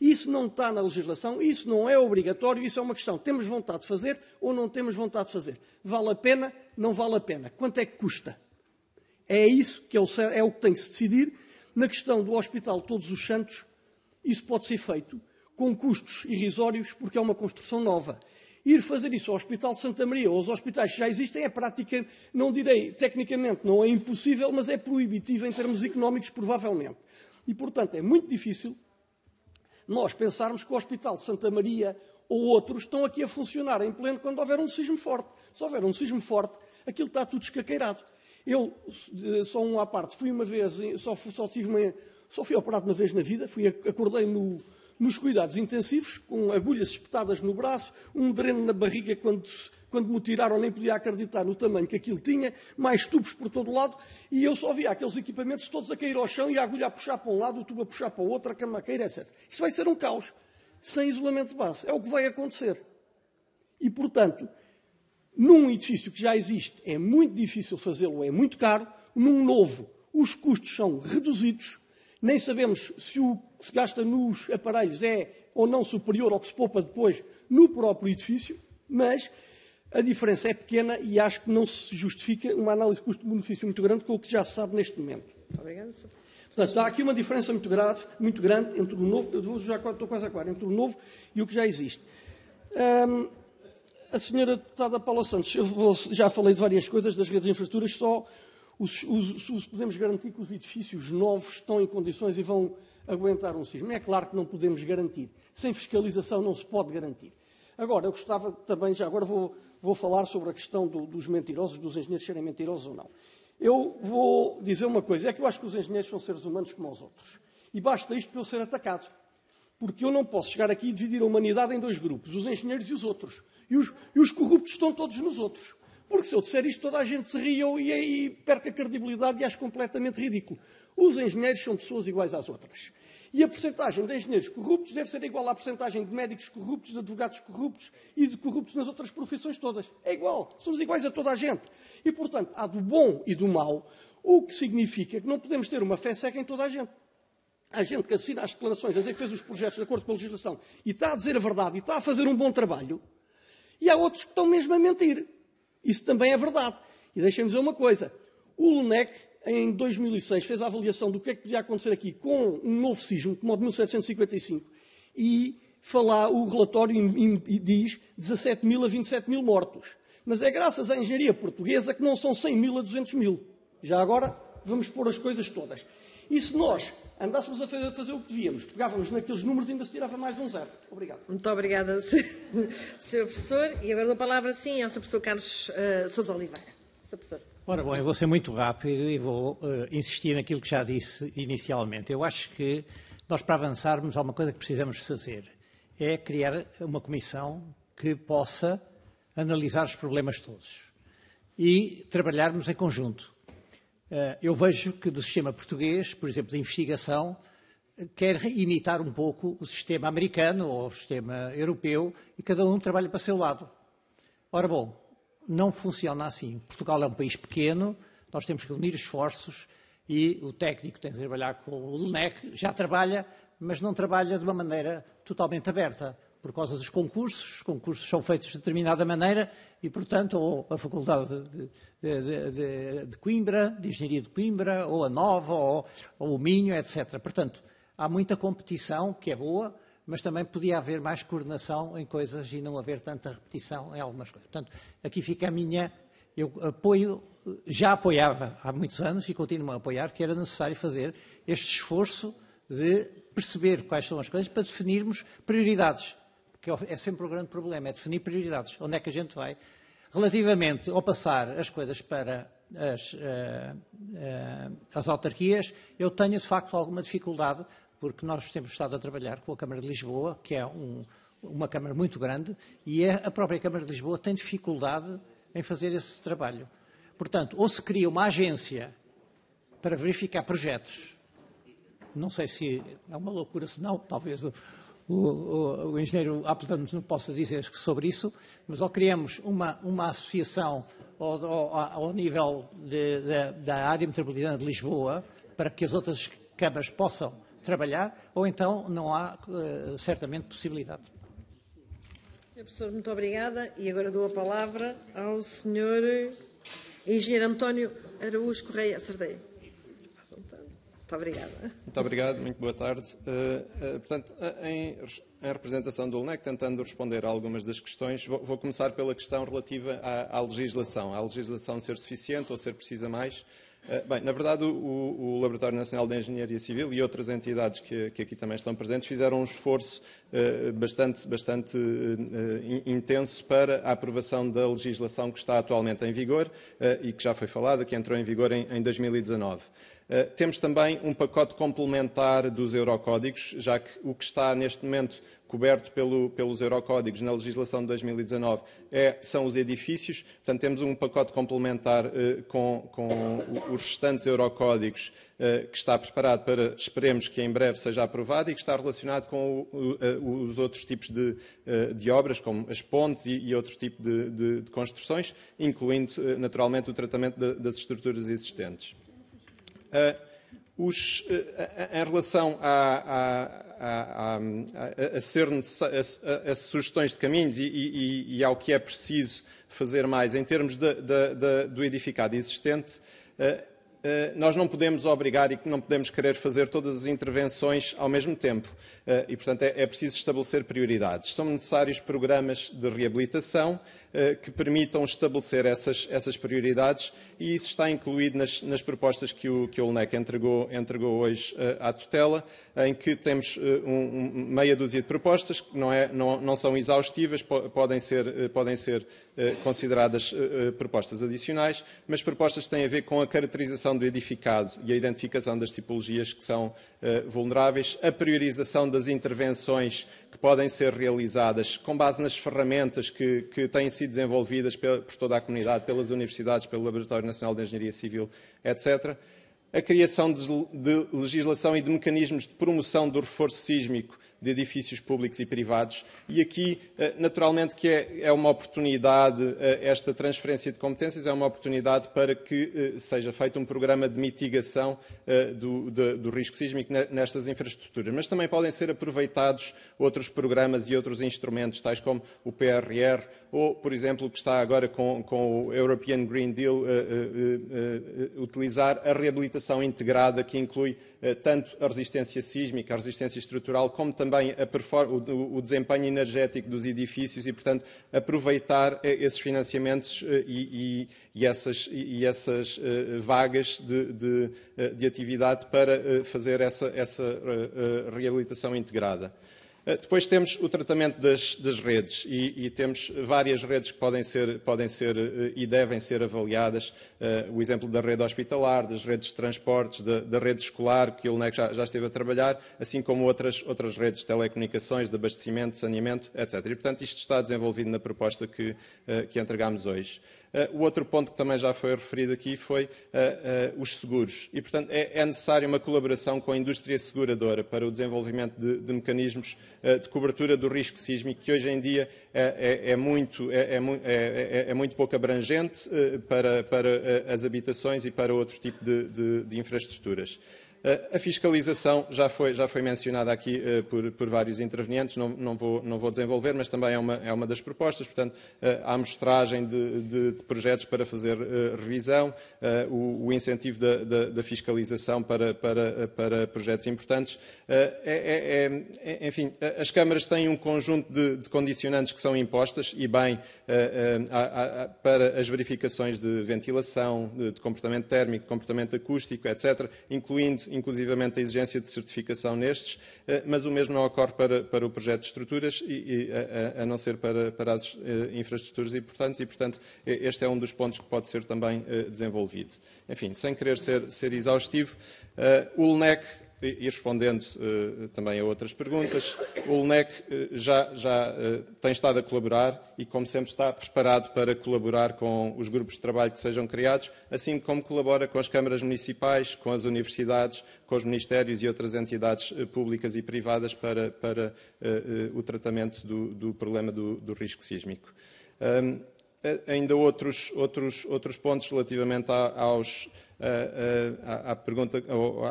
Speaker 3: Isso não está na legislação, isso não é obrigatório, isso é uma questão. Temos vontade de fazer ou não temos vontade de fazer? Vale a pena, não vale a pena? Quanto é que custa? É isso que é o, é o que tem que se decidir. Na questão do Hospital Todos os Santos, isso pode ser feito com custos irrisórios, porque é uma construção nova. Ir fazer isso ao Hospital de Santa Maria ou aos hospitais que já existem é prática, não direi tecnicamente, não é impossível, mas é proibitiva em termos económicos, provavelmente. E, portanto, é muito difícil nós pensarmos que o Hospital de Santa Maria ou outros estão aqui a funcionar em pleno quando houver um sismo forte. Se houver um sismo forte, aquilo está tudo escaqueirado. Eu, eh, só um à parte, fui uma vez, só, só, tive uma, só fui operado uma vez na vida, fui, acordei no, nos cuidados intensivos, com agulhas espetadas no braço, um dreno na barriga quando, quando me tiraram nem podia acreditar no tamanho que aquilo tinha, mais tubos por todo lado, e eu só via aqueles equipamentos todos a cair ao chão e a agulha a puxar para um lado, o tubo a puxar para o outro, a cama a cair, etc. Isto vai ser um caos, sem isolamento de base. É o que vai acontecer. E, portanto, num edifício que já existe, é muito difícil fazê-lo, é muito caro, num novo, os custos são reduzidos nem sabemos se o que se gasta nos aparelhos é ou não superior ao que se poupa depois no próprio edifício, mas a diferença é pequena e acho que não se justifica uma análise custo-benefício muito grande com o que já se sabe neste momento. Portanto, há aqui uma diferença muito grave, muito grande entre o novo, eu já estou quase a entre o novo e o que já existe. Hum, a senhora deputada Paula Santos, eu vou, já falei de várias coisas das redes de infraestruturas, só os, os, os, podemos garantir que os edifícios novos estão em condições e vão aguentar um sismo. É claro que não podemos garantir. Sem fiscalização não se pode garantir. Agora, eu gostava também, já agora vou, vou falar sobre a questão do, dos mentirosos, dos engenheiros serem mentirosos ou não. Eu vou dizer uma coisa, é que eu acho que os engenheiros são seres humanos como os outros. E basta isto para eu ser atacado. Porque eu não posso chegar aqui e dividir a humanidade em dois grupos, os engenheiros e os outros. E os, e os corruptos estão todos nos outros. Porque se eu disser isto, toda a gente se riu e aí perca a credibilidade e acho completamente ridículo. Os engenheiros são pessoas iguais às outras. E a porcentagem de engenheiros corruptos deve ser igual à porcentagem de médicos corruptos, de advogados corruptos e de corruptos nas outras profissões todas. É igual. Somos iguais a toda a gente. E, portanto, há do bom e do mau, o que significa que não podemos ter uma fé cega em toda a gente. Há gente que assina as declarações, a dizer que fez os projetos de acordo com a legislação e está a dizer a verdade e está a fazer um bom trabalho. E há outros que estão mesmo a mentir. Isso também é verdade. E deixem-me dizer uma coisa. O LUNEC, em 2006, fez a avaliação do que é que podia acontecer aqui com um novo sismo, como o de 1755, e falar, o relatório diz 17 mil a 27 mil mortos. Mas é graças à engenharia portuguesa que não são 100 mil a 200 mil. Já agora vamos pôr as coisas todas. E se nós andássemos a fazer o que devíamos, pegávamos naqueles números e ainda se tirava mais um zero. Obrigado. Muito obrigada, Sr. Professor. E agora dou
Speaker 1: a palavra, sim, ao Sr. Professor Carlos uh, Sousa Oliveira. Sr. Professor.
Speaker 4: Ora bom, eu vou ser muito rápido e vou uh, insistir naquilo que já disse inicialmente. Eu acho que nós, para avançarmos, há uma coisa que precisamos fazer. É criar uma comissão que possa analisar os problemas todos e trabalharmos em conjunto. Eh, eu vejo que do sistema português, por exemplo, de investigação, quer imitar um pouco o sistema americano ou o sistema europeu e cada um trabalha para o seu lado. Ora bom, não funciona assim. Portugal é um país pequeno, nós temos que unir esforços e o técnico tem de trabalhar com o LNEC, já trabalha, mas não trabalha de uma maneira totalmente aberta por causa dos concursos, os concursos são feitos de determinada maneira e, portanto, ou a Faculdade de, de, de, de Coimbra, de Engenharia de Coimbra, ou a Nova, ou, ou, o Minho, etc. Portanto, há muita competição, que é boa, mas também podia haver mais coordenação em coisas e não haver tanta repetição em algumas coisas. Portanto, aqui fica a minha. Eu apoio, já apoiava há muitos anos e continuo a apoiar que era necessário fazer este esforço de perceber quais são as coisas para definirmos prioridades que é sempre o grande problema, é definir prioridades, onde é que a gente vai. Relativamente ao passar as coisas para as, uh, uh, as autarquias, eu tenho de facto alguma dificuldade, porque nós temos estado a trabalhar com a Câmara de Lisboa, que é um, uma Câmara muito grande, e é, a própria Câmara de Lisboa tem dificuldade em fazer esse trabalho. Portanto, ou se cria uma agência para verificar projetos, não sei se é uma loucura, se não, talvez o, o, o engenheiro Appleton não possa dizer sobre isso, mas ou criamos uma, uma associação ao, ao, ao nível de, de, da área metropolitana de Lisboa para que as outras câmaras possam trabalhar, ou então não há eh, certamente possibilidade.
Speaker 1: Sr. Professor, muito obrigada. E agora dou a palavra ao Sr. Engenheiro António Araújo Correia. Acertei. Muito obrigada.
Speaker 16: Muito obrigado, muito boa tarde. Uh, uh, portanto, em, em, representação do LNEC, tentando responder a algumas das questões, vou, vou começar pela questão relativa à, à, legislação. À legislação ser suficiente ou ser precisa mais? Eh, bem, na verdade, o, o, Laboratório Nacional de Engenharia Civil e outras entidades que, que aqui também estão presentes fizeram um esforço bastante, bastante intenso para a aprovação da legislação que está atualmente em vigor e que já foi falada, que entrou em vigor em, em 2019. Eh, temos também um pacote complementar dos eurocódigos, já que o que está neste momento coberto pelo, pelos eurocódigos na legislação de 2019 é, são os edifícios. Portanto, temos um pacote complementar eh, com, com, os restantes eurocódigos eh, que está preparado para, esperemos que em breve seja aprovado e que está relacionado com o, o, eh, os outros tipos de, eh, de, obras, como as pontes e, e outro tipo de, de, de construções, incluindo, naturalmente, o tratamento de, das estruturas existentes. Os, em relação a, a, a, ser, a, sugestões de caminhos e, e, e, ao que é preciso fazer mais, em termos de, de, de, do edificado existente, nós não podemos obrigar e não podemos querer fazer todas as intervenções ao mesmo tempo. E, portanto, é, é preciso estabelecer prioridades. São necessários programas de reabilitação que permitam estabelecer essas, essas prioridades e isso está incluído nas, nas propostas que o, que o LNEC entregou, entregou hoje uh, à tutela, em que temos uh, um, um, meia dúzia de propostas que não, é, não, não são exaustivas, po podem ser, uh, podem ser consideradas propostas adicionais, mas propostas que têm a ver com a caracterização do edificado e a identificação das tipologias que são vulneráveis, a priorização das intervenções que podem ser realizadas com base nas ferramentas que, que têm sido desenvolvidas por toda a comunidade, pelas universidades, pelo Laboratório Nacional de Engenharia Civil, etc. A criação de, legislação e de mecanismos de promoção do reforço sísmico de edifícios públicos e privados. E aqui, eh, naturalmente, que é, é uma oportunidade, eh, esta transferência de competências é uma oportunidade para que eh, seja feito um programa de mitigação do, do, do risco sísmico nestas infraestruturas. Mas também podem ser aproveitados outros programas e outros instrumentos, tais como o PRR, ou, por exemplo, o que está agora com, com o European Green Deal, eh, eh, eh, utilizar a reabilitação integrada que inclui tanto a resistência sísmica, a resistência estrutural, como também o, desempenho energético dos edifícios e, portanto, aproveitar esses financiamentos e, e, e, essas, e essas, vagas de, de, de, atividade para fazer essa, essa reabilitação integrada. Eh, depois temos o tratamento das, das redes e, e, temos várias redes que podem ser, podem ser eh, e devem ser avaliadas. Eh, o exemplo da rede hospitalar, das redes de transportes, da, da rede escolar, que o LNEC já, já esteve a trabalhar, assim como outras, outras redes de telecomunicações, de abastecimento, de saneamento, etc. E, portanto, isto está desenvolvido na proposta que, que entregámos hoje. Eh, o outro ponto que também já foi referido aqui foi eh, eh, os seguros. E, portanto, é, é necessária uma colaboração com a indústria seguradora para o desenvolvimento de, de mecanismos de cobertura do risco sísmico, que hoje em dia é, é, é muito, é, é, é, é muito pouco abrangente para, para as habitações e para outro tipo de, de, de infraestruturas. Eh, a fiscalização já foi, já foi mencionada aqui eh, por, por vários intervenientes, não, não, vou, não, vou, desenvolver, mas também é uma, é uma das propostas. Portanto, eh, a amostragem de, de, de projetos para fazer revisão, o, o incentivo da, da, da fiscalização para, para, para, projetos importantes. É é, é, é, enfim, as câmaras têm um conjunto de, de condicionantes que são impostas e bem para as verificações de ventilação, de comportamento térmico, de comportamento acústico, etc., incluindo inclusivamente a exigência de certificação nestes, eh, mas o mesmo não ocorre para, para o projeto de estruturas, e, e a, a, não ser para, para as eh, infraestruturas importantes, e, portanto, este é um dos pontos que pode ser também eh, desenvolvido. Enfim, sem querer ser, ser exaustivo, o LNEC e, respondendo eh, também a outras perguntas, o LNEC eh, já, já eh, tem estado a colaborar e, como sempre, está preparado para colaborar com os grupos de trabalho que sejam criados, assim como colabora com as câmaras municipais, com as universidades, com os ministérios e outras entidades públicas e privadas para, para o tratamento do, do problema do, do, risco sísmico. Um, ainda outros, outros, outros pontos relativamente a, aos à, à, pergunta,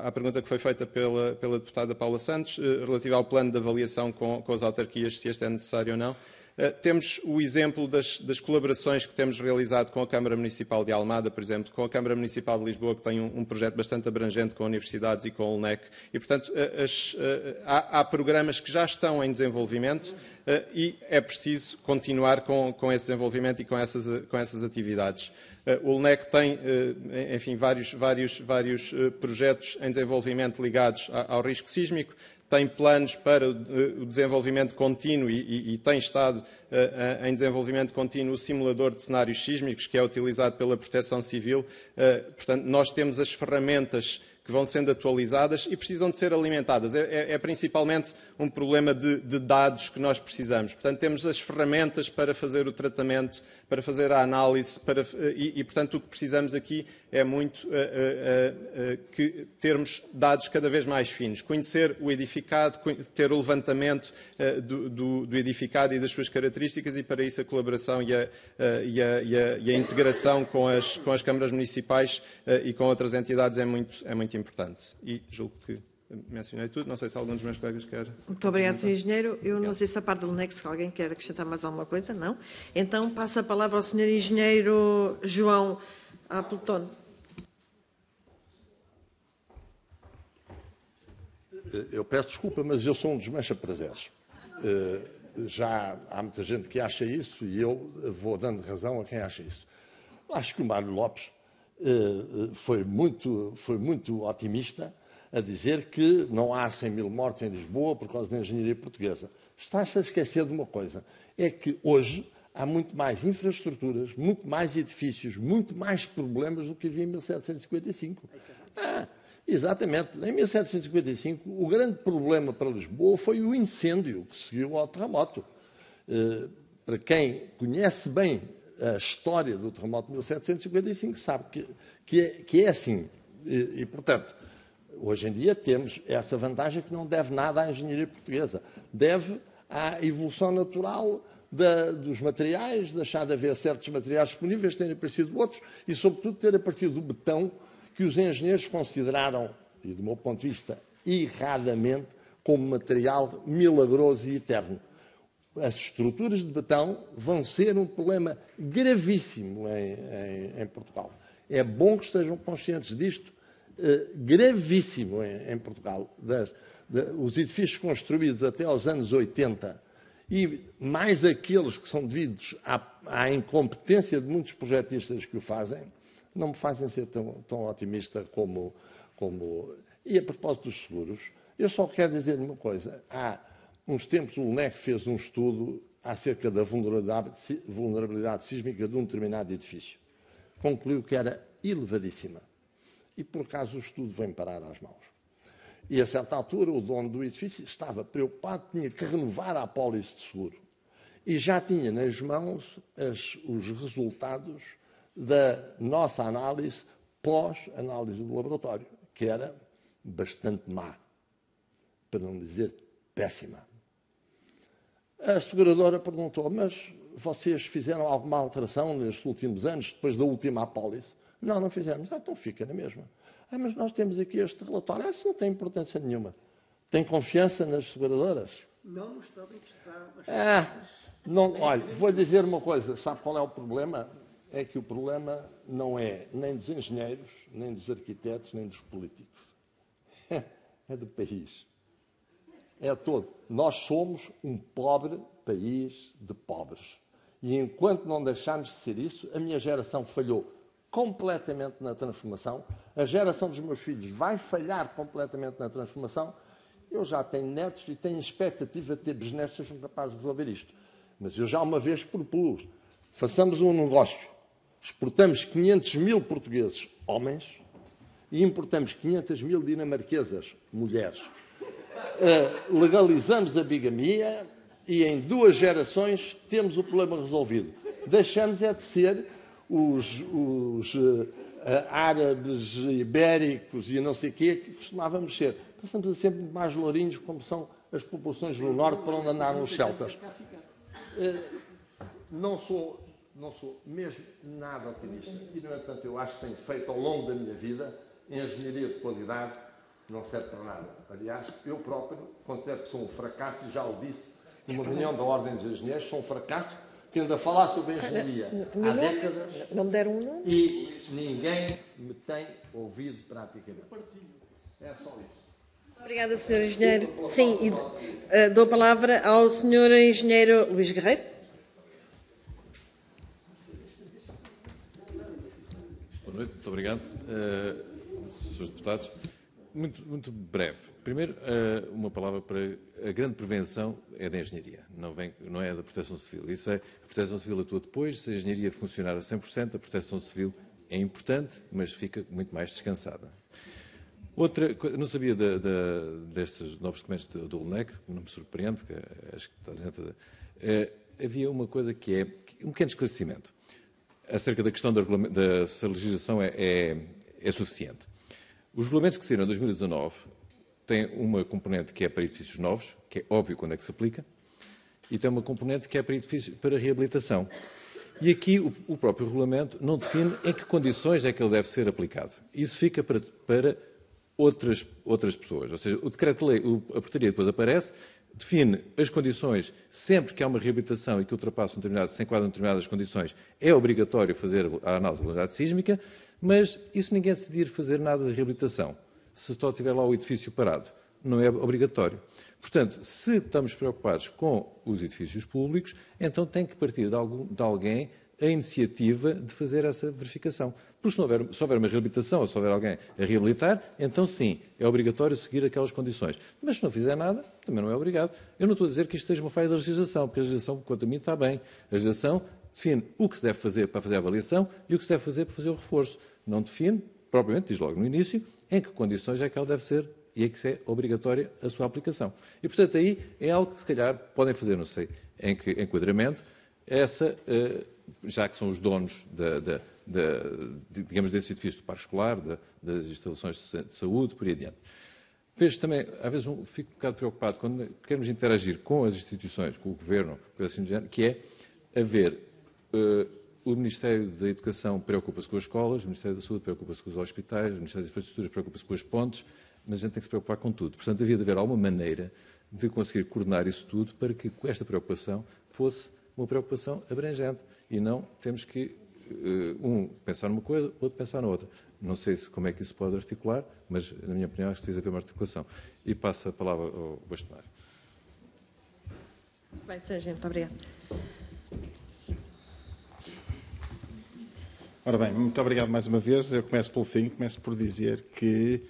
Speaker 16: à pergunta que foi feita pela, pela deputada Paula Santos, eh, relativa ao plano de avaliação com, com as autarquias, se este é necessário ou não. Eh, temos o exemplo das, das, colaborações que temos realizado com a Câmara Municipal de Almada, por exemplo, com a Câmara Municipal de Lisboa, que tem um, um projeto bastante abrangente com universidades e com o LNEC. E, portanto, eh, as, há, há, programas que já estão em desenvolvimento e é preciso continuar com, com esse desenvolvimento e com essas, com essas atividades. Eh, o LNEC tem, eh, enfim, vários, vários, vários eh, projetos em desenvolvimento ligados ao risco sísmico, tem planos para o desenvolvimento contínuo e, e, e tem estado uh, em desenvolvimento contínuo o simulador de cenários sísmicos que é utilizado pela Proteção Civil. Uh, portanto, nós temos as ferramentas que vão sendo atualizadas e precisam de ser alimentadas. É, é, é principalmente um problema de, de, dados que nós precisamos. Portanto, temos as ferramentas para fazer o tratamento, para fazer a análise, para, eh, e, e, portanto, o que precisamos aqui é muito uh, uh, uh, que termos dados cada vez mais finos, conhecer o edificado, ter o levantamento eh, do, do, do, edificado e das suas características e para isso a colaboração e a, eh, e a, e a, e a integração com as, com as, câmaras municipais eh, e com outras entidades é muito, é muito importante. E julgo que mencionei tudo. Não sei se algum dos meus colegas quer.
Speaker 1: Muito obrigado, Sr. Engenheiro. Eu obrigado. não sei se a parte do Lunex alguém quer acrescentar mais alguma coisa, não? Então passo a palavra ao Sr. Engenheiro João Appleton.
Speaker 7: Eh, eu peço desculpa, mas eu sou um desmancha-prazeres. Eh, já há muita gente que acha isso e eu vou dando razão a quem acha isso. Acho que o Mário Lopes eh, foi muito, foi muito otimista a dizer que não há 100 mil mortes em Lisboa por causa da engenharia portuguesa. Está-se a esquecer de uma coisa: é que hoje há muito mais infraestruturas, muito mais edifícios, muito mais problemas do que havia em 1755. É ah, exatamente. Em 1755, o grande problema para Lisboa foi o incêndio que seguiu ao terremoto. Eh, para quem conhece bem a história do terremoto de 1755, sabe que, que, é, que é assim. E, e, portanto, hoje em dia temos essa vantagem que não deve nada à engenharia portuguesa. Deve à evolução natural da, dos materiais, deixar de haver certos materiais disponíveis, terem aparecido outros e, sobretudo, ter aparecido o betão que os engenheiros consideraram, e do meu ponto de vista, erradamente, como material milagroso e eterno. As estruturas de betão vão ser um problema gravíssimo em, em, em Portugal. É bom que estejam conscientes disto, eh, gravíssimo em, em Portugal. Das, de, os edifícios construídos até aos anos 80 e mais aqueles que são devidos à, à incompetência de muitos projetistas que o fazem, não me fazem ser tão, tão otimista como, como. E a propósito dos seguros, eu só quero dizer uma coisa. Há uns tempos o LNEC fez um estudo acerca da vulnerabilidade, vulnerabilidade sísmica de um determinado edifício. Concluiu que era elevadíssima. E por acaso o estudo vem parar às mãos. E a certa altura, o dono do edifício estava preocupado, tinha que renovar a apólice de seguro. E já tinha nas mãos as, os resultados da nossa análise pós-análise do laboratório, que era bastante má, para não dizer péssima. A seguradora perguntou: Mas vocês fizeram alguma alteração nestes últimos anos, depois da última apólice? Não, não fizemos. Ah, então fica na mesma. Ah, mas nós temos aqui este relatório. Ah, isso não tem importância nenhuma. Tem confiança nas seguradoras?
Speaker 3: Não, nos bem que está. Ah, não, olha, vou
Speaker 7: dizer uma coisa. Sabe qual é o problema? É que o problema não é nem dos engenheiros, nem dos arquitetos, nem dos políticos. É do país. É todo. Nós somos um pobre país de pobres. E enquanto não deixarmos de ser isso, a minha geração falhou completamente na transformação, a geração dos meus filhos vai falhar completamente na transformação. Eu já tenho netos e tenho expectativa de ter bisnetos que sejam capazes de resolver isto. Mas eu já uma vez propus: façamos um negócio, exportamos 500 mil portugueses, homens, e importamos 500 mil dinamarquesas, mulheres. Uh, legalizamos a bigamia e em duas gerações temos o problema resolvido. Deixamos é de ser os, os uh, árabes ibéricos e não sei o quê que costumávamos ser. Passamos a ser muito mais lourinhos, como são as populações do norte para onde andaram os celtas. Uh, não sou, não sou mesmo nada otimista. E, no entanto, eu acho que tenho feito ao longo da minha vida engenharia de qualidade não serve para nada. Aliás, eu próprio considero que sou um fracasso, e já o disse numa reunião da Ordem dos Engenheiros, sou um fracasso que a falar sobre a engenharia há décadas.
Speaker 1: Não me deram um nome.
Speaker 7: E ninguém me tem ouvido praticamente.
Speaker 3: É só isso.
Speaker 1: Obrigada, Sr. Engenheiro. Sim, e, eh, dou a palavra ao Sr. Engenheiro Luís Guerreiro.
Speaker 17: Boa noite, muito obrigado. Uh, eh, Srs. Deputados, muito, muito breve. Primeiro, eh, uma palavra para a grande prevenção é da engenharia, não, vem, não é da proteção civil. Isso é, a proteção civil atua depois, se a engenharia funcionar a 100%, a proteção civil é importante, mas fica muito mais descansada. Outra, não sabia destes novos documentos do, do não me surpreendo, porque acho que está dentro. De, eh, havia uma coisa que é um pequeno esclarecimento acerca da questão da, da se a legislação é, é, é suficiente. Os regulamentos que saíram em 2019 têm uma componente que é para edifícios novos, que é óbvio quando é que se aplica, e tem uma componente que é para edifícios para reabilitação. E aqui o, o próprio regulamento não define em que condições é que ele deve ser aplicado. Isso fica para, para outras, outras pessoas. Ou seja, o decreto-lei, a portaria depois aparece, define as condições, sempre que há uma reabilitação e que ultrapassa um determinado, se enquadra em determinadas condições, é obrigatório fazer a análise de vulnerabilidade sísmica mas isso ninguém decidir fazer nada de reabilitação, se só tiver lá o edifício parado. Não é obrigatório. Portanto, se estamos preocupados com os edifícios públicos, então tem que partir de, algum, de alguém a iniciativa de fazer essa verificação. Porque se, houver, se houver uma reabilitação ou se houver alguém a reabilitar, então sim, é obrigatório seguir aquelas condições. Mas se não fizer nada, também não é obrigado. Eu não estou a dizer que isto seja uma falha da legislação, porque a legislação, quanto a mim, está bem. A legislação define o que se deve fazer para fazer a avaliação e o que se deve fazer para fazer o reforço. Não define, propriamente, diz logo no início, em que condições é que ela deve ser e é que é obrigatória a sua aplicação. E, portanto, aí é algo que, se calhar, podem fazer, não sei em que enquadramento, essa, eh, já que são os donos da, da, da digamos, desse edifício do parque escolar, da, das instalações de saúde, por aí adiante. Vejo também, às vezes um, fico um bocado preocupado quando queremos interagir com as instituições, com o governo, coisa assim do género, que é haver eh, o Ministério da Educação preocupa-se com as escolas, o Ministério da Saúde preocupa-se com os hospitais, o Ministério das Infraestruturas preocupa-se com as pontes, mas a gente tem que se preocupar com tudo. Portanto, havia de haver alguma maneira de conseguir coordenar isso tudo para que esta preocupação fosse uma preocupação abrangente e não temos que eh, um pensar numa coisa, outro pensar na outra. Não sei se, como é que isso pode articular, mas, na minha opinião, acho que precisa haver uma articulação. E passo a palavra ao Bastonário.
Speaker 1: Bem, Sérgio, muito obrigada.
Speaker 8: Ora bem, muito obrigado mais uma vez. Eu começo pelo fim, começo por dizer que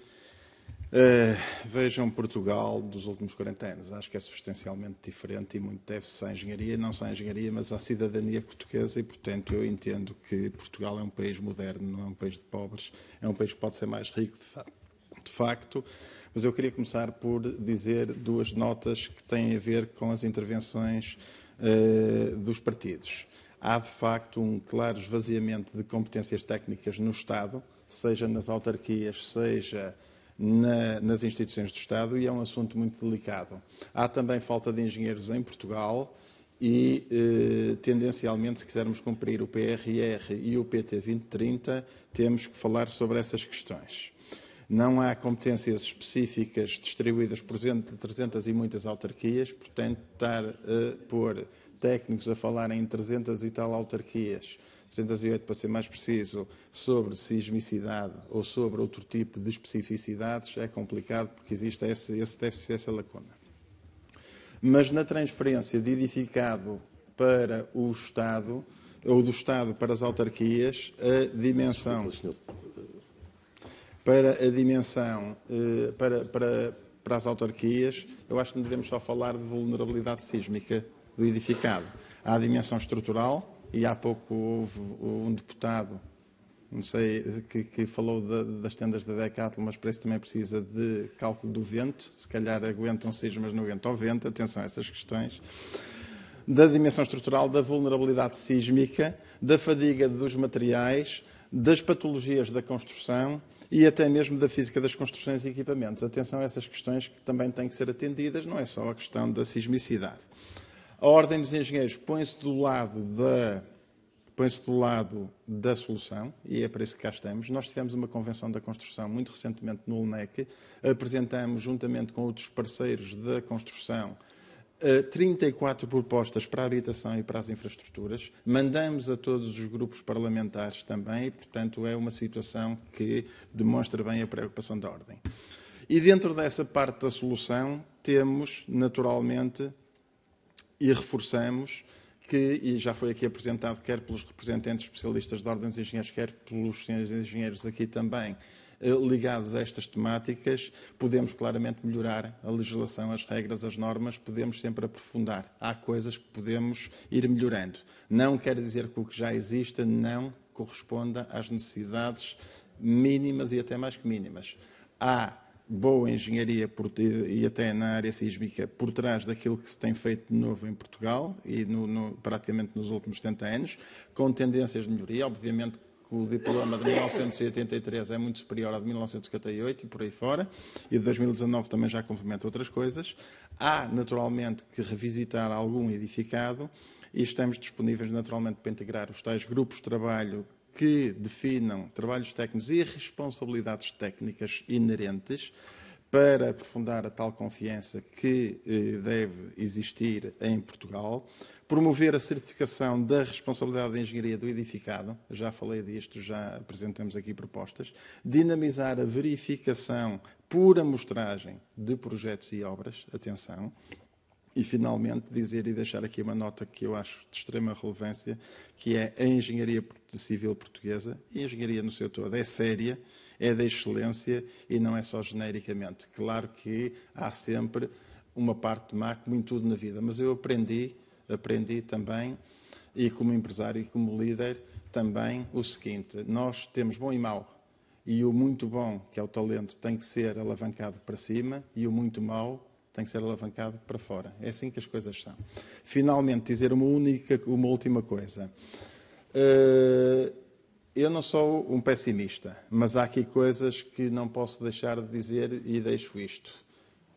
Speaker 8: uh, vejam Portugal dos últimos 40 anos. Acho que é substancialmente diferente e muito deve-se à engenharia, não só à engenharia, mas à cidadania portuguesa e, portanto, eu entendo que Portugal é um país moderno, não é um país de pobres, é um país que pode ser mais rico, de, fa de facto. Mas eu queria começar por dizer duas notas que têm a ver com as intervenções uh, dos partidos há de facto um claro esvaziamento de competências técnicas no Estado, seja nas autarquias, seja na, nas instituições do Estado, e é um assunto muito delicado. Há também falta de engenheiros em Portugal e, eh, tendencialmente, se quisermos cumprir o PRR e o PT 2030, temos que falar sobre essas questões. Não há competências específicas distribuídas por 300 e muitas autarquias, portanto, estar a eh, pôr técnicos a falar em 300 e tal autarquias, 308 para ser mais preciso, sobre sismicidade ou sobre outro tipo de especificidades, é complicado porque existe esse, esse déficit, essa lacuna. Mas na transferência de edificado para o Estado, ou do Estado para as autarquias, a dimensão. Para a dimensão, eh, para, para, para as autarquias, eu acho que não devemos só falar de vulnerabilidade sísmica, do edificado. Há a dimensão estrutural, e há pouco houve um deputado, não sei, que, que falou de, das tendas da de Decathlon, mas parece que também precisa de cálculo do vento, se calhar aguentam sismas no vento ao vento, atenção a essas questões da dimensão estrutural, da vulnerabilidade sísmica, da fadiga dos materiais, das patologias da construção e até mesmo da física das construções e equipamentos. Atenção a essas questões que também têm que ser atendidas, não é só a questão da sismicidade. A Ordem dos Engenheiros põe-se do lado da põe-se do lado da solução, e é para isso que cá estamos. Nós tivemos uma convenção da construção muito recentemente no LNEC, apresentamos, juntamente com outros parceiros da construção, 34 eh, propostas para a habitação e para as infraestruturas, mandamos a todos os grupos parlamentares também, e, portanto, é uma situação que demonstra bem a preocupação da Ordem. E dentro dessa parte da solução, temos, naturalmente, e reforçamos que, e já foi aqui apresentado quer pelos representantes especialistas de ordens dos Engenheiros, quer pelos senhores engenheiros aqui também, eh, ligados a estas temáticas, podemos claramente melhorar a legislação, as regras, as normas, podemos sempre aprofundar. Há coisas que podemos ir melhorando. Não quer dizer que o que já exista não corresponda às necessidades mínimas e até mais que mínimas. Há boa engenharia por, e, até na área sísmica por trás daquilo que se tem feito de novo em Portugal e no, no, praticamente nos últimos 70 anos, com tendências de melhoria. Obviamente que o diploma de 1983 é muito superior ao de 1958 e por aí fora, e de 2019 também já complementa outras coisas. Há, naturalmente, que revisitar algum edificado e estamos disponíveis, naturalmente, para integrar os tais grupos de trabalho que definam trabalhos técnicos e responsabilidades técnicas inerentes para aprofundar a tal confiança que eh, deve existir em Portugal, promover a certificação da responsabilidade de engenharia do edificado, já falei disto, já apresentamos aqui propostas, dinamizar a verificação por amostragem de projetos e obras, atenção, e, finalmente, dizer e deixar aqui uma nota que eu acho de extrema relevância, que é a engenharia civil portuguesa, e a engenharia no seu todo, é séria, é da excelência e não é só genericamente. Claro que há sempre uma parte má, como em tudo na vida, mas eu aprendi, aprendi também, e como empresário e como líder, também o seguinte: nós temos bom e mau. E o muito bom, que é o talento, tem que ser alavancado para cima, e o muito mau tem que ser alavancado para fora. É assim que as coisas são. Finalmente, dizer uma única, uma última coisa. Eh, eu não sou um pessimista, mas há aqui coisas que não posso deixar de dizer e deixo isto.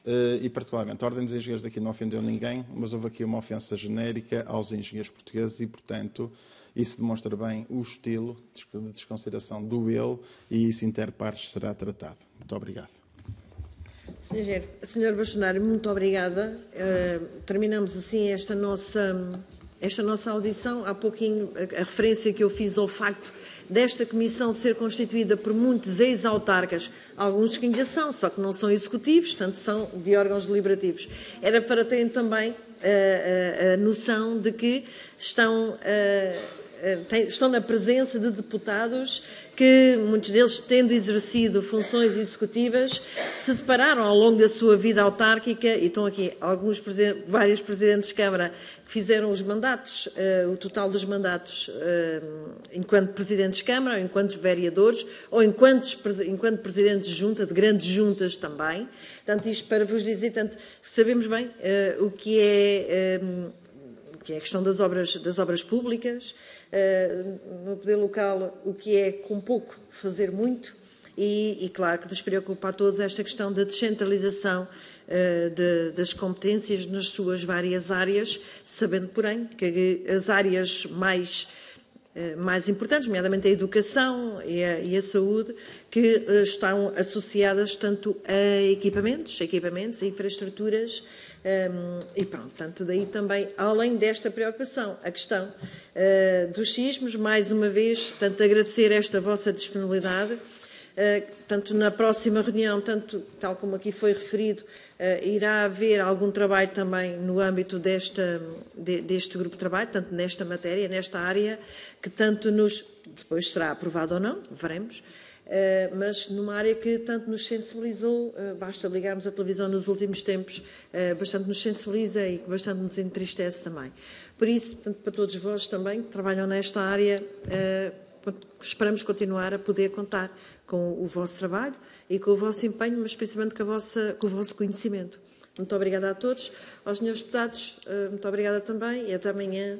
Speaker 8: Eh, e particularmente, a Ordem dos Engenheiros daqui não ofendeu ninguém, mas houve aqui uma ofensa genérica aos engenheiros portugueses e, portanto, isso demonstra bem o estilo de desconsideração do EU e isso, inter pares, será tratado. Muito obrigado.
Speaker 1: Senhor, Senhor Bastonário, muito obrigada. Uh, terminamos assim esta nossa, esta nossa audição. Há pouquinho a, referência que eu fiz ao facto desta comissão ser constituída por muitos ex-autarcas, alguns que ainda são, só que não são executivos, tanto são de órgãos deliberativos. Era para terem também uh, eh, a, eh, a noção de que estão. Uh, eh, estão na presença de deputados que, muitos deles tendo exercido funções executivas, se depararam ao longo da sua vida autárquica, e estão aqui alguns, vários presidentes de Câmara que fizeram os mandatos, eh, o total dos mandatos eh, enquanto presidentes de Câmara, ou enquanto vereadores, ou enquanto, enquanto presidentes de junta, de grandes juntas também. Portanto, isto para vos dizer, tanto, sabemos bem o que é que é a questão das obras, das obras públicas, eh, no poder local o que é com pouco fazer muito e, e claro que nos preocupa a todos esta questão da descentralização eh, de, das competências nas suas várias áreas, sabendo, porém, que as áreas mais, eh, mais importantes, nomeadamente a educação e a, e a saúde, que estão associadas tanto a equipamentos, equipamentos, a infraestruturas, um, e pronto, tanto daí também, além desta preocupação, a questão uh, dos sismos, mais uma vez, tanto agradecer esta vossa disponibilidade, uh, tanto na próxima reunião, tanto, tal como aqui foi referido, uh, irá haver algum trabalho também no âmbito desta, de, deste grupo de trabalho, tanto nesta matéria, nesta área, que tanto nos, depois será aprovado ou não, veremos, eh, mas numa área que tanto nos sensibilizou, eh, basta ligarmos a televisão nos últimos tempos, eh, bastante nos sensibiliza e que bastante nos entristece também. Por isso, portanto, para todos vós também que trabalham nesta área, esperamos continuar a poder contar com o vosso trabalho e com o vosso empenho, mas principalmente com, vossa, com o vosso conhecimento. Muito obrigada a todos. Aos senhores deputados, muito obrigada também e até amanhã.